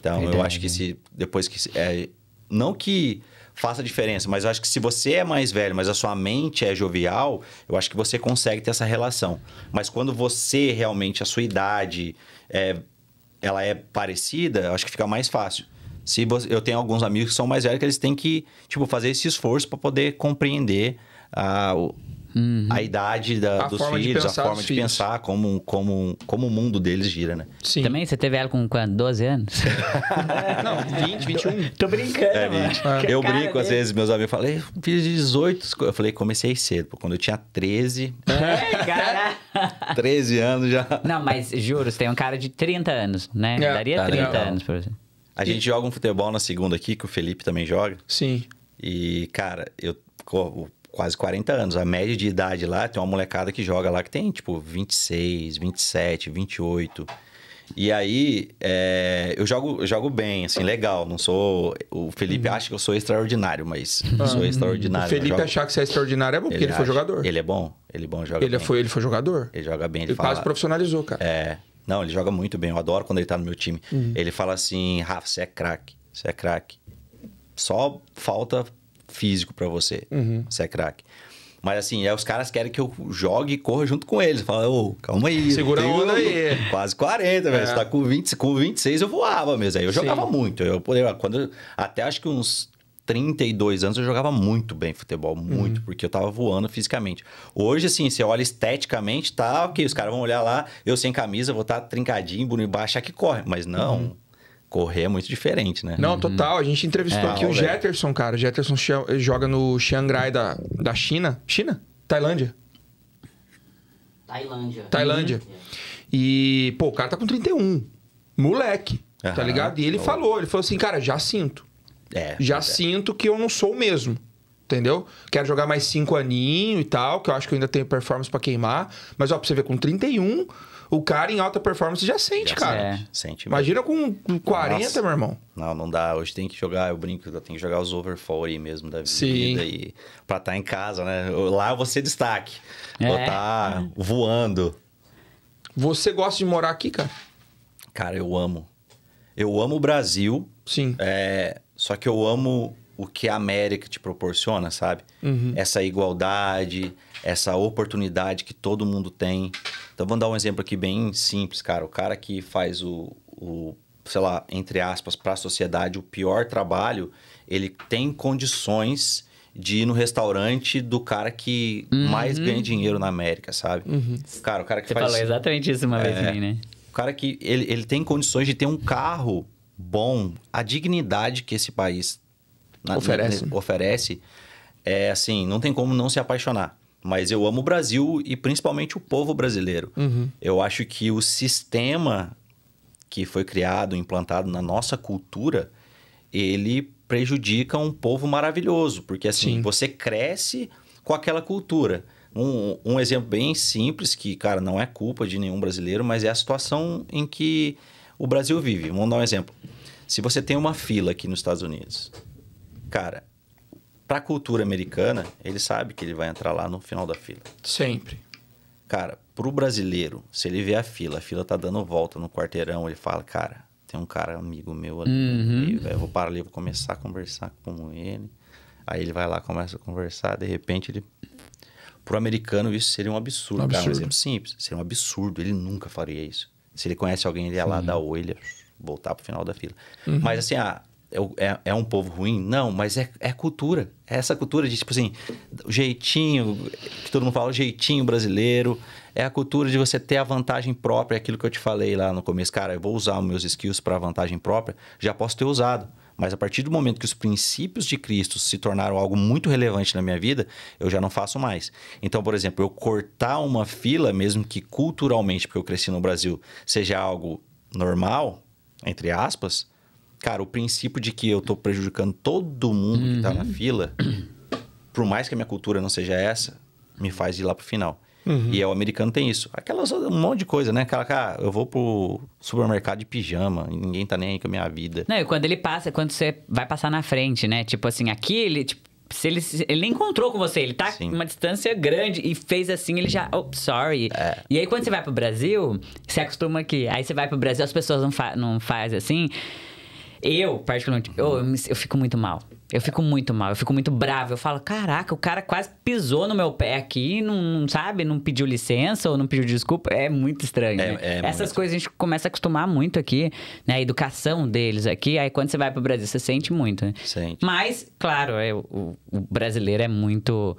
Então, eu acho que se depois que... É, não que faça diferença, mas eu acho que se você é mais velho, mas a sua mente é jovial, eu acho que você consegue ter essa relação. Mas quando você realmente, a sua idade, é, ela é parecida, eu acho que fica mais fácil. Se você, eu tenho alguns amigos que são mais velhos que eles têm que, tipo, fazer esse esforço para poder compreender a, uhum. a idade da, a dos filhos, a forma de filhos. pensar, como, como, como o mundo deles gira, né? Sim. Também você teve ela com quanto? 12 anos? Não, 20, 21. Tô brincando, é, Eu Cara brinco, dele. Né? às vezes, meus amigos falam, de 18. Eu falei, comecei cedo, quando eu tinha 13. É, cara. 13 anos já. Não, mas juro, você tem um cara de 30 anos, né? É. Daria 30 tá Caramba. anos, por exemplo. A e... gente joga um futebol na segunda aqui, que o Felipe também joga. Sim. E, cara, eu quase 40 anos. A média de idade lá, tem uma molecada que joga lá que tem, tipo, 26, 27, 28. E aí, é, eu, jogo, eu jogo bem, assim, legal. Não sou. O Felipe uhum. acha que eu sou extraordinário, mas ah, sou extraordinário. O né? Felipe jogo... achar que você é extraordinário é bom, ele porque ele, acha, foi jogador. Ele é bom, ele é bom joga. Ele, bem. foi, ele foi jogador. Ele joga bem, ele, ele fala... quase profissionalizou, cara. É. Não, ele joga muito bem. Eu adoro quando ele tá no meu time. Uhum. Ele fala assim: Rafa, você é craque. Você é craque. Só falta físico para você. Uhum. Você é craque. Mas assim, aí é, os caras querem que eu jogue e corra junto com eles. Fala, ô, calma aí. Segura a onda aí. Quase 40, é. velho. Você tá com, 20, com 26 eu voava mesmo. Aí eu Sim. jogava muito. Eu, eu, quando, até acho que uns 32 anos eu jogava muito bem futebol, uhum. muito, uhum. porque eu tava voando fisicamente. Hoje, assim, você olha esteticamente, tá ok, os caras vão olhar lá, eu sem camisa, vou estar tá trincadinho, bonito, achar que corre, mas não. Uhum. Correr é muito diferente, né? Não, uhum. total. A gente entrevistou é, aqui o Jetterson, cara. O Jetterson joga no Xangrai da, da China. China? Tailândia. Tailândia. Tailândia. Uhum. E, pô, o cara tá com 31. Moleque. Uhum. Tá ligado? E ele falou, ele falou assim, cara, já sinto. É, já é. sinto que eu não sou o mesmo. Entendeu? Quero jogar mais cinco aninho e tal, que eu acho que eu ainda tenho performance para queimar. Mas, ó, pra você ver, com 31, o cara em alta performance já sente, já cara. Sente, é, sente Imagina com 40, Nossa. meu irmão. Não, não dá. Hoje tem que jogar, eu brinco, eu tenho que jogar os over aí mesmo da vida. Sim. E pra estar tá em casa, né? Lá você destaque. Vou é. tá voando. Você gosta de morar aqui, cara? Cara, eu amo. Eu amo o Brasil. Sim. É, só que eu amo o que a América te proporciona, sabe? Uhum. Essa igualdade, essa oportunidade que todo mundo tem. Então, vamos dar um exemplo aqui bem simples, cara. O cara que faz o, o sei lá, entre aspas, para a sociedade, o pior trabalho, ele tem condições de ir no restaurante do cara que uhum. mais ganha dinheiro na América, sabe? Uhum. Cara, o cara que Você faz... falou exatamente isso uma é, vez mim, né? O cara que ele, ele tem condições de ter um carro bom, a dignidade que esse país na, oferece. Na, oferece, é assim, não tem como não se apaixonar. Mas eu amo o Brasil e principalmente o povo brasileiro. Uhum. Eu acho que o sistema que foi criado, implantado na nossa cultura, ele prejudica um povo maravilhoso. Porque assim, Sim. você cresce com aquela cultura. Um, um exemplo bem simples, que, cara, não é culpa de nenhum brasileiro, mas é a situação em que o Brasil vive. Vamos dar um exemplo. Se você tem uma fila aqui nos Estados Unidos, cara, para a cultura americana, ele sabe que ele vai entrar lá no final da fila. Sempre. Cara, para o brasileiro, se ele vê a fila, a fila tá dando volta no quarteirão, ele fala, cara, tem um cara amigo meu ali, uhum. eu vou parar ali, vou começar a conversar com ele. Aí ele vai lá, começa a conversar, de repente ele pro americano isso seria um absurdo. Um absurdo. Cara, um exemplo simples, seria um absurdo, ele nunca faria isso. Se ele conhece alguém, ele ia lá dar oi, ele ia voltar pro final da fila. Uhum. Mas assim, ah, é, é, um povo ruim? Não, mas é, é cultura. É essa cultura de, tipo assim, o jeitinho, que todo mundo fala, o jeitinho brasileiro. É a cultura de você ter a vantagem própria, é aquilo que eu te falei lá no começo. Cara, eu vou usar os meus skills para vantagem própria, já posso ter usado. Mas a partir do momento que os princípios de Cristo se tornaram algo muito relevante na minha vida, eu já não faço mais. Então, por exemplo, eu cortar uma fila, mesmo que culturalmente, porque eu cresci no Brasil, seja algo normal, entre aspas, cara, o princípio de que eu estou prejudicando todo mundo tá uhum. que está na fila, por mais que a minha cultura não seja essa, me faz ir lá pro final. Uhum. E é, o americano tem isso. Aquelas, um monte de coisa, né? Cara, cara, ah, eu vou pro supermercado de pijama, ninguém tá nem aí com a minha vida. Não, e quando ele passa, quando você vai passar na frente, né? Tipo assim, aqui ele, tipo, se ele, ele encontrou com você, ele tá Sim. uma distância grande e fez assim, ele já, oh, sorry. É. E aí quando você vai pro Brasil, você acostuma aqui. Aí você vai pro Brasil, as pessoas não, fa não fazem assim. Eu, particularmente, eu, eu fico muito mal. Eu fico muito mal, eu fico muito bravo. Eu falo, caraca, o cara quase pisou no meu pé aqui, não, sabe, não pediu licença ou não pediu desculpa. É muito estranho. É, né? é Essas muito. coisas a gente começa a acostumar muito aqui, né? A educação deles aqui. Aí quando você vai para o Brasil, você sente muito, né? Sente. Mas, claro, é, o, o brasileiro é muito,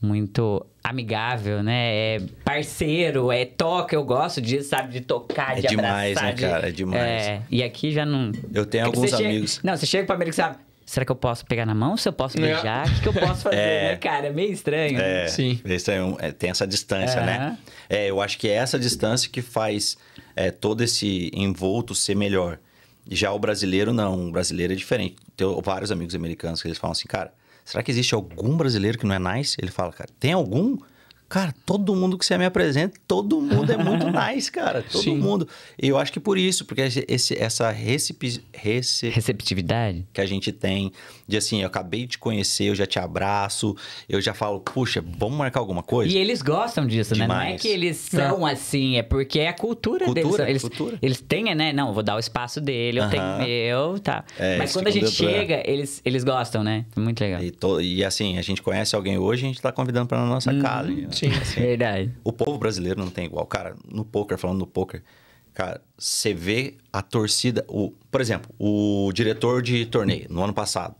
muito amigável, né? É parceiro, é toca, eu gosto disso, sabe? De tocar, é de demais, abraçar. É demais, né, cara? É demais. É... E aqui já não... Eu tenho Porque é alguns chega... amigos... Não, você chega pro América e fala será que eu posso pegar na mão? Se eu posso beijar? O que, que, eu posso fazer, é, né, cara? É meio estranho. Né? É, Sim. É estranho. É, tem essa distância, né? É, eu acho que é essa distância que faz é, todo esse envolto ser melhor. Já o brasileiro, não. O brasileiro é diferente. Tenho vários amigos americanos que eles falam assim, cara, será que existe algum brasileiro que não é nice? Ele fala, cara, tem algum? Cara, todo mundo que você me apresenta, todo mundo é muito nice, cara. Todo Sim. mundo. E eu acho que por isso, porque esse, essa recipi, rece... receptividade que a gente tem, de assim, eu acabei de conhecer, eu já te abraço, eu já falo, puxa, vamos marcar alguma coisa? E eles gostam disso, Demais. né? Não é que eles são assim, é porque é a cultura, cultura deles. Eles, cultura. eles têm, né? Não, vou dar o espaço dele, eu uh -huh. tenho tá. É, Mas quando a gente é. chega, eles, eles gostam, né? É muito legal. E, to... e, assim, a gente conhece alguém hoje, a gente tá convidando pra nossa hum, casa. Né? Sim, assim, verdade. O povo brasileiro não tem igual. Cara, no poker, falando no poker, cara, você vê a torcida. O, por exemplo, o diretor de torneio no ano passado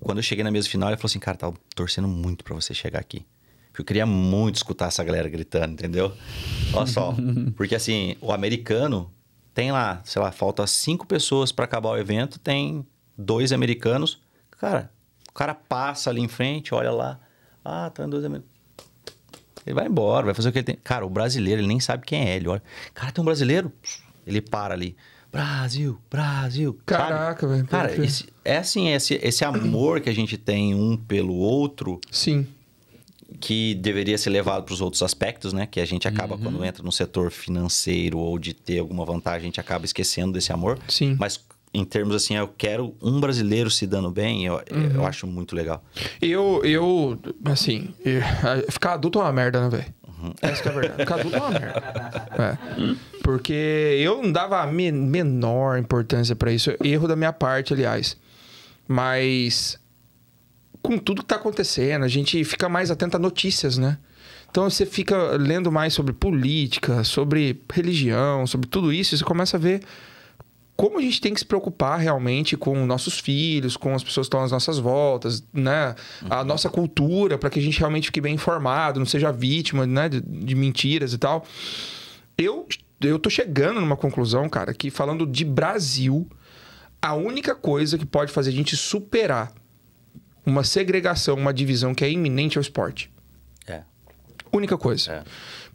quando eu cheguei na mesa final, ele falou assim: cara, tava torcendo muito para você chegar aqui. Eu queria muito escutar essa galera gritando, entendeu? Olha só. Porque assim, o americano tem lá, sei lá, falta cinco pessoas para acabar o evento, tem dois americanos. Cara, o cara passa ali em frente, olha lá. Ah, tá dois americanos. Ele vai embora, vai fazer o que ele tem. Cara, o brasileiro, ele nem sabe quem é ele. Olha, cara, tem um brasileiro. Ele para ali. Brasil, Brasil. Caraca, velho. Cara, esse, é assim, esse, esse amor que a gente tem um pelo outro. Sim. Que deveria ser levado para os outros aspectos, né? Que a gente acaba, uhum. quando entra no setor financeiro ou de ter alguma vantagem, a gente acaba esquecendo desse amor. Sim. Mas em termos assim, eu quero um brasileiro se dando bem, eu, uhum. eu acho muito legal. Eu, eu assim, eu, ficar adulto é uma merda, né, velho? Uhum. Essa é a verdade. Ficar adulto é uma merda. É. Porque eu não dava a me menor importância para isso. Erro da minha parte, aliás. Mas com tudo que tá acontecendo, a gente fica mais atento a notícias, né? Então você fica lendo mais sobre política, sobre religião, sobre tudo isso, e você começa a ver como a gente tem que se preocupar realmente com nossos filhos, com as pessoas que estão às nossas voltas, né? A uhum. nossa cultura, para que a gente realmente fique bem informado, não seja vítima né? de, de mentiras e tal. Eu, eu tô chegando numa conclusão, cara, que falando de Brasil, a única coisa que pode fazer a gente superar uma segregação, uma divisão que é iminente ao esporte. É. Única coisa. É.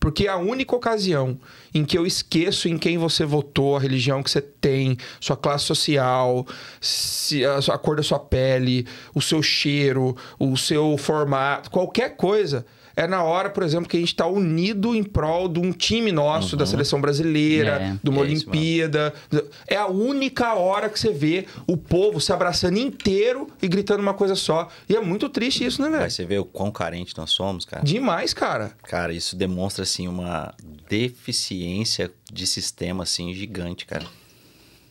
Porque é a única ocasião em que eu esqueço em quem você votou, a religião que você tem, sua classe social, a, a cor da sua pele, o seu cheiro, o seu formato, qualquer coisa é na hora, por exemplo, que a gente está unido em prol de um time nosso, uhum. da seleção brasileira, é, de uma é Olimpíada. Isso, é a única hora que você vê o povo se abraçando inteiro e gritando uma coisa só. E é muito triste isso, né, velho? Você vê o quão carente nós somos, cara. Demais, cara. Cara, isso demonstra, assim, uma deficiência de sistema, assim, gigante, cara.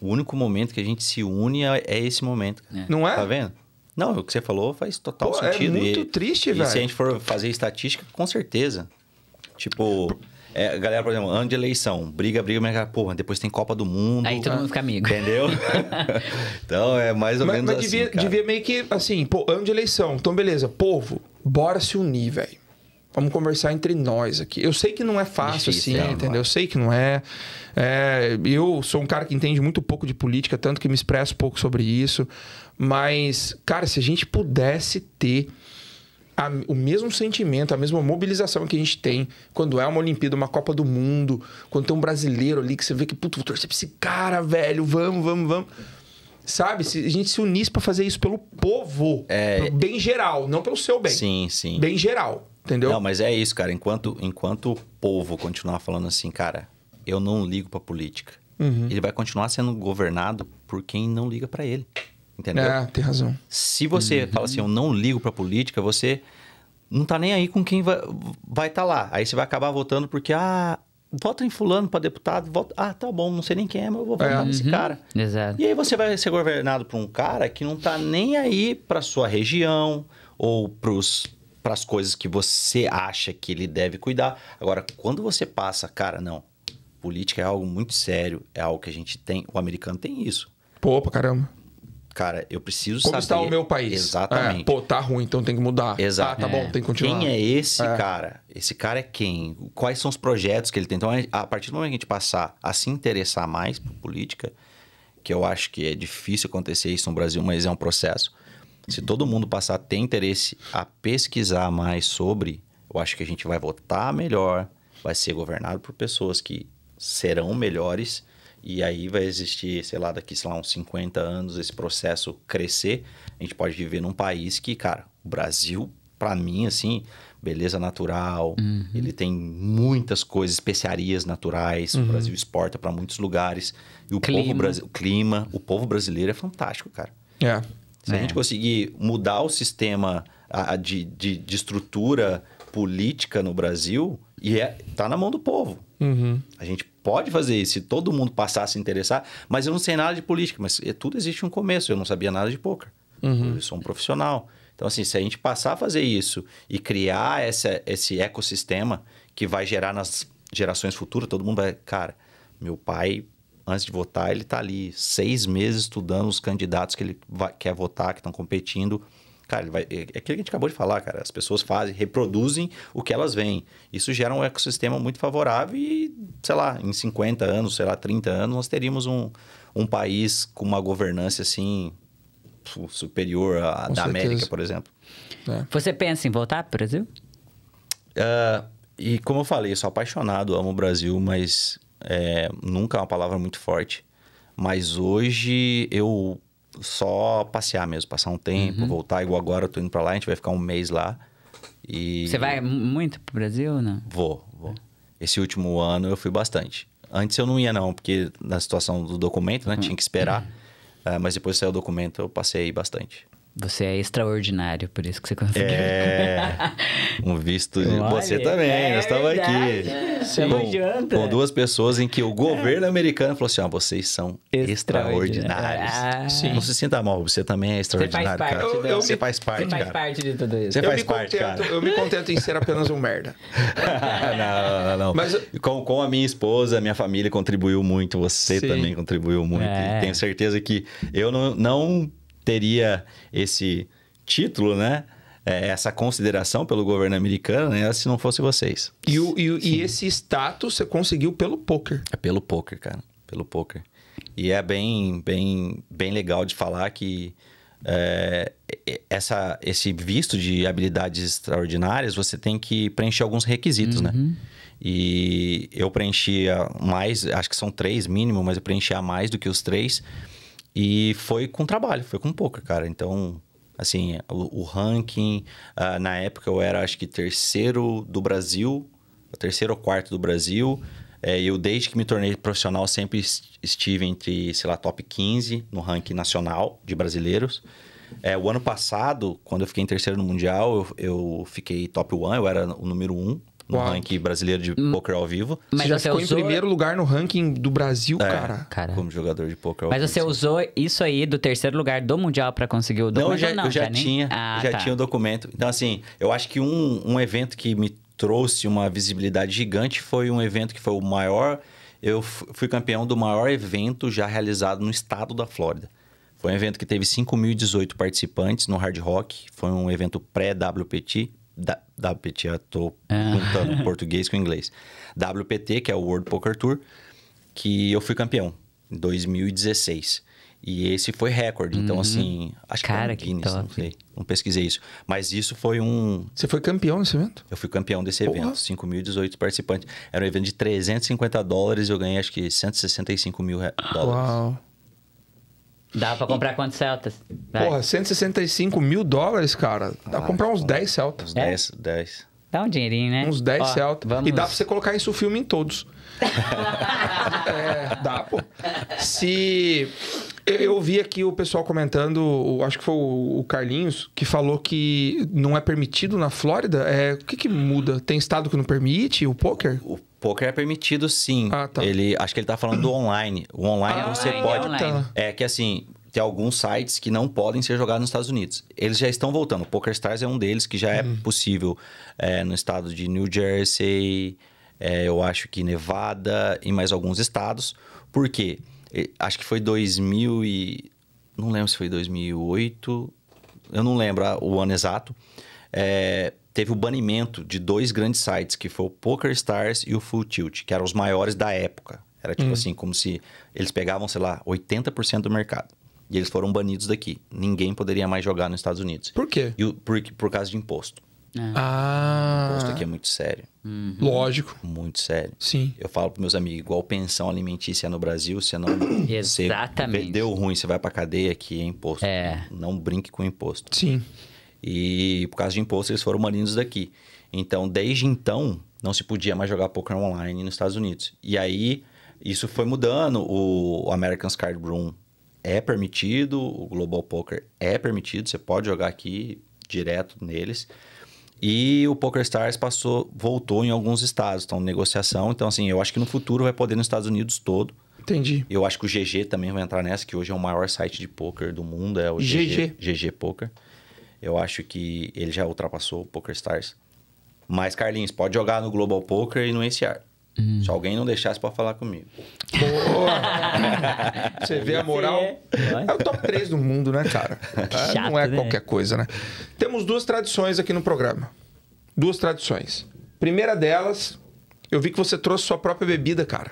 O único momento que a gente se une é, é esse momento. É. Não é? Tá vendo? Não, o que você falou faz total Pô, é sentido. É muito e, triste, velho. se a gente for fazer estatística, com certeza. Tipo, é, galera, por exemplo, ano de eleição, briga, briga, mas, porra, depois tem Copa do Mundo. Aí todo mundo fica amigo. Entendeu? então é mais ou mas, menos mas assim. Devia, devia, meio que, assim, pô, ano de eleição, então beleza, povo, bora se unir, velho. Vamos conversar entre nós aqui. Eu sei que não é fácil Difícil, assim, é, entendeu? Eu sei que não é. é. Eu sou um cara que entende muito pouco de política, tanto que me expresso pouco sobre isso. Mas, cara, se a gente pudesse ter a, o mesmo sentimento, a mesma mobilização que a gente tem quando é uma Olimpíada, uma Copa do Mundo, quando tem um brasileiro ali que você vê que, puto, vou torcer pra esse cara, velho, vamos, vamos, vamos. Sabe? Se a gente se unisse para fazer isso pelo povo, é... bem geral, não pelo seu bem. Sim, sim. Bem geral, entendeu? Não, mas é isso, cara. Enquanto, enquanto o povo continuar falando assim, cara, eu não ligo pra política, uhum. ele vai continuar sendo governado por quem não liga para ele. Entendeu? É, tem razão. Se você uhum. fala assim, eu não ligo pra política, você não tá nem aí com quem vai estar vai tá lá. Aí você vai acabar votando porque, ah, vota em fulano para deputado, vota, ah, tá bom, não sei nem quem é, mas eu vou votar é, nesse uhum. cara. Exato. E aí você vai ser governado por um cara que não tá nem aí pra sua região ou pros para as coisas que você acha que ele deve cuidar. Agora, quando você passa, cara, não, política é algo muito sério, é algo que a gente tem, o americano tem isso. Pô, pra caramba cara, eu preciso Como saber... está o meu país? Exatamente. É, pô, tá ruim, então tem que mudar. Exato. Ah, tá é. bom, tem que continuar. Quem é esse é. cara? Esse cara é quem? Quais são os projetos que ele tem? Então, a partir do momento que a gente passar a se interessar mais por política, que eu acho que é difícil acontecer isso no Brasil, mas é um processo. Se todo mundo passar a ter interesse a pesquisar mais sobre, eu acho que a gente vai votar melhor, vai ser governado por pessoas que serão melhores e aí vai existir, sei lá, daqui, sei lá, uns 50 anos, esse processo crescer. A gente pode viver num país que, cara, o Brasil, para mim, assim, beleza natural, uhum. ele tem muitas coisas, especiarias naturais, uhum. o Brasil exporta para muitos lugares. E o clima. povo brasileiro, clima, o povo brasileiro é fantástico, cara. É. Se é. a gente conseguir mudar o sistema de, de, de, estrutura política no Brasil, e é, tá na mão do povo. Uhum. A gente pode fazer isso. Se todo mundo passar a se interessar, mas eu não sei nada de política, mas é, tudo existe um começo. Eu não sabia nada de poker. Uhum. Eu sou um profissional. Então, assim, se a gente passar a fazer isso e criar essa, esse ecossistema que vai gerar nas gerações futuras, todo mundo vai. Cara, meu pai, antes de votar, ele está ali seis meses estudando os candidatos que ele vai, quer votar, que estão competindo, Cara, vai, é, é aquilo que a gente acabou de falar, cara. As pessoas fazem, reproduzem o que elas veem. Isso gera um ecossistema muito favorável e, sei lá, em 50 anos, sei lá, 30 anos, nós teríamos um, um país com uma governança assim superior à com da certeza. América, por exemplo. É. Você pensa em voltar para o Brasil? Uh, e como eu falei, eu sou apaixonado, amo o Brasil, mas é, nunca é uma palavra muito forte. Mas hoje eu só passear mesmo, passar um tempo, uhum. voltar. Igual agora eu tô indo para lá, a gente vai ficar um mês lá. E... Você vai muito pro Brasil ou não? Vou, vou. Esse último ano eu fui bastante. Antes eu não ia não, porque na situação do documento, né? Uhum. Tinha que esperar. Uhum. Uh, mas depois que saiu o documento eu passei bastante. Você é extraordinário, por isso que você conseguiu. É, um visto de Olha, você também, é nós tava aqui. Sim. Com, com duas pessoas em que o governo americano falou assim: ah, vocês são extraordinários. extraordinários. Ah, não se sinta mal, você também é extraordinário, você faz parte, cara. Eu, eu você faz parte, você faz parte de tudo isso. Você eu faz parte, cara. Eu me contento em ser apenas um merda. não, não, não. Mas, com, com a minha esposa, minha família contribuiu muito, você sim. também contribuiu muito. É. tenho certeza que eu não, não teria esse título, né? É, essa consideração pelo governo americano, né? Se não fosse vocês. E, o, e, e esse status você conseguiu pelo poker? É pelo poker, cara. Pelo poker. E é bem, bem, bem legal de falar que é, essa, esse visto de habilidades extraordinárias, você tem que preencher alguns requisitos, né? uhum. né? E eu preenchi mais, acho que são três mínimo, mas eu a mais do que os três. E foi com trabalho, foi com pouca, cara. Então, assim, o, o ranking, uh, na época eu era acho que terceiro do Brasil, terceiro ou quarto do Brasil. É, eu, desde que me tornei profissional, sempre estive entre, sei lá, top 15 no ranking nacional de brasileiros. É, o ano passado, quando eu fiquei em terceiro no Mundial, eu, eu fiquei top 1, eu era o número 1 no Uau. ranking brasileiro de poker ao vivo. Mas você já você ficou usou... em primeiro lugar no ranking do Brasil, é, cara. cara. Como jogador de poker ao Mas vivo. Mas você usou isso aí do terceiro lugar do Mundial para conseguir o documento? Não, eu já, não, eu já, já tinha. Ah, já tá. tinha o documento. Então, assim, eu acho que um, um evento que me trouxe uma visibilidade gigante foi um evento que foi o maior... Eu fui campeão do maior evento já realizado no estado da Flórida. Foi um evento que teve 5.018 participantes no Hard Rock. Foi um evento pré-WPT, da, WPT, eu tô juntando é. português com inglês. WPT, que é o World Poker Tour, que eu fui campeão em 2016. E esse foi recorde. Então, uhum. assim, acho é Cara, que, um Guinness, que não sei. Não pesquisei isso. Mas isso foi um. Você foi campeão desse evento? Eu fui campeão desse Porra. evento. 5.018 participantes. Era um evento de 350 dólares eu ganhei acho que 165 mil ah, dólares. Uau. Dá pra comprar e... quantos Celtas? Vai. Porra, 165 mil dólares, cara. Dá ah, pra comprar uns 10 ah, Celtas. Uns 10, 10. Dá um dinheirinho, né? Uns 10 Celtas. Vamos... E dá pra você colocar isso o filme em todos. é, dá, pô. Se. Eu vi aqui o pessoal comentando, acho que foi o Carlinhos, que falou que não é permitido na Flórida. É, o que, que muda? Tem estado que não permite o poker? O poker é permitido sim. Ah, tá. Ele, acho que ele tá falando do online. O online ah, você online, é, pode. É, tá. é que assim, tem alguns sites que não podem ser jogados nos Estados Unidos. Eles já estão voltando. O PokerStars é um deles que já é uhum. possível é, no estado de New Jersey, é, eu acho que Nevada e mais alguns estados. Por quê? Acho que foi 2000 e... Não lembro se foi 2008. Eu não lembro o ano exato. É, teve o banimento de dois grandes sites, que foi o Poker Stars e o Full Tilt, que eram os maiores da época. Era tipo hum. assim, como se eles pegavam, sei lá, 80% do mercado. E eles foram banidos daqui. Ninguém poderia mais jogar nos Estados Unidos. Por quê? E o, por, por causa de imposto. É. Ah. O imposto aqui é muito sério. Uhum. Lógico. Muito sério. Sim. Eu falo para meus amigos, igual pensão alimentícia no Brasil, você não. Exatamente. Você deu ruim, você vai para cadeia aqui, é imposto. É. Não brinque com imposto. Sim. E por causa de imposto, eles foram banidos daqui. Então, desde então, não se podia mais jogar poker online nos Estados Unidos. E aí, isso foi mudando. O American's Card Room é permitido, o Global Poker é permitido, você pode jogar aqui direto neles. E o Stars passou, voltou em alguns estados, estão em negociação. Então, assim, eu acho que no futuro vai poder nos Estados Unidos todo. Entendi. Eu acho que o GG também vai entrar nessa, que hoje é o maior site de poker do mundo, é o GG. GG, GG Poker. Eu acho que ele já ultrapassou o Stars. Mas, Carlinhos, pode jogar no Global Poker e no NCR. Hum. Se alguém não deixasse para falar comigo. Você vê a moral. É o top 3 do mundo, né, cara? É, chato, não é né? qualquer coisa, né? Temos duas tradições aqui no programa. Duas tradições. Primeira delas, eu vi que você trouxe sua própria bebida, cara.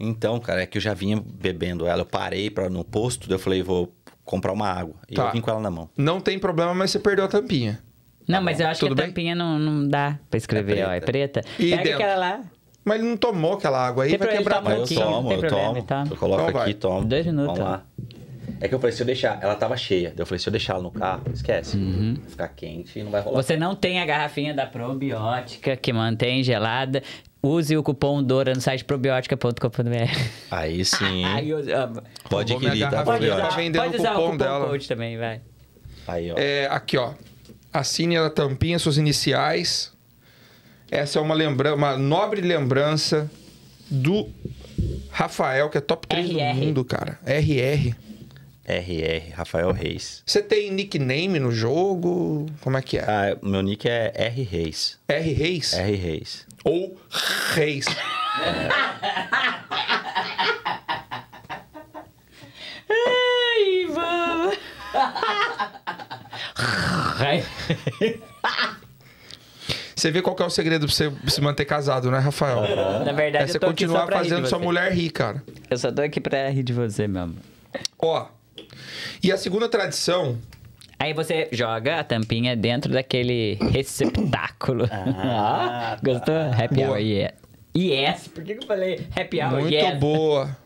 Então, cara, é que eu já vinha bebendo ela. Eu parei pra, no posto, eu falei, vou comprar uma água. E tá. eu vim com ela na mão. Não tem problema, mas você perdeu a tampinha. Não, tá mas bom. eu acho Tudo que a tampinha não, não dá pra escrever, é ó. É preta. E Pega dentro? aquela lá. Mas ele não tomou aquela água aí, tem vai quebrar um Eu tomo, eu problema, tomo. Tá? Eu coloco então aqui, tomo. Dois minutos. Vamos lá. É que eu falei, se eu deixar, ela tava cheia. Eu falei, se eu deixar ela no carro, esquece. Uhum. Vai ficar quente e não vai rolar. Você não tem a garrafinha da probiótica que mantém gelada. Use o cupom DORA no site probiotica.com.br. Aí sim. Aí eu, pode adquirir, então, tá? Pode usar, pode usar o cupom, o cupom dela. coach também, vai. Aí, ó. É, aqui, ó. Assine a tampinha, suas iniciais. Essa é uma, uma nobre lembrança do Rafael, que é top 3 RR. do mundo, cara. RR. RR, Rafael Reis. Você tem nickname no jogo? Como é que é? Ah, meu nick é R Reis. R Reis? R Reis. Ou Reis. É. Ai, mano. Você vê qual é o segredo pra você se manter casado, né, Rafael? Na verdade, é você eu tô continuar fazendo sua mulher rir, cara. Eu só tô aqui pra rir de você mesmo. Ó, e a segunda tradição Aí você joga a tampinha dentro daquele receptáculo. Ah, Gostou? Happy boa. hour, yeah. Yes! Por que, que eu falei happy hour, Muito yes? boa!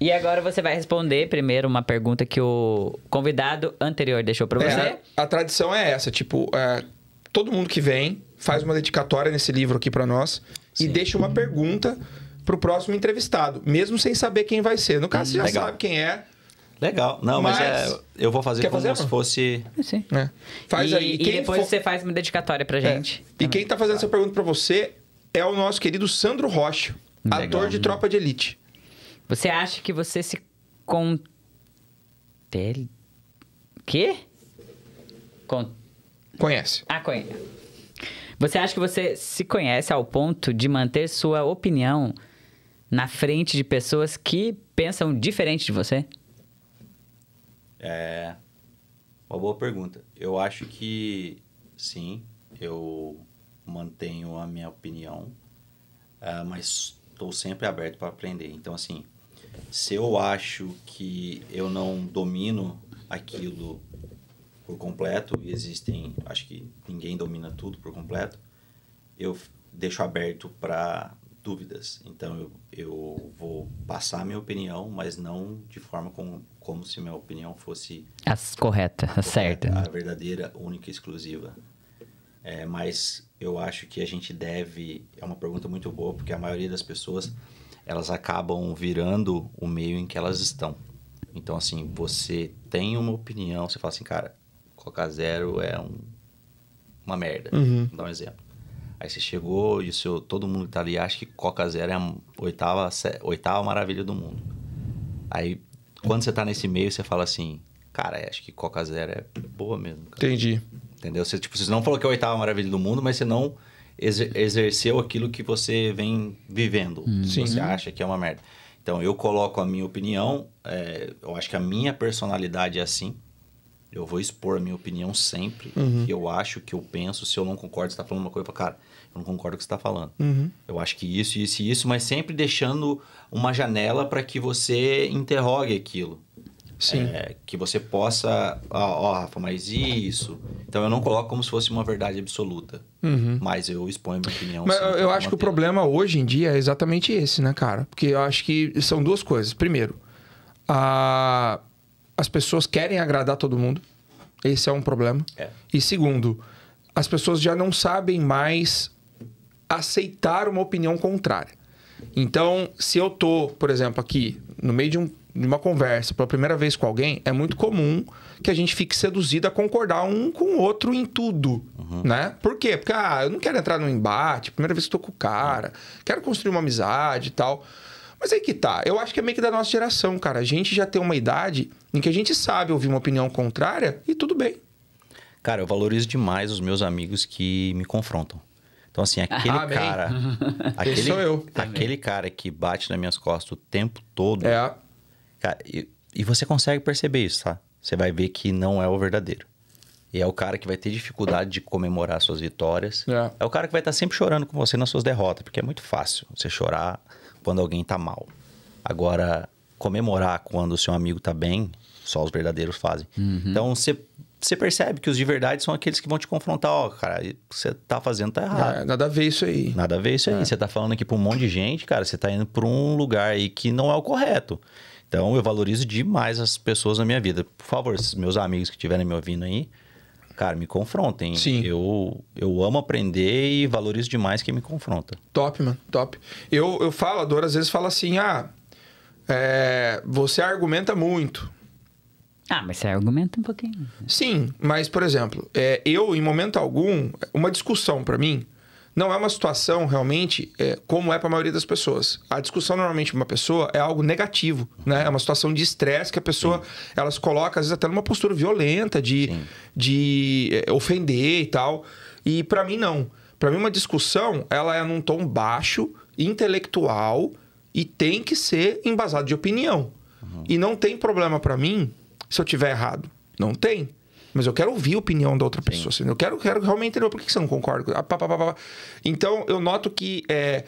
E agora você vai responder primeiro uma pergunta que o convidado anterior deixou para é, você. É, a, a, tradição é essa, tipo, é, todo mundo que vem faz uma dedicatória nesse livro aqui para nós Sim. e deixa uma pergunta pro próximo entrevistado, mesmo sem saber quem vai ser. No caso, hum, você já legal. sabe quem é, Legal. Não, mas, é, mas é, eu vou fazer como se fosse. É, sim. É. Faz e, aí. E, e depois for... você faz uma dedicatória pra é. gente. É. E quem tá fazendo essa pergunta pra você é o nosso querido Sandro Rocha, Legal. ator de Tropa de Elite. Você acha que você se con... Tel... Quê? Con... Conhece. Ah, conhece. Você acha que você se conhece ao ponto de manter sua opinião na frente de pessoas que pensam diferente de você? É uma boa pergunta. Eu acho que sim, eu mantenho a minha opinião, uh, mas estou sempre aberto para aprender. Então, assim, se eu acho que eu não domino aquilo por completo, e existem, acho que ninguém domina tudo por completo, eu deixo aberto para dúvidas. Então eu, eu vou passar a minha opinião, mas não de forma com, como se minha opinião fosse As correta, a certa, né? a verdadeira, única e exclusiva. É, mas eu acho que a gente deve é uma pergunta muito boa porque a maioria das pessoas elas acabam virando o meio em que elas estão. Então assim você tem uma opinião, você fala assim, cara, Coca Zero é um, uma merda. Uhum. Vou dar um exemplo. Aí você chegou e o seu, todo mundo que tá ali acha que Coca Zero é a oitava, oitava maravilha do mundo. Aí, quando você tá nesse meio, você fala assim, cara, é, acho que Coca Zero é boa mesmo. Cara. Entendi. Entendeu? Você, tipo, você não falou que é a oitava maravilha do mundo, mas você não exer exerceu aquilo que você vem vivendo. Hum. Sim. Você acha que é uma merda. Então, eu coloco a minha opinião, é, eu acho que a minha personalidade é assim. Eu vou expor a minha opinião sempre, uhum. que eu acho, que eu penso. Se eu não concordo, você tá falando uma coisa pra cara eu não concordo com o que você está falando. Uhum. Eu acho que isso, isso e isso, mas sempre deixando uma janela para que você interrogue aquilo. Sim. É, que você possa. Ó, oh, Rafa, mas isso? Então eu não coloco como se fosse uma verdade absoluta. Uhum. Mas eu exponho minha opinião. Mas eu, eu acho que o problema hoje em dia é exatamente esse, né, cara? Porque eu acho que são duas coisas. Primeiro, a... as pessoas querem agradar todo mundo. Esse é um problema. É. E segundo, as pessoas já não sabem mais aceitar uma opinião contrária. Então, se eu tô, por exemplo, aqui no meio de, um, de, uma conversa pela primeira vez com alguém, é muito comum que a gente fique seduzido a concordar um com o outro em tudo, uhum. né? Por quê? Porque, ah, eu não quero entrar num embate, primeira vez que tô com o cara, quero construir uma amizade e tal. Mas aí que tá. Eu acho que é meio que da nossa geração, cara. A gente já tem uma idade em que a gente sabe ouvir uma opinião contrária e tudo bem. Cara, eu valorizo demais os meus amigos que me confrontam. Então, assim, aquele ah, cara. aquele, sou eu. Aquele cara que bate nas minhas costas o tempo todo. É. Cara, e, e você consegue perceber isso, tá? Você vai ver que não é o verdadeiro. E é o cara que vai ter dificuldade de comemorar suas vitórias. É. é, o cara que vai estar tá sempre chorando com você nas suas derrotas, porque é muito fácil você chorar quando alguém está mal. Agora, comemorar quando o seu amigo está bem, só os verdadeiros fazem. Uhum. Então, você você percebe que os de verdade são aqueles que vão te confrontar, ó, oh, cara, você tá fazendo tá errado. É, nada a ver isso aí. Nada a ver isso é. aí. Você tá falando aqui para um monte de gente, cara, você tá indo para um lugar aí que não é o correto. Então eu valorizo demais as pessoas na minha vida. Por favor, meus amigos que estiverem me ouvindo aí, cara, me confrontem. Sim. Eu, eu amo aprender e valorizo demais quem me confronta. Top, mano, top. Eu, eu falo, a Dora às vezes fala assim, ah, é, você argumenta muito. Ah, mas você argumenta um pouquinho. Sim, mas, por exemplo, é, eu, em momento algum, uma discussão para mim não é uma situação realmente é, como é para a maioria das pessoas. A discussão normalmente de uma pessoa é algo negativo, né? É uma situação de estresse que a pessoa elas colocam às vezes até numa postura violenta de, de é, ofender e tal. E para mim não. Para mim uma discussão ela é num tom baixo, intelectual e tem que ser embasado de opinião. Uhum. E não tem problema para mim se eu tiver errado? Não tem. Mas eu quero ouvir a opinião da outra Sim. pessoa. Assim, eu quero, quero realmente entender por que você não concorda. Ah, pá, pá, pá, então, eu noto que, é,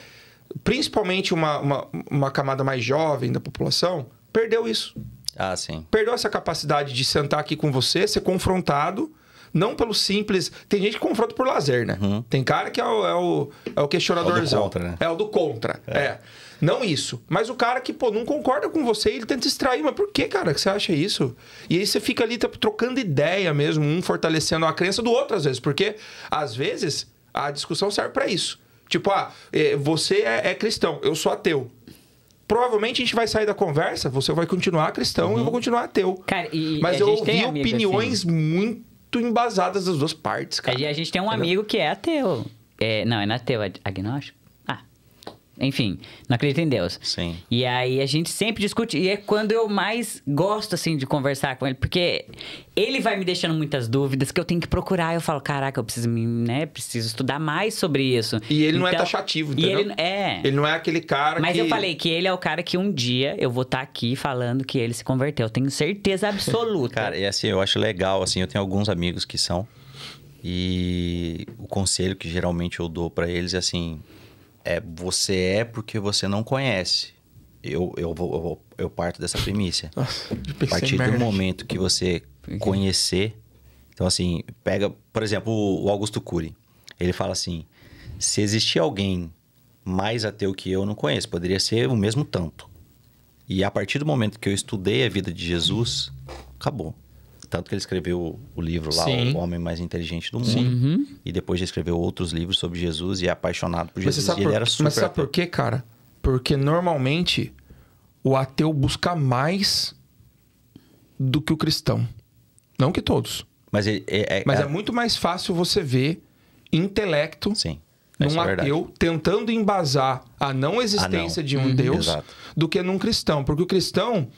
principalmente uma, uma, uma camada mais jovem da população, perdeu isso. Ah, sim. Perdeu essa capacidade de sentar aqui com você, ser confrontado, não pelo simples. Tem gente que confronta por lazer, né? Uhum. Tem cara que é o, é o, é o questionadorzão. É o do contra, né? É o do contra. É. é. Não isso. Mas o cara que, pô, não concorda com você, ele tenta extrair. Mas por que, cara, que você acha isso? E aí você fica ali trocando ideia mesmo, um fortalecendo a crença do outro, às vezes. Porque, às vezes, a discussão serve para isso. Tipo, ah, é, você é, é cristão, eu sou ateu provavelmente a gente vai sair da conversa, você vai continuar cristão uhum. e eu vou uhum. continuar ateu. Cara, Mas eu ouvi opiniões assim. muito embasadas das duas partes, cara. E a gente tem um Entendeu? amigo que é ateu. É, não, é, é ateu, é agnóstico enfim, não acredita em Deus. Sim. E aí a gente sempre discute, e é quando eu mais gosto, assim, de conversar com ele, porque ele vai me deixando muitas dúvidas que eu tenho que procurar. Eu falo, caraca, eu preciso, né, preciso estudar mais sobre isso. E ele então, não é então, taxativo, entendeu? ele, é. Ele não é aquele cara Mas que... eu falei que ele é o cara que um dia eu vou estar tá aqui falando que ele se converteu. Eu tenho certeza absoluta. cara, e assim, eu acho legal, assim, eu tenho alguns amigos que são. E o conselho que geralmente eu dou para eles é assim: é você é porque você não conhece. Eu, eu, eu, eu parto dessa premissa. Nossa, a partir do momento que você conhecer. Então, assim, pega, por exemplo, o Augusto Cury. Ele fala assim: se existir alguém mais ateu que eu, não conheço, poderia ser o mesmo tanto. E a partir do momento que eu estudei a vida de Jesus, acabou. Tanto que ele escreveu o livro lá, Sim. O Homem Mais Inteligente do Mundo. Sim. Uhum. E depois já escreveu outros livros sobre Jesus e é apaixonado por Jesus. Mas, por... ele era super Mas sabe ateu. por quê, cara? Porque normalmente o ateu busca mais do que o cristão. Não que todos. Mas, é, é, Mas é... é, muito mais fácil você ver intelecto Sim, num é ateu tentando embasar a não existência ah, não. de um uhum. Deus Exato. do que num cristão. Porque o cristão,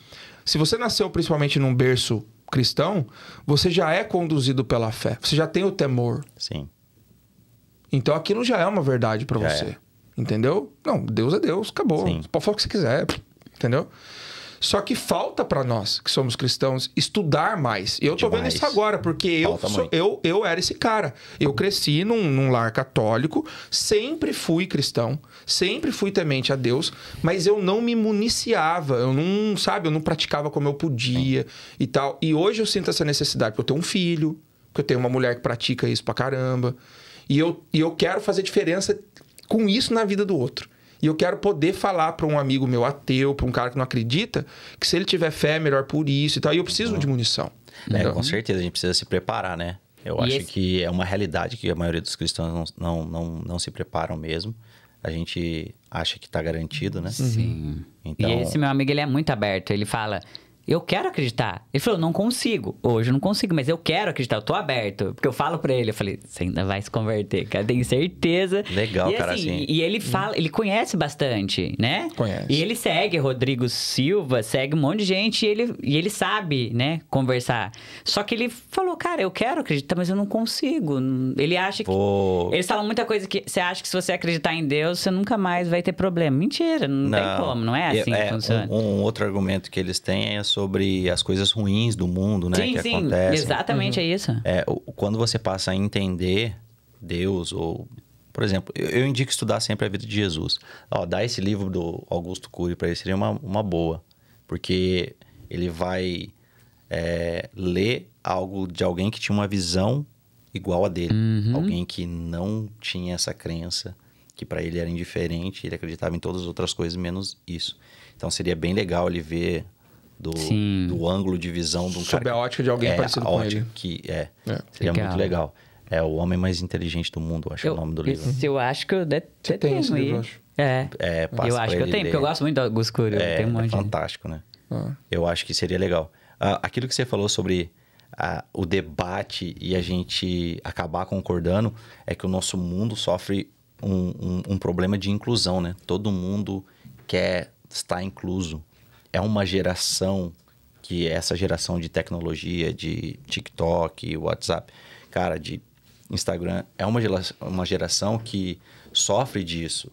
se você nasceu principalmente num berço cristão, você já é conduzido pela fé. Você já tem o temor. Sim. Então aquilo já é uma verdade para você. É. Entendeu? Não, Deus é Deus, acabou. Sim. Pode falar o que você quiser, entendeu? Só que falta para nós, que somos cristãos, estudar mais. E eu tô vendo isso agora, porque eu, sou, eu, eu era esse cara. Eu cresci num, num lar católico, sempre fui cristão, sempre fui temente a Deus, mas eu não me municiava, eu não, sabe, eu não praticava como eu podia Sim. e tal. E hoje eu sinto essa necessidade, porque eu tenho um filho, porque eu tenho uma mulher que pratica isso pra caramba. E eu, e eu quero fazer diferença com isso na vida do outro. E eu quero poder falar para um amigo meu ateu, para um cara que não acredita, que se ele tiver fé, é melhor por isso e tal. E eu preciso de munição. É, então, com certeza, a gente precisa se preparar, né? Eu acho esse... que é uma realidade que a maioria dos cristãos não, não, não, não se preparam mesmo. A gente acha que está garantido, né? Sim. Então... E esse meu amigo, ele é muito aberto. Ele fala, eu quero acreditar. Ele falou, não consigo. Hoje eu não consigo, mas eu quero acreditar. Eu tô aberto. Porque eu falo para ele, eu falei, você ainda vai se converter, cara. Tenho certeza. Legal, e, cara, assim, assim. E ele fala, ele conhece bastante, né? Conhece. E ele segue Rodrigo Silva, segue um monte de gente e ele, e ele sabe, né, conversar. Só que ele falou, cara, eu quero acreditar, mas eu não consigo. Ele acha que... Pô. Eles falam muita coisa que você acha que se você acreditar em Deus, você nunca mais vai ter problema. Mentira, não, não. tem como, não é assim é, que funciona. Um, um outro argumento que eles têm é sobre as coisas ruins do mundo, né? Sim, que sim, acontecem. exatamente é uhum. é isso. É, quando você passa a entender Deus ou por exemplo, eu, eu, indico estudar sempre a vida de Jesus. Ó, dá esse livro do Augusto Cury para ele seria uma, uma boa, porque ele vai é, ler algo de alguém que tinha uma visão igual a dele, uhum. alguém que não tinha essa crença, que para ele era indiferente, ele acreditava em todas as outras coisas menos isso. Então seria bem legal ele ver do, do ângulo de visão de um Sob cara. a ótica de alguém é, parecido com ele. Que, é, é. seria legal. muito legal. É O Homem Mais Inteligente do Mundo, acho eu, o nome do livro. Isso eu acho que eu até Você tem esse livro, acho. É, é eu acho que eu tenho, ler. porque eu gosto muito do Guscuro. É, um é fantástico, né? Ah. Eu acho que seria legal. Ah, aquilo que você falou sobre ah, o debate e a gente acabar concordando é que o nosso mundo sofre um, um, um problema de inclusão, né? Todo mundo quer estar incluso é uma geração que é essa geração de tecnologia, de TikTok, WhatsApp, cara, de Instagram, é uma geração, uma geração que sofre disso.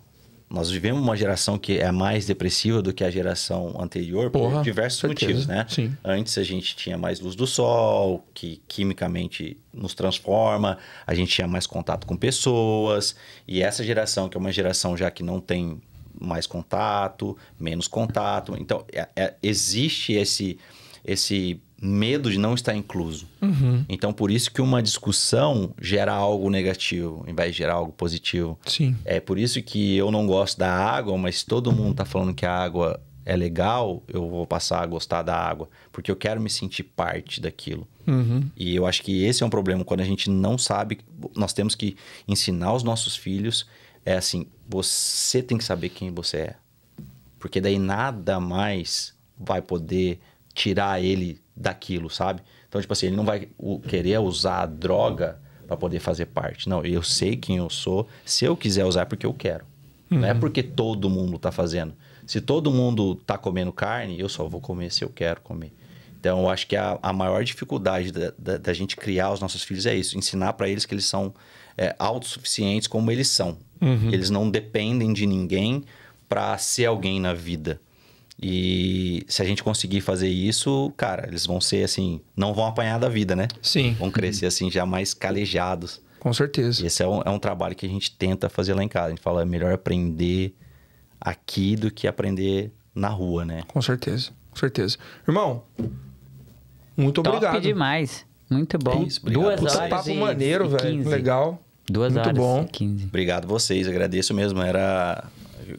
Nós vivemos uma geração que é mais depressiva do que a geração anterior Porra, por diversos certeza. motivos, né? Sim. Antes a gente tinha mais luz do sol, que quimicamente nos transforma, a gente tinha mais contato com pessoas, e essa geração, que é uma geração já que não tem mais contato, menos contato. Então, é, é, existe esse, esse medo de não estar incluso. Uhum. Então, por isso que uma discussão gera algo negativo, em vez de gerar algo positivo. Sim. É por isso que eu não gosto da água, mas se todo mundo está falando que a água é legal, eu vou passar a gostar da água, porque eu quero me sentir parte daquilo. Uhum. E eu acho que esse é um problema quando a gente não sabe. Nós temos que ensinar os nossos filhos é assim: você tem que saber quem você é. Porque daí nada mais vai poder tirar ele daquilo, sabe? Então, tipo assim, ele não vai querer usar a droga para poder fazer parte. Não, eu sei quem eu sou. Se eu quiser usar, é porque eu quero. Uhum. Não é uhum. porque todo mundo tá fazendo. Se todo mundo tá comendo carne, eu só vou comer se eu quero comer. Então, eu acho que a, a maior dificuldade da, da, da gente criar os nossos filhos é isso: ensinar para eles que eles são é, autossuficientes como eles são. Uhum. Eles não dependem de ninguém para ser alguém na vida. E se a gente conseguir fazer isso, cara, eles vão ser assim, não vão apanhar da vida, né? Sim. Vão crescer assim, já mais calejados. Com certeza. Esse é um, é um trabalho que a gente tenta fazer lá em casa. A gente fala, é melhor aprender aqui do que aprender na rua, né? Com certeza, com certeza. Irmão, muito Top obrigado. Top demais. Muito bom. É isso, Duas Puta horas. papo e, maneiro, velho. Legal. Duas Muito horas bom. e 15. Obrigado vocês, agradeço mesmo. Era.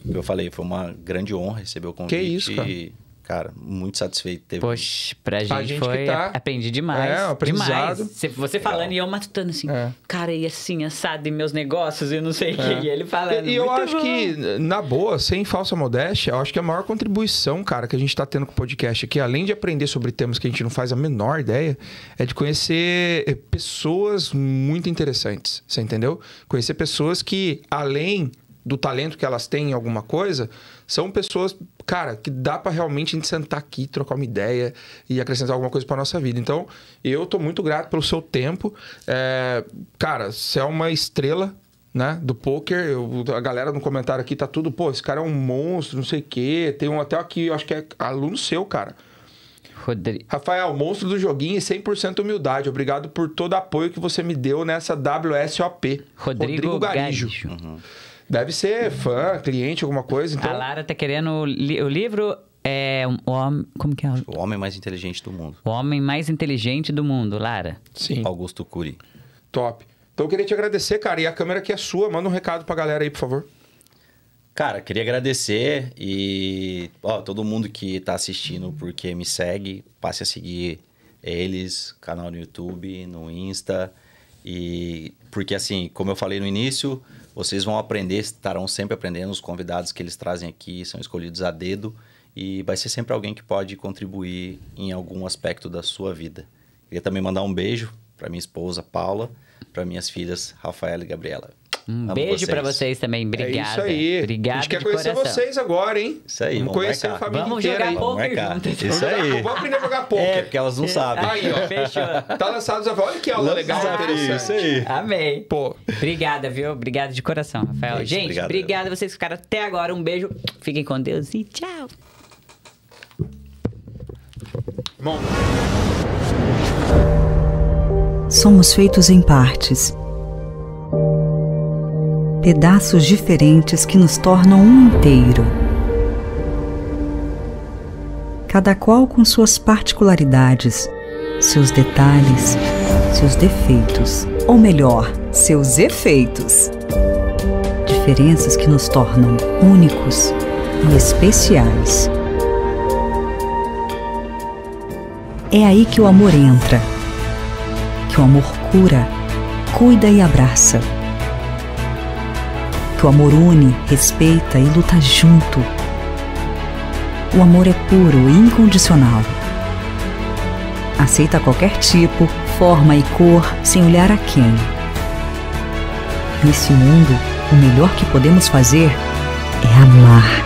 Eu falei, foi uma grande honra receber o convite. Que isso, cara. E Cara, muito satisfeito. Teve... Poxa, pra, pra gente, gente foi... Tá... Aprendi demais. É, aprendizado. Demais. Você falando Legal. e eu matutando assim, é. cara, e assim, assado em meus negócios e não sei o é. que. E ele falando, E, eu acho bom. que, na boa, sem falsa modéstia, eu acho que a maior contribuição, cara, que a gente tá tendo com o podcast aqui, além de aprender sobre temas que a gente não faz a menor ideia, é de conhecer eh, pessoas muito interessantes, você entendeu? Conhecer pessoas que, além do talento que elas têm em alguma coisa, são pessoas cara, que dá para realmente a gente sentar aqui, trocar uma ideia e acrescentar alguma coisa para nossa vida. Então, eu tô muito grato pelo seu tempo. É, cara, você é uma estrela né, do poker, eu, a galera no comentário aqui tá tudo, pô, esse cara é um monstro, não sei o quê. Tem um até aqui, acho que é aluno seu, cara. Rodrigo. Rafael, monstro do joguinho e 100% humildade. Obrigado por todo o apoio que você me deu nessa WSOP. Rodrigo, Rodrigo Garijo. Garijo. Uhum. Deve ser fã, cliente, alguma coisa. Então... A Lara tá querendo li o livro é o homem. Como que é? O homem mais inteligente do mundo. O homem mais inteligente do mundo, Lara. Sim. Augusto Cury. Top. Então eu queria te agradecer, cara. E a câmera que é sua, manda um recado pra galera aí, por favor. Cara, queria agradecer e ó, todo mundo que tá assistindo porque me segue, passe a seguir eles, canal no YouTube, no Insta. E porque assim, como eu falei no início, vocês vão aprender, estarão sempre aprendendo. Os convidados que eles trazem aqui são escolhidos a dedo e vai ser sempre alguém que pode contribuir em algum aspecto da sua vida. Queria também mandar um beijo para minha esposa Paula, para minhas filhas Rafaela e Gabriela. Um Amo beijo para pra vocês também. Obrigada. É isso aí. Obrigada. a gente quer conhecer coração. vocês agora, hein? Isso aí. Vamos, vamos conhecer marcar. a família vamos inteira. Jogar vamos jogar poker Isso aí. Vamos aprender a jogar é, poker. É, porque elas não sabem. Aí, ó. Fechou. Tá lançado já. Olha que aula Lança legal, interessante. Isso aí. Amei. Pô. Obrigada, viu? Obrigado de coração, Rafael. Isso, gente, obrigada a vocês que ficaram até agora. Um beijo. Fiquem com Deus e tchau. Bom. Somos feitos em partes pedaços diferentes que nos tornam um inteiro. Cada qual com suas particularidades, seus detalhes, seus defeitos, ou melhor, seus efeitos. Diferenças que nos tornam únicos e especiais. É aí que o amor entra, que o amor cura, cuida e abraça que o amor une, respeita e luta junto. O amor é puro e incondicional. Aceita qualquer tipo, forma e cor sem olhar a quem. Nesse mundo, o melhor que podemos fazer é amar.